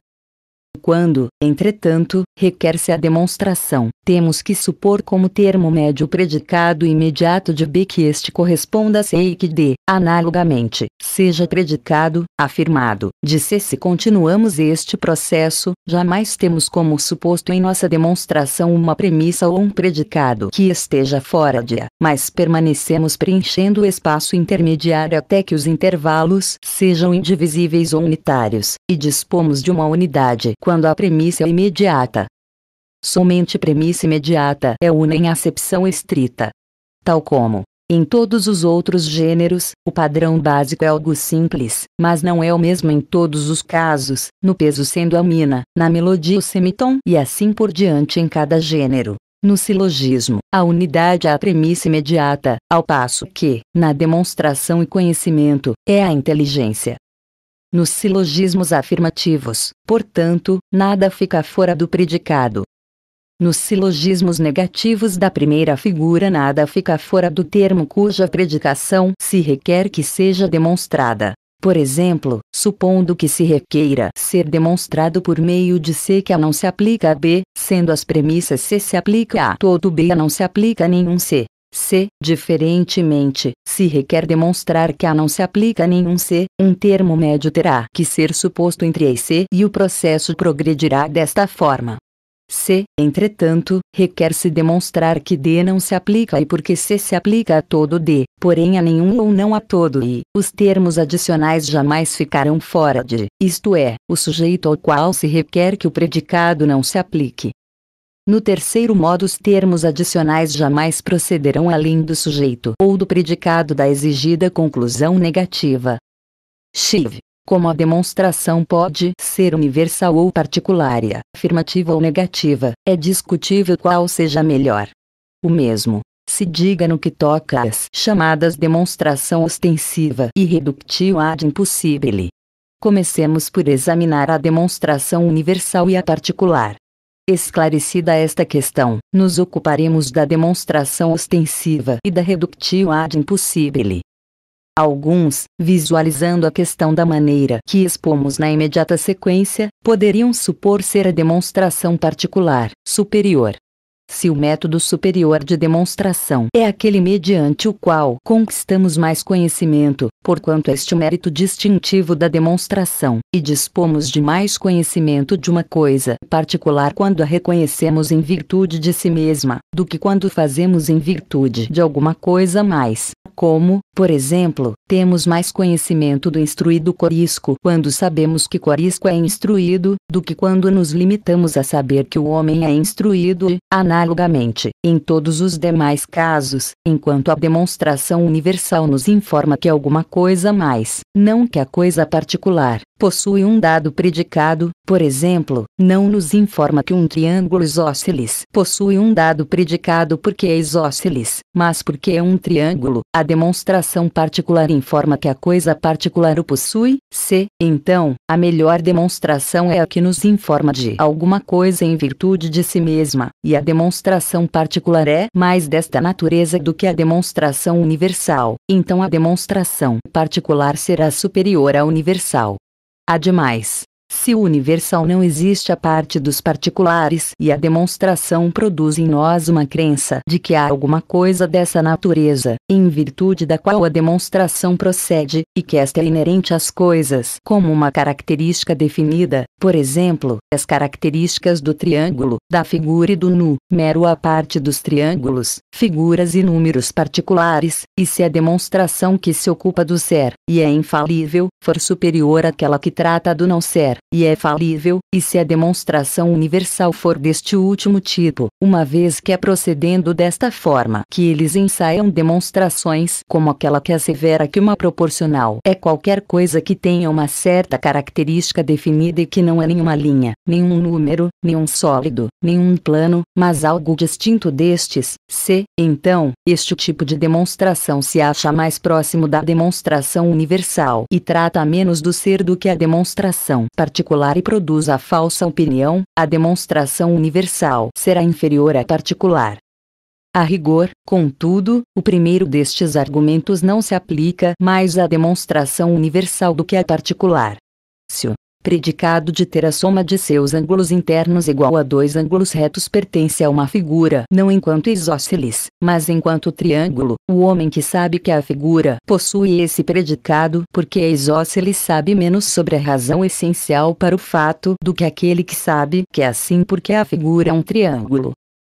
quando, entretanto, requer-se a demonstração, temos que supor como termo médio predicado imediato de B que este corresponda a C e que D, analogamente, seja predicado, afirmado. De C se continuamos este processo, jamais temos como suposto em nossa demonstração uma premissa ou um predicado que esteja fora de A, mas permanecemos preenchendo o espaço intermediário até que os intervalos sejam indivisíveis ou unitários, e dispomos de uma unidade quando a premissa é imediata. Somente premissa imediata é una em acepção estrita. Tal como, em todos os outros gêneros, o padrão básico é algo simples, mas não é o mesmo em todos os casos, no peso sendo a mina, na melodia o semitom e assim por diante em cada gênero. No silogismo, a unidade é a premissa imediata, ao passo que, na demonstração e conhecimento, é a inteligência. Nos silogismos afirmativos, portanto, nada fica fora do predicado. Nos silogismos negativos da primeira figura, nada fica fora do termo cuja predicação se requer que seja demonstrada. Por exemplo, supondo que se requeira ser demonstrado por meio de C que A não se aplica a B, sendo as premissas C se aplica a todo B A não se aplica a nenhum C. C. Diferentemente, se requer demonstrar que A não se aplica a nenhum C, um termo médio terá que ser suposto entre A e C e o processo progredirá desta forma. C. Entretanto, requer-se demonstrar que D não se aplica e porque C se aplica a todo D, porém a nenhum ou não a todo I. Os termos adicionais jamais ficarão fora de, isto é, o sujeito ao qual se requer que o predicado não se aplique. No terceiro modo, os termos adicionais jamais procederão além do sujeito ou do predicado da exigida conclusão negativa. Chive, como a demonstração pode ser universal ou particulária, afirmativa ou negativa, é discutível qual seja melhor. O mesmo se diga no que toca às chamadas demonstração ostensiva e reductio ad impossibile. Comecemos por examinar a demonstração universal e a particular. Esclarecida esta questão, nos ocuparemos da demonstração ostensiva e da reductio ad impossibile. Alguns, visualizando a questão da maneira que expomos na imediata sequência, poderiam supor ser a demonstração particular, superior, se o método superior de demonstração é aquele mediante o qual conquistamos mais conhecimento, porquanto este mérito distintivo da demonstração, e dispomos de mais conhecimento de uma coisa particular quando a reconhecemos em virtude de si mesma, do que quando fazemos em virtude de alguma coisa mais, como, por exemplo, temos mais conhecimento do instruído corisco quando sabemos que corisco é instruído, do que quando nos limitamos a saber que o homem é instruído, análise analogamente, em todos os demais casos, enquanto a demonstração universal nos informa que alguma coisa mais, não que a coisa particular, possui um dado predicado, por exemplo, não nos informa que um triângulo isósceles possui um dado predicado porque é isósceles, mas porque é um triângulo, a demonstração particular informa que a coisa particular o possui, c. Então, a melhor demonstração é a que nos informa de alguma coisa em virtude de si mesma, e a demonstração particular é mais desta natureza do que a demonstração universal, então a demonstração particular será superior à universal. Há demais. Se o universal não existe a parte dos particulares e a demonstração produz em nós uma crença de que há alguma coisa dessa natureza, em virtude da qual a demonstração procede, e que esta é inerente às coisas como uma característica definida, por exemplo, as características do triângulo, da figura e do nu, mero a parte dos triângulos, figuras e números particulares, e se a demonstração que se ocupa do ser, e é infalível, for superior àquela que trata do não ser, e é falível, e se a demonstração universal for deste último tipo, uma vez que é procedendo desta forma que eles ensaiam demonstrações como aquela que assevera é que uma proporcional é qualquer coisa que tenha uma certa característica definida e que não é nenhuma linha, nenhum número, nenhum sólido, nenhum plano, mas algo distinto destes, se, então, este tipo de demonstração se acha mais próximo da demonstração universal e trata menos do ser do que a demonstração particular particular e produz a falsa opinião, a demonstração universal será inferior à particular. A rigor, contudo, o primeiro destes argumentos não se aplica mais à demonstração universal do que à particular. Se o predicado de ter a soma de seus ângulos internos igual a dois ângulos retos pertence a uma figura, não enquanto isósceles, mas enquanto triângulo. O homem que sabe que a figura possui esse predicado, porque isósceles sabe menos sobre a razão essencial para o fato do que aquele que sabe que é assim porque a figura é um triângulo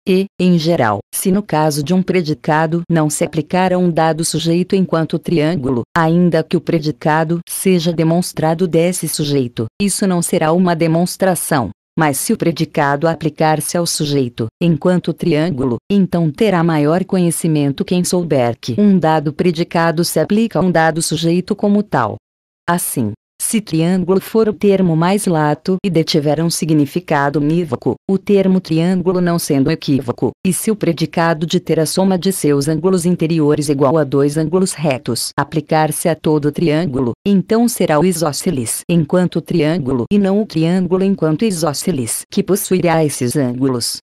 e, em geral, se no caso de um predicado não se aplicar a um dado sujeito enquanto triângulo, ainda que o predicado seja demonstrado desse sujeito, isso não será uma demonstração. Mas se o predicado aplicar-se ao sujeito, enquanto triângulo, então terá maior conhecimento quem souber que um dado predicado se aplica a um dado sujeito como tal. Assim, se triângulo for o termo mais lato e detiver um significado unívoco, o termo triângulo não sendo equívoco, e se o predicado de ter a soma de seus ângulos interiores igual a dois ângulos retos aplicar-se a todo triângulo, então será o isósceles enquanto triângulo e não o triângulo enquanto isósceles que possuirá esses ângulos.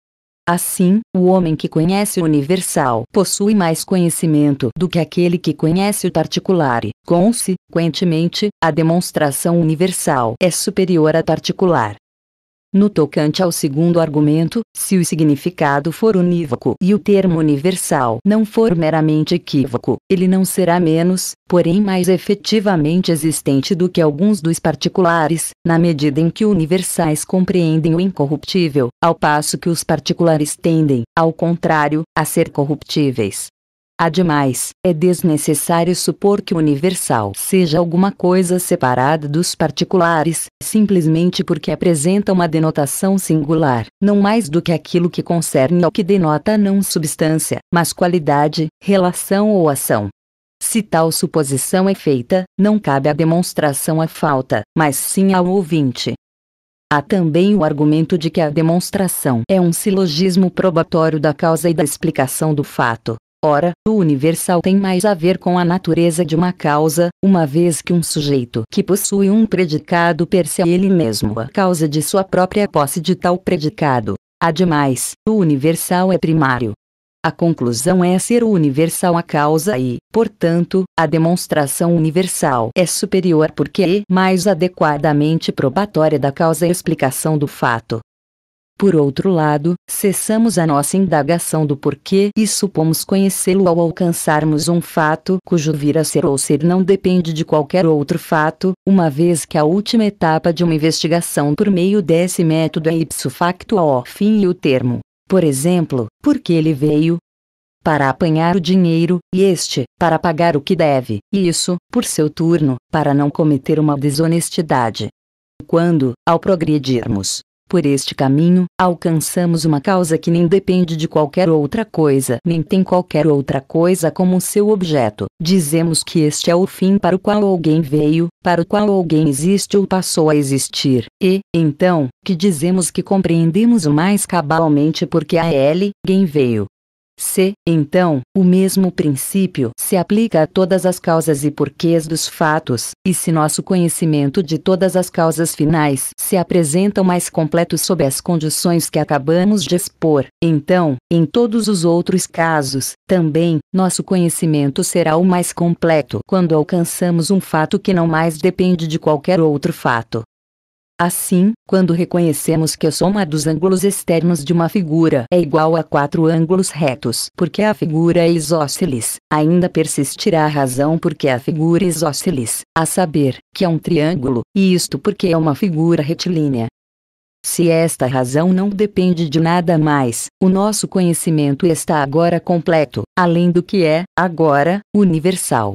Assim, o homem que conhece o universal possui mais conhecimento do que aquele que conhece o particular e, consequentemente, a demonstração universal é superior à particular. No tocante ao segundo argumento, se o significado for unívoco e o termo universal não for meramente equívoco, ele não será menos, porém mais efetivamente existente do que alguns dos particulares, na medida em que universais compreendem o incorruptível, ao passo que os particulares tendem, ao contrário, a ser corruptíveis. Ademais, é desnecessário supor que o universal seja alguma coisa separada dos particulares, simplesmente porque apresenta uma denotação singular, não mais do que aquilo que concerne ao que denota não substância, mas qualidade, relação ou ação. Se tal suposição é feita, não cabe à demonstração a falta, mas sim ao ouvinte. Há também o argumento de que a demonstração é um silogismo probatório da causa e da explicação do fato, Ora, o universal tem mais a ver com a natureza de uma causa, uma vez que um sujeito que possui um predicado perce a ele mesmo a causa de sua própria posse de tal predicado. Ademais, o universal é primário. A conclusão é ser o universal a causa e, portanto, a demonstração universal é superior porque é mais adequadamente probatória da causa e explicação do fato. Por outro lado, cessamos a nossa indagação do porquê e supomos conhecê-lo ao alcançarmos um fato cujo vir a ser ou ser não depende de qualquer outro fato, uma vez que a última etapa de uma investigação por meio desse método é ipso facto ao fim e o termo. Por exemplo, por que ele veio, para apanhar o dinheiro, e este, para pagar o que deve, e isso, por seu turno, para não cometer uma desonestidade. Quando, ao progredirmos, por este caminho, alcançamos uma causa que nem depende de qualquer outra coisa, nem tem qualquer outra coisa como seu objeto. Dizemos que este é o fim para o qual alguém veio, para o qual alguém existe ou passou a existir. E, então, que dizemos que compreendemos o mais cabalmente porque a ele, quem veio, se, então, o mesmo princípio se aplica a todas as causas e porquês dos fatos, e se nosso conhecimento de todas as causas finais se apresenta mais completo sob as condições que acabamos de expor, então, em todos os outros casos, também, nosso conhecimento será o mais completo quando alcançamos um fato que não mais depende de qualquer outro fato. Assim, quando reconhecemos que a soma dos ângulos externos de uma figura é igual a quatro ângulos retos porque a figura é isósceles, ainda persistirá a razão porque a figura é isósceles, a saber, que é um triângulo, e isto porque é uma figura retilínea. Se esta razão não depende de nada mais, o nosso conhecimento está agora completo, além do que é, agora, universal.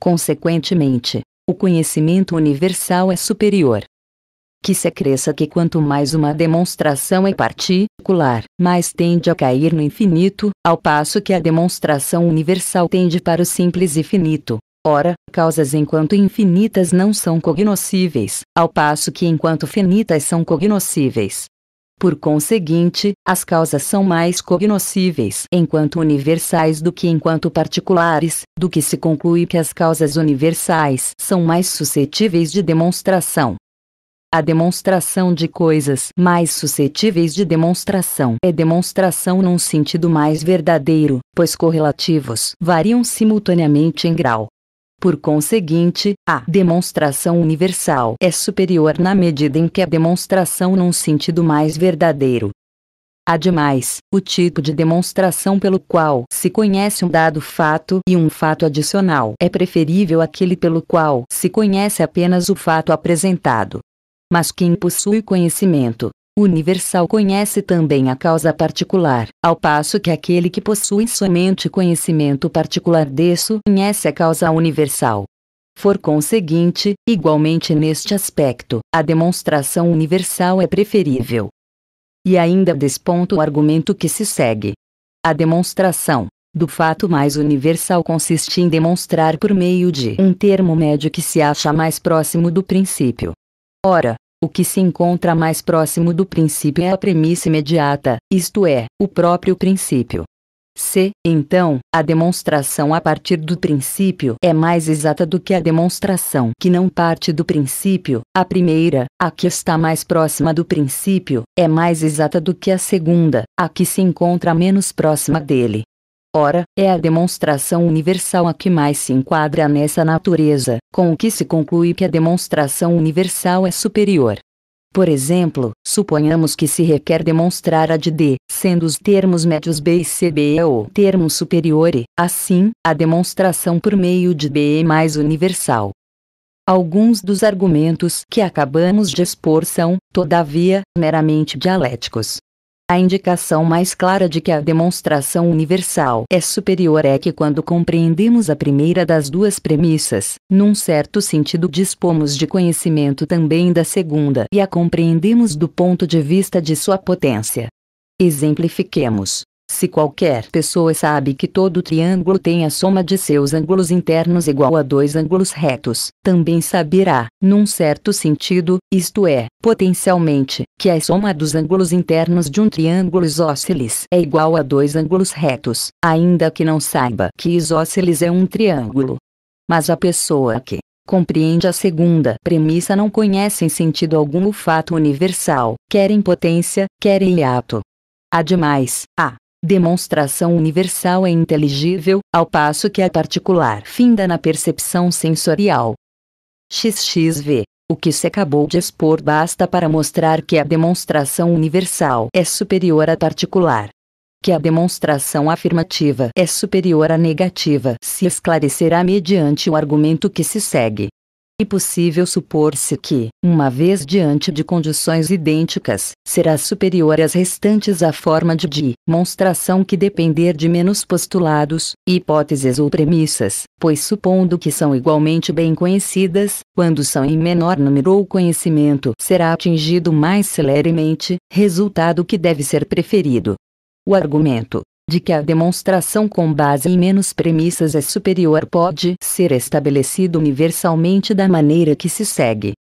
Consequentemente, o conhecimento universal é superior que se acresça que quanto mais uma demonstração é particular, mais tende a cair no infinito, ao passo que a demonstração universal tende para o simples e finito. Ora, causas enquanto infinitas não são cognoscíveis, ao passo que enquanto finitas são cognoscíveis. Por conseguinte, as causas são mais cognoscíveis enquanto universais do que enquanto particulares, do que se conclui que as causas universais são mais suscetíveis de demonstração. A demonstração de coisas mais suscetíveis de demonstração é demonstração num sentido mais verdadeiro, pois correlativos variam simultaneamente em grau. Por conseguinte, a demonstração universal é superior na medida em que a demonstração num sentido mais verdadeiro. Ademais, o tipo de demonstração pelo qual se conhece um dado fato e um fato adicional é preferível àquele pelo qual se conhece apenas o fato apresentado mas quem possui conhecimento universal conhece também a causa particular, ao passo que aquele que possui somente conhecimento particular disso conhece a causa universal. For conseguinte, igualmente neste aspecto, a demonstração universal é preferível. E ainda desponto o argumento que se segue. A demonstração do fato mais universal consiste em demonstrar por meio de um termo médio que se acha mais próximo do princípio. Ora, o que se encontra mais próximo do princípio é a premissa imediata, isto é, o próprio princípio. C. Então, a demonstração a partir do princípio é mais exata do que a demonstração que não parte do princípio. A primeira, a que está mais próxima do princípio, é mais exata do que a segunda, a que se encontra menos próxima dele. Ora, é a demonstração universal a que mais se enquadra nessa natureza, com o que se conclui que a demonstração universal é superior. Por exemplo, suponhamos que se requer demonstrar a de D, sendo os termos médios B e CB é o termo superior e, assim, a demonstração por meio de B é mais universal. Alguns dos argumentos que acabamos de expor são, todavia, meramente dialéticos. A indicação mais clara de que a demonstração universal é superior é que quando compreendemos a primeira das duas premissas, num certo sentido dispomos de conhecimento também da segunda e a compreendemos do ponto de vista de sua potência. Exemplifiquemos. Se qualquer pessoa sabe que todo triângulo tem a soma de seus ângulos internos igual a dois ângulos retos, também saberá, num certo sentido, isto é, potencialmente, que a soma dos ângulos internos de um triângulo isósceles é igual a dois ângulos retos, ainda que não saiba que isósceles é um triângulo. Mas a pessoa que compreende a segunda premissa não conhece em sentido algum o fato universal, quer em potência, quer em hiato. Ademais, a demonstração universal é inteligível, ao passo que a é particular finda na percepção sensorial. XXV. O que se acabou de expor basta para mostrar que a demonstração universal é superior à particular. Que a demonstração afirmativa é superior à negativa se esclarecerá mediante o argumento que se segue. É possível supor-se que, uma vez diante de condições idênticas, será superior às restantes a forma de demonstração que depender de menos postulados, hipóteses ou premissas, pois supondo que são igualmente bem conhecidas, quando são em menor número ou conhecimento será atingido mais celeremente, resultado que deve ser preferido. O argumento de que a demonstração com base em menos premissas é superior pode ser estabelecido universalmente da maneira que se segue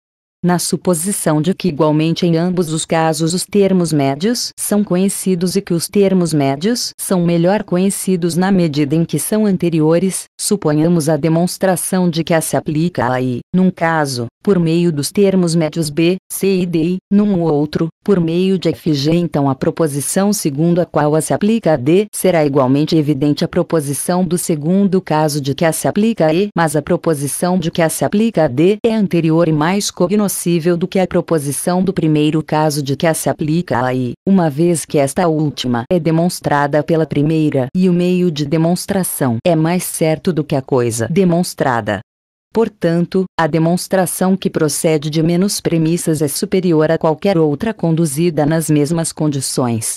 na suposição de que igualmente em ambos os casos os termos médios são conhecidos e que os termos médios são melhor conhecidos na medida em que são anteriores, suponhamos a demonstração de que A se aplica a I, num caso, por meio dos termos médios B, C e D, num outro, por meio de F G então a proposição segundo a qual A se aplica a D será igualmente evidente a proposição do segundo caso de que A se aplica a E, mas a proposição de que A se aplica a D é anterior e mais cognoscível possível do que a proposição do primeiro caso de que a se aplica a I, uma vez que esta última é demonstrada pela primeira e o meio de demonstração é mais certo do que a coisa demonstrada. Portanto, a demonstração que procede de menos premissas é superior a qualquer outra conduzida nas mesmas condições.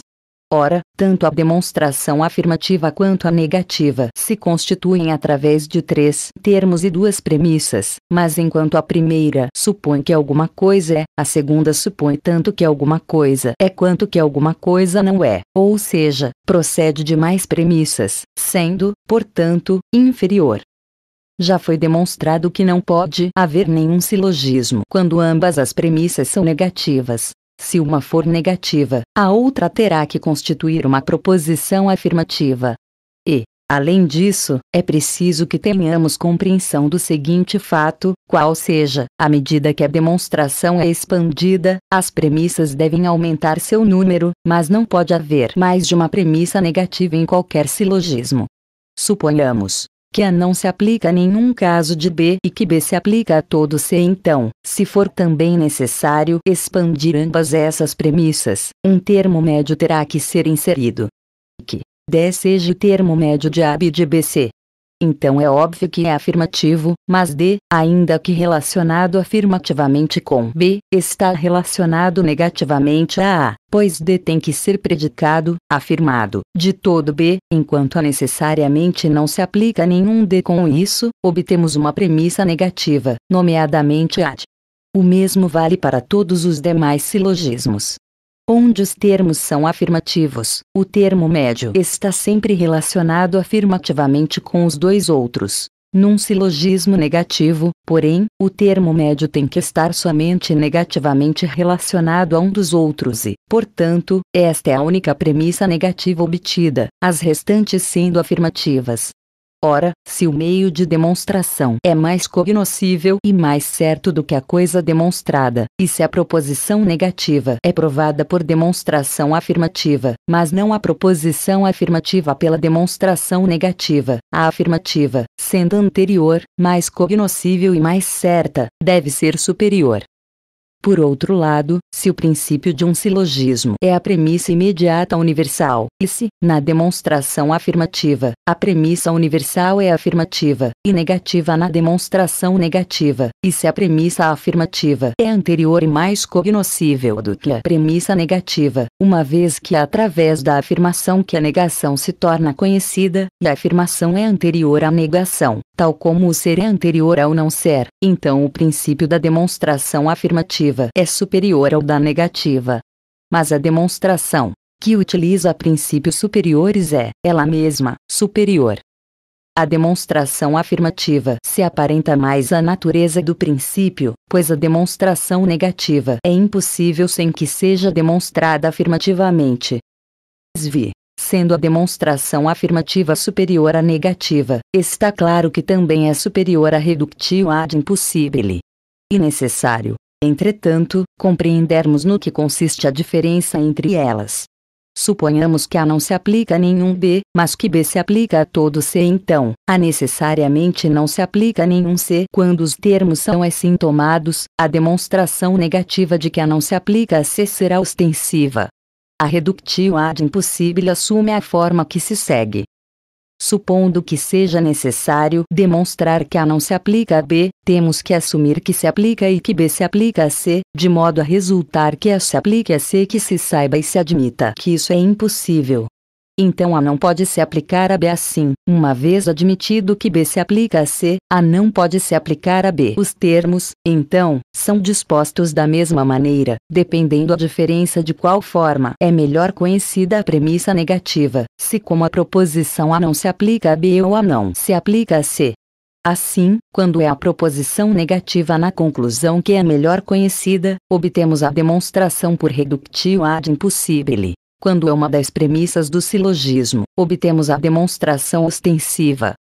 Ora, tanto a demonstração afirmativa quanto a negativa se constituem através de três termos e duas premissas, mas enquanto a primeira supõe que alguma coisa é, a segunda supõe tanto que alguma coisa é quanto que alguma coisa não é, ou seja, procede de mais premissas, sendo, portanto, inferior. Já foi demonstrado que não pode haver nenhum silogismo quando ambas as premissas são negativas, se uma for negativa, a outra terá que constituir uma proposição afirmativa. E, além disso, é preciso que tenhamos compreensão do seguinte fato: qual seja, à medida que a demonstração é expandida, as premissas devem aumentar seu número, mas não pode haver mais de uma premissa negativa em qualquer silogismo. Suponhamos, que A não se aplica a nenhum caso de B e que B se aplica a todo C. Então, se for também necessário expandir ambas essas premissas, um termo médio terá que ser inserido. Que D seja o termo médio de A e de BC. Então é óbvio que é afirmativo, mas D, ainda que relacionado afirmativamente com B, está relacionado negativamente a A, pois D tem que ser predicado, afirmado, de todo B, enquanto A é necessariamente não se aplica nenhum D com isso, obtemos uma premissa negativa, nomeadamente AD. O mesmo vale para todos os demais silogismos onde os termos são afirmativos. O termo médio está sempre relacionado afirmativamente com os dois outros. Num silogismo negativo, porém, o termo médio tem que estar somente negativamente relacionado a um dos outros e, portanto, esta é a única premissa negativa obtida, as restantes sendo afirmativas. Ora, se o meio de demonstração é mais cognoscível e mais certo do que a coisa demonstrada, e se a proposição negativa é provada por demonstração afirmativa, mas não a proposição afirmativa pela demonstração negativa, a afirmativa, sendo anterior, mais cognoscível e mais certa, deve ser superior. Por outro lado, se o princípio de um silogismo é a premissa imediata universal, e se, na demonstração afirmativa, a premissa universal é afirmativa, e negativa na demonstração negativa, e se a premissa afirmativa é anterior e mais cognoscível do que a premissa negativa, uma vez que é através da afirmação que a negação se torna conhecida, e a afirmação é anterior à negação, tal como o ser é anterior ao não ser, então o princípio da demonstração afirmativa positiva é superior ao da negativa. Mas a demonstração, que utiliza princípios superiores é, ela mesma, superior. A demonstração afirmativa se aparenta mais à natureza do princípio, pois a demonstração negativa é impossível sem que seja demonstrada afirmativamente. Svi, sendo a demonstração afirmativa superior à negativa, está claro que também é superior à reductio ad impossibile. E necessário, entretanto, compreendermos no que consiste a diferença entre elas. Suponhamos que A não se aplica a nenhum B, mas que B se aplica a todo C então, A necessariamente não se aplica a nenhum C. Quando os termos são assim tomados, a demonstração negativa de que A não se aplica a C será ostensiva. A reductio ad impossível assume a forma que se segue. Supondo que seja necessário demonstrar que A não se aplica a B, temos que assumir que se aplica e que B se aplica a C, de modo a resultar que A se aplique a C que se saiba e se admita que isso é impossível. Então A não pode se aplicar a B assim. Uma vez admitido que B se aplica a C, A não pode se aplicar a B. Os termos, então, são dispostos da mesma maneira, dependendo a diferença de qual forma. É melhor conhecida a premissa negativa, se como a proposição A não se aplica a B ou A não se aplica a C. Assim, quando é a proposição negativa na conclusão que é melhor conhecida, obtemos a demonstração por reductio ad impossibile quando é uma das premissas do silogismo, obtemos a demonstração ostensiva.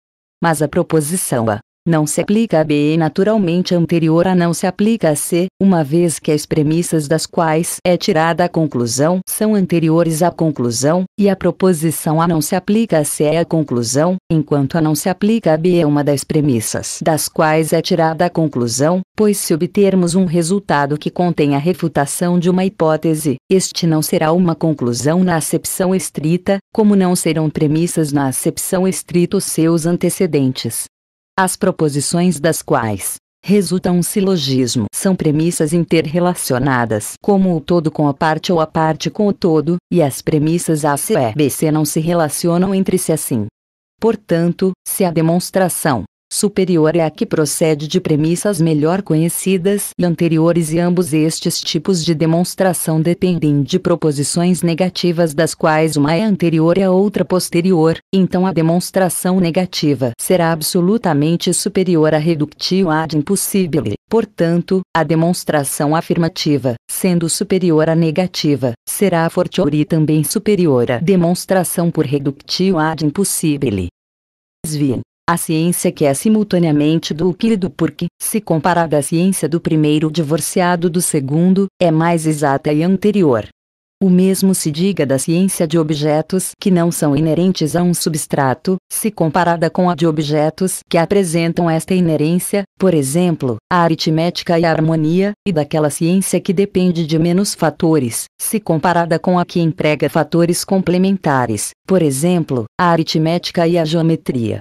Mas a proposição a não se aplica a B naturalmente anterior a não se aplica a C, uma vez que as premissas das quais é tirada a conclusão são anteriores à conclusão, e a proposição a não se aplica a C é a conclusão, enquanto a não se aplica a B é uma das premissas das quais é tirada a conclusão, pois se obtermos um resultado que contém a refutação de uma hipótese, este não será uma conclusão na acepção estrita, como não serão premissas na acepção estrita os seus antecedentes. As proposições das quais resulta um silogismo são premissas interrelacionadas, como o todo com a parte ou a parte com o todo, e as premissas AC e C não se relacionam entre si assim. Portanto, se a demonstração superior é a que procede de premissas melhor conhecidas e anteriores e ambos estes tipos de demonstração dependem de proposições negativas das quais uma é anterior e a outra posterior, então a demonstração negativa será absolutamente superior à reductio ad impossibile. Portanto, a demonstração afirmativa, sendo superior à negativa, será a fortiori também superior à demonstração por reductio ad impossibile. Svien a ciência que é simultaneamente do que e do porquê, se comparada à ciência do primeiro divorciado do segundo, é mais exata e anterior. O mesmo se diga da ciência de objetos que não são inerentes a um substrato, se comparada com a de objetos que apresentam esta inerência, por exemplo, a aritmética e a harmonia, e daquela ciência que depende de menos fatores, se comparada com a que emprega fatores complementares, por exemplo, a aritmética e a geometria.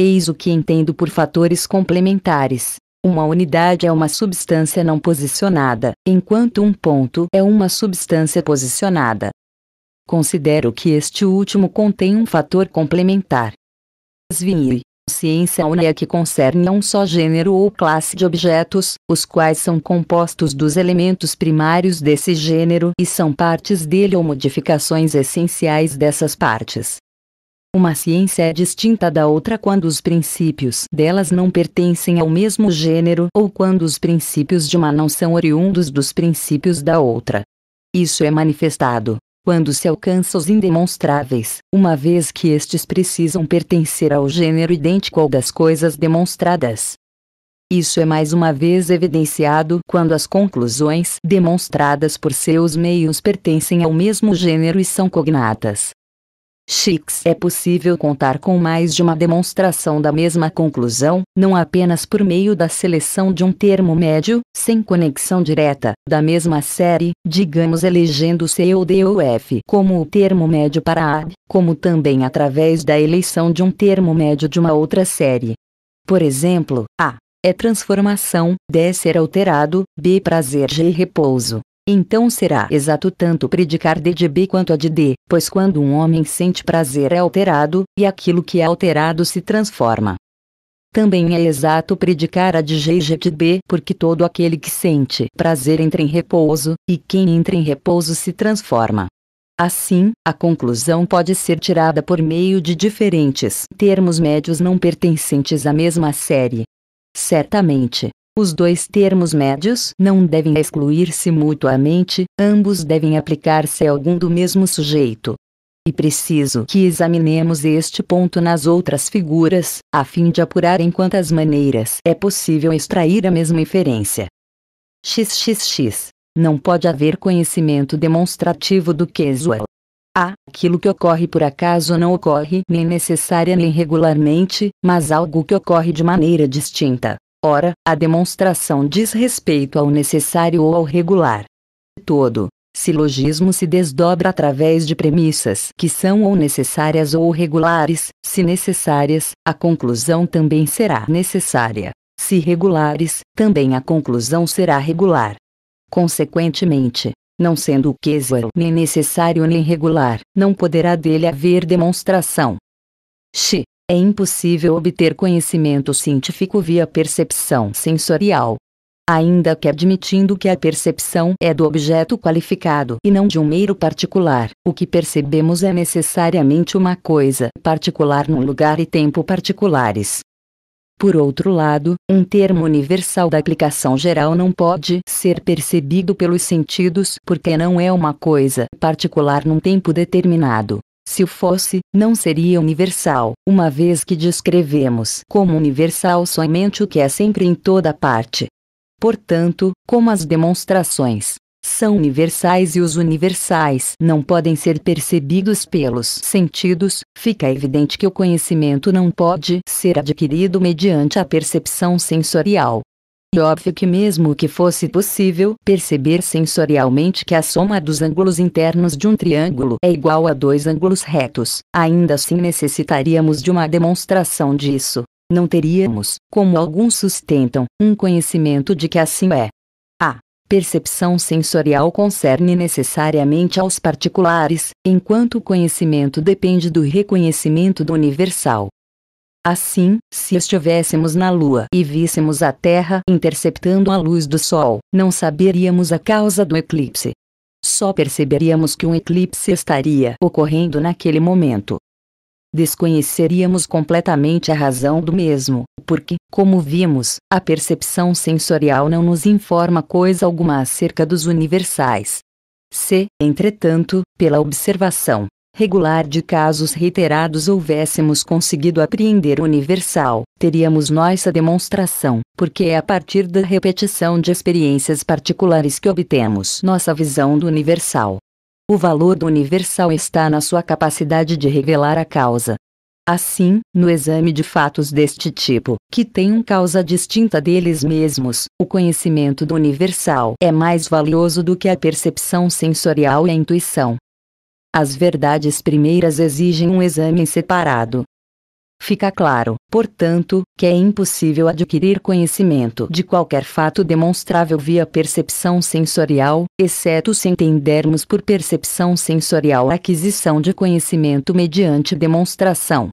Eis o que entendo por fatores complementares. Uma unidade é uma substância não posicionada, enquanto um ponto é uma substância posicionada. Considero que este último contém um fator complementar. Svini, ciência única é que concerne a um só gênero ou classe de objetos, os quais são compostos dos elementos primários desse gênero e são partes dele ou modificações essenciais dessas partes. Uma ciência é distinta da outra quando os princípios delas não pertencem ao mesmo gênero ou quando os princípios de uma não são oriundos dos princípios da outra. Isso é manifestado quando se alcança os indemonstráveis, uma vez que estes precisam pertencer ao gênero idêntico ao das coisas demonstradas. Isso é mais uma vez evidenciado quando as conclusões demonstradas por seus meios pertencem ao mesmo gênero e são cognatas Chics é possível contar com mais de uma demonstração da mesma conclusão, não apenas por meio da seleção de um termo médio, sem conexão direta, da mesma série, digamos elegendo C ou D ou F como o termo médio para A, como também através da eleição de um termo médio de uma outra série. Por exemplo, A é transformação, D é ser alterado, B prazer G repouso. Então será exato tanto predicar D de B quanto a de D, pois quando um homem sente prazer é alterado, e aquilo que é alterado se transforma. Também é exato predicar a de G e G de B, porque todo aquele que sente prazer entra em repouso, e quem entra em repouso se transforma. Assim, a conclusão pode ser tirada por meio de diferentes termos médios não pertencentes à mesma série. Certamente, os dois termos médios não devem excluir-se mutuamente, ambos devem aplicar-se a algum do mesmo sujeito. E preciso que examinemos este ponto nas outras figuras, a fim de apurar em quantas maneiras é possível extrair a mesma inferência. XXX. Não pode haver conhecimento demonstrativo do casual. É a. Aquilo que ocorre por acaso não ocorre nem necessária nem regularmente, mas algo que ocorre de maneira distinta. Ora, a demonstração diz respeito ao necessário ou ao regular. Todo silogismo se desdobra através de premissas que são ou necessárias ou regulares, se necessárias, a conclusão também será necessária. Se regulares, também a conclusão será regular. Consequentemente, não sendo o que nem necessário nem regular, não poderá dele haver demonstração. X. É impossível obter conhecimento científico via percepção sensorial. Ainda que admitindo que a percepção é do objeto qualificado e não de um mero particular, o que percebemos é necessariamente uma coisa particular num lugar e tempo particulares. Por outro lado, um termo universal da aplicação geral não pode ser percebido pelos sentidos porque não é uma coisa particular num tempo determinado. Se o fosse, não seria universal, uma vez que descrevemos como universal somente o que é sempre em toda parte. Portanto, como as demonstrações são universais e os universais não podem ser percebidos pelos sentidos, fica evidente que o conhecimento não pode ser adquirido mediante a percepção sensorial, e é óbvio que mesmo que fosse possível perceber sensorialmente que a soma dos ângulos internos de um triângulo é igual a dois ângulos retos, ainda assim necessitaríamos de uma demonstração disso. Não teríamos, como alguns sustentam, um conhecimento de que assim é. A percepção sensorial concerne necessariamente aos particulares, enquanto o conhecimento depende do reconhecimento do universal. Assim, se estivéssemos na Lua e víssemos a Terra interceptando a luz do Sol, não saberíamos a causa do eclipse. Só perceberíamos que um eclipse estaria ocorrendo naquele momento. Desconheceríamos completamente a razão do mesmo, porque, como vimos, a percepção sensorial não nos informa coisa alguma acerca dos universais. Se, entretanto, pela observação, regular de casos reiterados houvéssemos conseguido apreender universal, teríamos nós a demonstração, porque é a partir da repetição de experiências particulares que obtemos nossa visão do universal. O valor do universal está na sua capacidade de revelar a causa. Assim, no exame de fatos deste tipo, que tem uma causa distinta deles mesmos, o conhecimento do universal é mais valioso do que a percepção sensorial e a intuição, as verdades primeiras exigem um exame separado. Fica claro, portanto, que é impossível adquirir conhecimento de qualquer fato demonstrável via percepção sensorial, exceto se entendermos por percepção sensorial a aquisição de conhecimento mediante demonstração.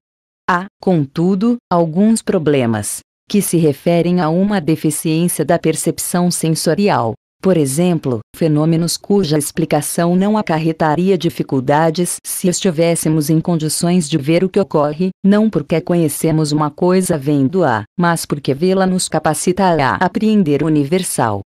Há, contudo, alguns problemas que se referem a uma deficiência da percepção sensorial, por exemplo, fenômenos cuja explicação não acarretaria dificuldades se estivéssemos em condições de ver o que ocorre, não porque conhecemos uma coisa vendo-a, mas porque vê-la nos capacitará a apreender o universal.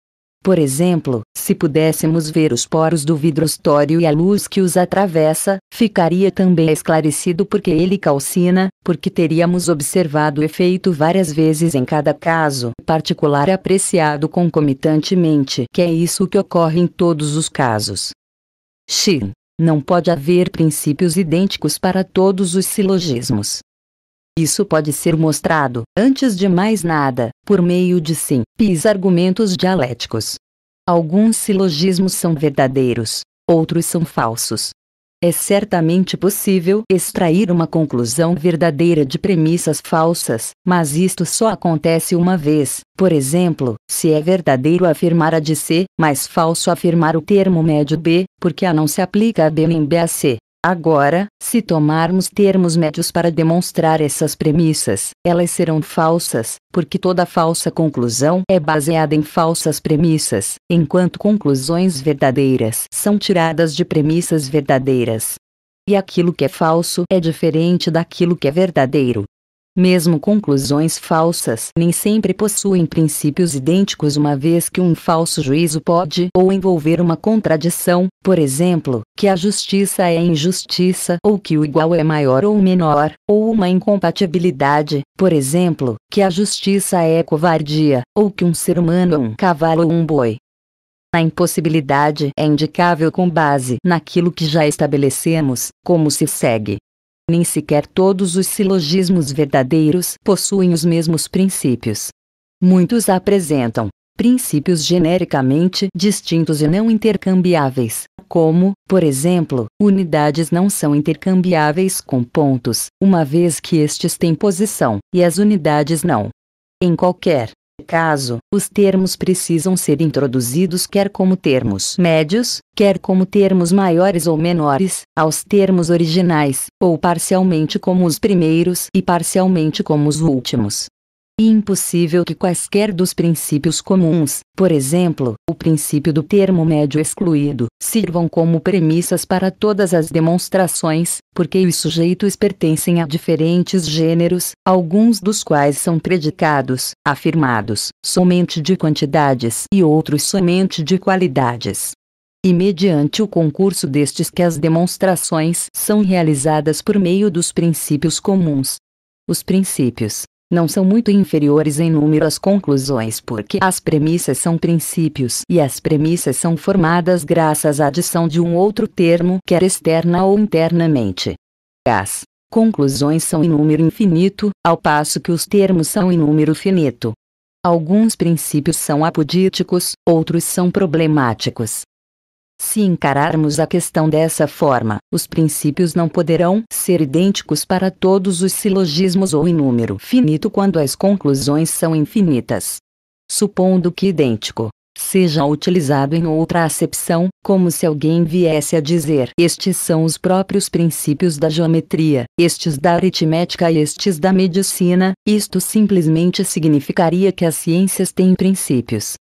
Por exemplo, se pudéssemos ver os poros do vidrostório e a luz que os atravessa, ficaria também esclarecido porque ele calcina, porque teríamos observado o efeito várias vezes em cada caso particular apreciado concomitantemente, que é isso que ocorre em todos os casos. X. Não pode haver princípios idênticos para todos os silogismos. Isso pode ser mostrado, antes de mais nada, por meio de simples argumentos dialéticos. Alguns silogismos são verdadeiros, outros são falsos. É certamente possível extrair uma conclusão verdadeira de premissas falsas, mas isto só acontece uma vez. Por exemplo, se é verdadeiro afirmar A de C, mas falso afirmar o termo médio B, porque A não se aplica a B nem B a C. Agora, se tomarmos termos médios para demonstrar essas premissas, elas serão falsas, porque toda falsa conclusão é baseada em falsas premissas, enquanto conclusões verdadeiras são tiradas de premissas verdadeiras. E aquilo que é falso é diferente daquilo que é verdadeiro. Mesmo conclusões falsas nem sempre possuem princípios idênticos, uma vez que um falso juízo pode ou envolver uma contradição, por exemplo, que a justiça é injustiça ou que o igual é maior ou menor, ou uma incompatibilidade, por exemplo, que a justiça é covardia ou que um ser humano é um cavalo ou um boi. A impossibilidade é indicável com base naquilo que já estabelecemos, como se segue. Nem sequer todos os silogismos verdadeiros possuem os mesmos princípios. Muitos apresentam princípios genericamente distintos e não intercambiáveis, como, por exemplo, unidades não são intercambiáveis com pontos, uma vez que estes têm posição, e as unidades não. Em qualquer caso, os termos precisam ser introduzidos quer como termos médios, quer como termos maiores ou menores, aos termos originais, ou parcialmente como os primeiros e parcialmente como os últimos e impossível que quaisquer dos princípios comuns, por exemplo, o princípio do termo médio excluído, sirvam como premissas para todas as demonstrações, porque os sujeitos pertencem a diferentes gêneros, alguns dos quais são predicados, afirmados, somente de quantidades e outros somente de qualidades e mediante o concurso destes que as demonstrações são realizadas por meio dos princípios comuns. Os princípios não são muito inferiores em número às conclusões porque as premissas são princípios e as premissas são formadas graças à adição de um outro termo quer externa ou internamente. As conclusões são em número infinito, ao passo que os termos são em número finito. Alguns princípios são apodíticos, outros são problemáticos. Se encararmos a questão dessa forma, os princípios não poderão ser idênticos para todos os silogismos ou em número finito quando as conclusões são infinitas. Supondo que idêntico seja utilizado em outra acepção, como se alguém viesse a dizer: estes são os próprios princípios da geometria, estes da aritmética e estes da medicina, isto simplesmente significaria que as ciências têm princípios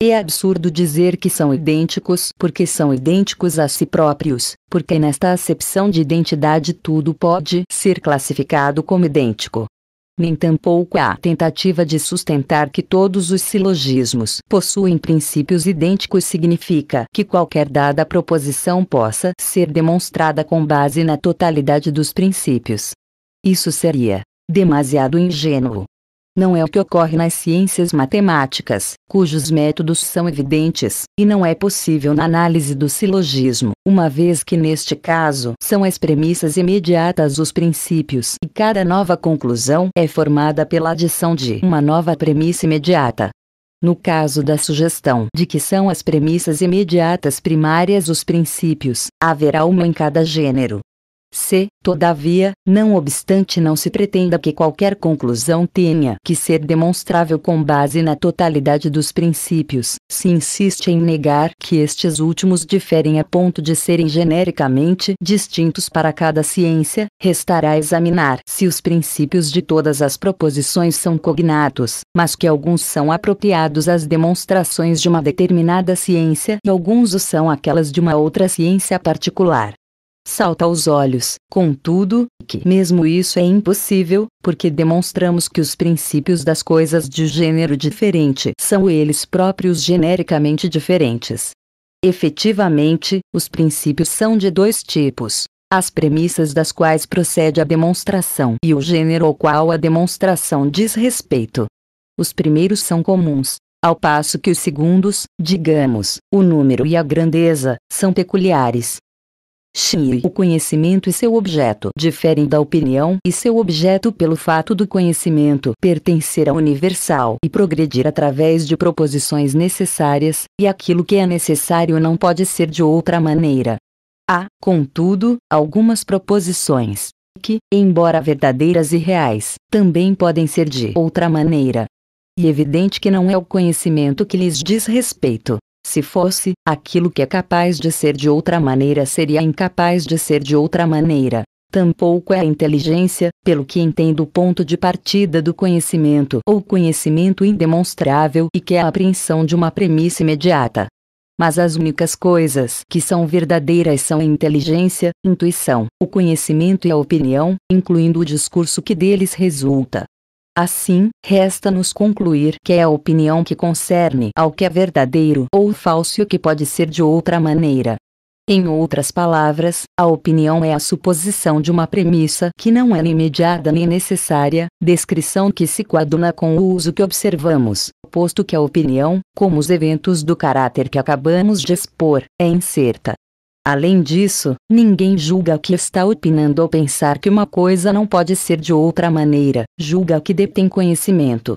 é absurdo dizer que são idênticos porque são idênticos a si próprios, porque nesta acepção de identidade tudo pode ser classificado como idêntico. Nem tampouco a tentativa de sustentar que todos os silogismos possuem princípios idênticos significa que qualquer dada proposição possa ser demonstrada com base na totalidade dos princípios. Isso seria demasiado ingênuo. Não é o que ocorre nas ciências matemáticas, cujos métodos são evidentes, e não é possível na análise do silogismo, uma vez que neste caso são as premissas imediatas os princípios, e cada nova conclusão é formada pela adição de uma nova premissa imediata. No caso da sugestão de que são as premissas imediatas primárias os princípios, haverá uma em cada gênero, se, todavia, não obstante não se pretenda que qualquer conclusão tenha que ser demonstrável com base na totalidade dos princípios, se insiste em negar que estes últimos diferem a ponto de serem genericamente distintos para cada ciência, restará examinar se os princípios de todas as proposições são cognatos, mas que alguns são apropriados às demonstrações de uma determinada ciência e alguns o são aquelas de uma outra ciência particular salta aos olhos. Contudo, que mesmo isso é impossível, porque demonstramos que os princípios das coisas de gênero diferente são eles próprios genericamente diferentes. Efetivamente, os princípios são de dois tipos: as premissas das quais procede a demonstração e o gênero ao qual a demonstração diz respeito. Os primeiros são comuns, ao passo que os segundos, digamos, o número e a grandeza, são peculiares, Xi. O conhecimento e seu objeto diferem da opinião e seu objeto pelo fato do conhecimento pertencer ao universal e progredir através de proposições necessárias, e aquilo que é necessário não pode ser de outra maneira. Há, contudo, algumas proposições que, embora verdadeiras e reais, também podem ser de outra maneira. E evidente que não é o conhecimento que lhes diz respeito, se fosse, aquilo que é capaz de ser de outra maneira seria incapaz de ser de outra maneira. Tampouco é a inteligência, pelo que entendo o ponto de partida do conhecimento ou conhecimento indemonstrável e que é a apreensão de uma premissa imediata. Mas as únicas coisas que são verdadeiras são a inteligência, intuição, o conhecimento e a opinião, incluindo o discurso que deles resulta. Assim, resta-nos concluir que é a opinião que concerne ao que é verdadeiro ou falso e o que pode ser de outra maneira. Em outras palavras, a opinião é a suposição de uma premissa que não é nem mediada nem necessária, descrição que se coaduna com o uso que observamos, posto que a opinião, como os eventos do caráter que acabamos de expor, é incerta, Além disso, ninguém julga que está opinando ou pensar que uma coisa não pode ser de outra maneira, julga que detém conhecimento.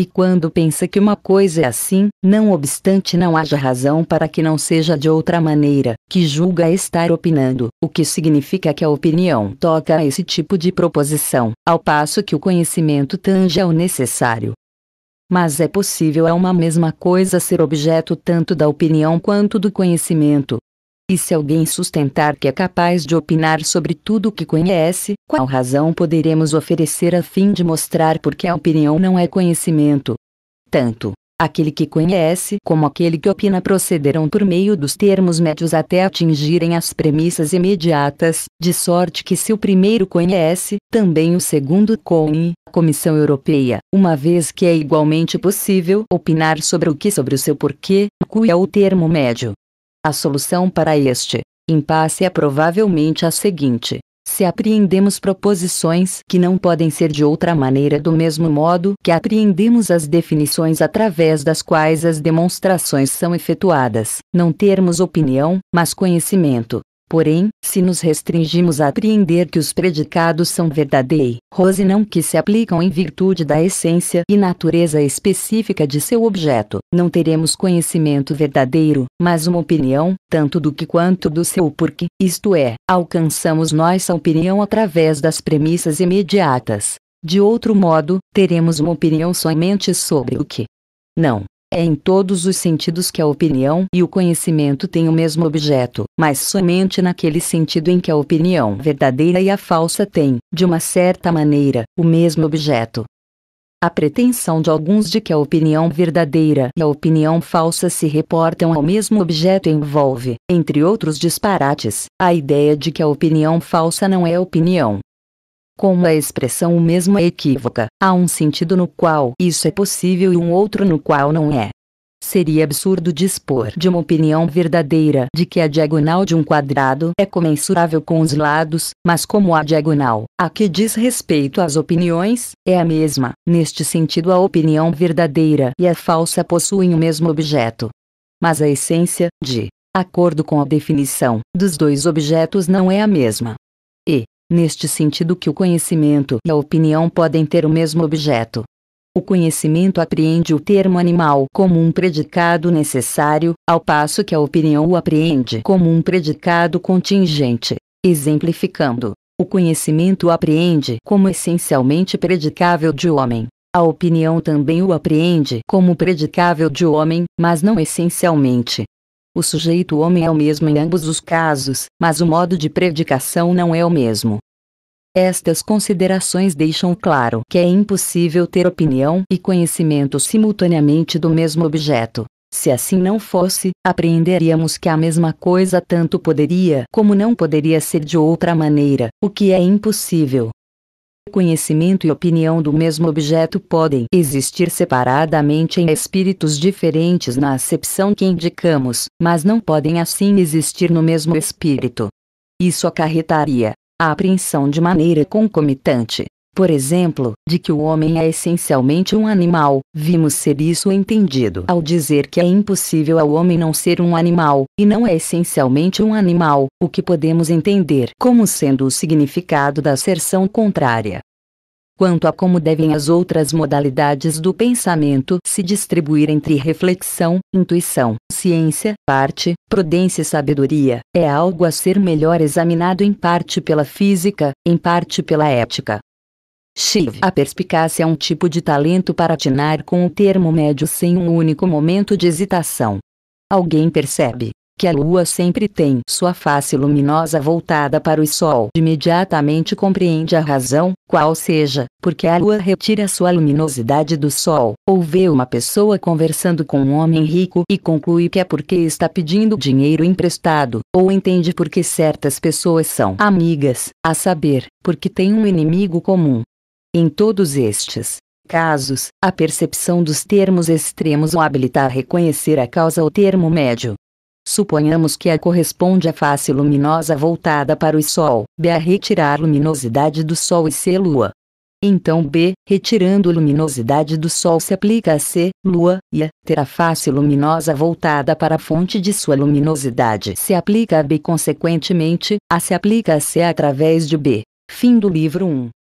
E quando pensa que uma coisa é assim, não obstante não haja razão para que não seja de outra maneira, que julga estar opinando, o que significa que a opinião toca a esse tipo de proposição, ao passo que o conhecimento tange ao necessário. Mas é possível a uma mesma coisa ser objeto tanto da opinião quanto do conhecimento, e se alguém sustentar que é capaz de opinar sobre tudo o que conhece, qual razão poderemos oferecer a fim de mostrar por que a opinião não é conhecimento? Tanto aquele que conhece como aquele que opina procederão por meio dos termos médios até atingirem as premissas imediatas, de sorte que se o primeiro conhece, também o segundo come, a Comissão Europeia, uma vez que é igualmente possível opinar sobre o que sobre o seu porquê, cuia é o termo médio, a solução para este impasse é provavelmente a seguinte: se apreendemos proposições que não podem ser de outra maneira do mesmo modo que apreendemos as definições através das quais as demonstrações são efetuadas, não termos opinião, mas conhecimento. Porém, se nos restringimos a apreender que os predicados são verdadeiros e não que se aplicam em virtude da essência e natureza específica de seu objeto, não teremos conhecimento verdadeiro, mas uma opinião, tanto do que quanto do seu porquê, isto é, alcançamos nossa opinião através das premissas imediatas. De outro modo, teremos uma opinião somente sobre o que. Não, é em todos os sentidos que a opinião e o conhecimento têm o mesmo objeto, mas somente naquele sentido em que a opinião verdadeira e a falsa têm, de uma certa maneira, o mesmo objeto. A pretensão de alguns de que a opinião verdadeira e a opinião falsa se reportam ao mesmo objeto envolve, entre outros disparates, a ideia de que a opinião falsa não é opinião, como a expressão mesmo é equívoca, há um sentido no qual isso é possível e um outro no qual não é. Seria absurdo dispor de uma opinião verdadeira de que a diagonal de um quadrado é comensurável com os lados, mas como a diagonal, a que diz respeito às opiniões, é a mesma, neste sentido a opinião verdadeira e a falsa possuem o mesmo objeto. Mas a essência, de acordo com a definição, dos dois objetos não é a mesma. E, neste sentido que o conhecimento e a opinião podem ter o mesmo objeto. O conhecimento apreende o termo animal como um predicado necessário, ao passo que a opinião o apreende como um predicado contingente. Exemplificando, o conhecimento o apreende como essencialmente predicável de homem. A opinião também o apreende como predicável de homem, mas não essencialmente. O sujeito homem é o mesmo em ambos os casos, mas o modo de predicação não é o mesmo. Estas considerações deixam claro que é impossível ter opinião e conhecimento simultaneamente do mesmo objeto. Se assim não fosse, apreenderíamos que a mesma coisa tanto poderia como não poderia ser de outra maneira, o que é impossível conhecimento e opinião do mesmo objeto podem existir separadamente em espíritos diferentes na acepção que indicamos, mas não podem assim existir no mesmo espírito. Isso acarretaria a apreensão de maneira concomitante por exemplo, de que o homem é essencialmente um animal, vimos ser isso entendido ao dizer que é impossível ao homem não ser um animal, e não é essencialmente um animal, o que podemos entender como sendo o significado da asserção contrária. Quanto a como devem as outras modalidades do pensamento se distribuir entre reflexão, intuição, ciência, parte, prudência e sabedoria, é algo a ser melhor examinado em parte pela física, em parte pela ética, Shiv. A perspicácia é um tipo de talento para atinar com o termo médio sem um único momento de hesitação. Alguém percebe que a lua sempre tem sua face luminosa voltada para o sol. Imediatamente compreende a razão, qual seja, porque a lua retira sua luminosidade do sol, ou vê uma pessoa conversando com um homem rico e conclui que é porque está pedindo dinheiro emprestado, ou entende porque certas pessoas são amigas, a saber, porque tem um inimigo comum. Em todos estes casos, a percepção dos termos extremos o habilita a reconhecer a causa ou termo médio. Suponhamos que A corresponde à face luminosa voltada para o Sol, B a retirar luminosidade do Sol e C Lua. Então B, retirando luminosidade do Sol se aplica a C, Lua, e A, ter a face luminosa voltada para a fonte de sua luminosidade se aplica a B consequentemente, A se aplica a C através de B. Fim do livro 1.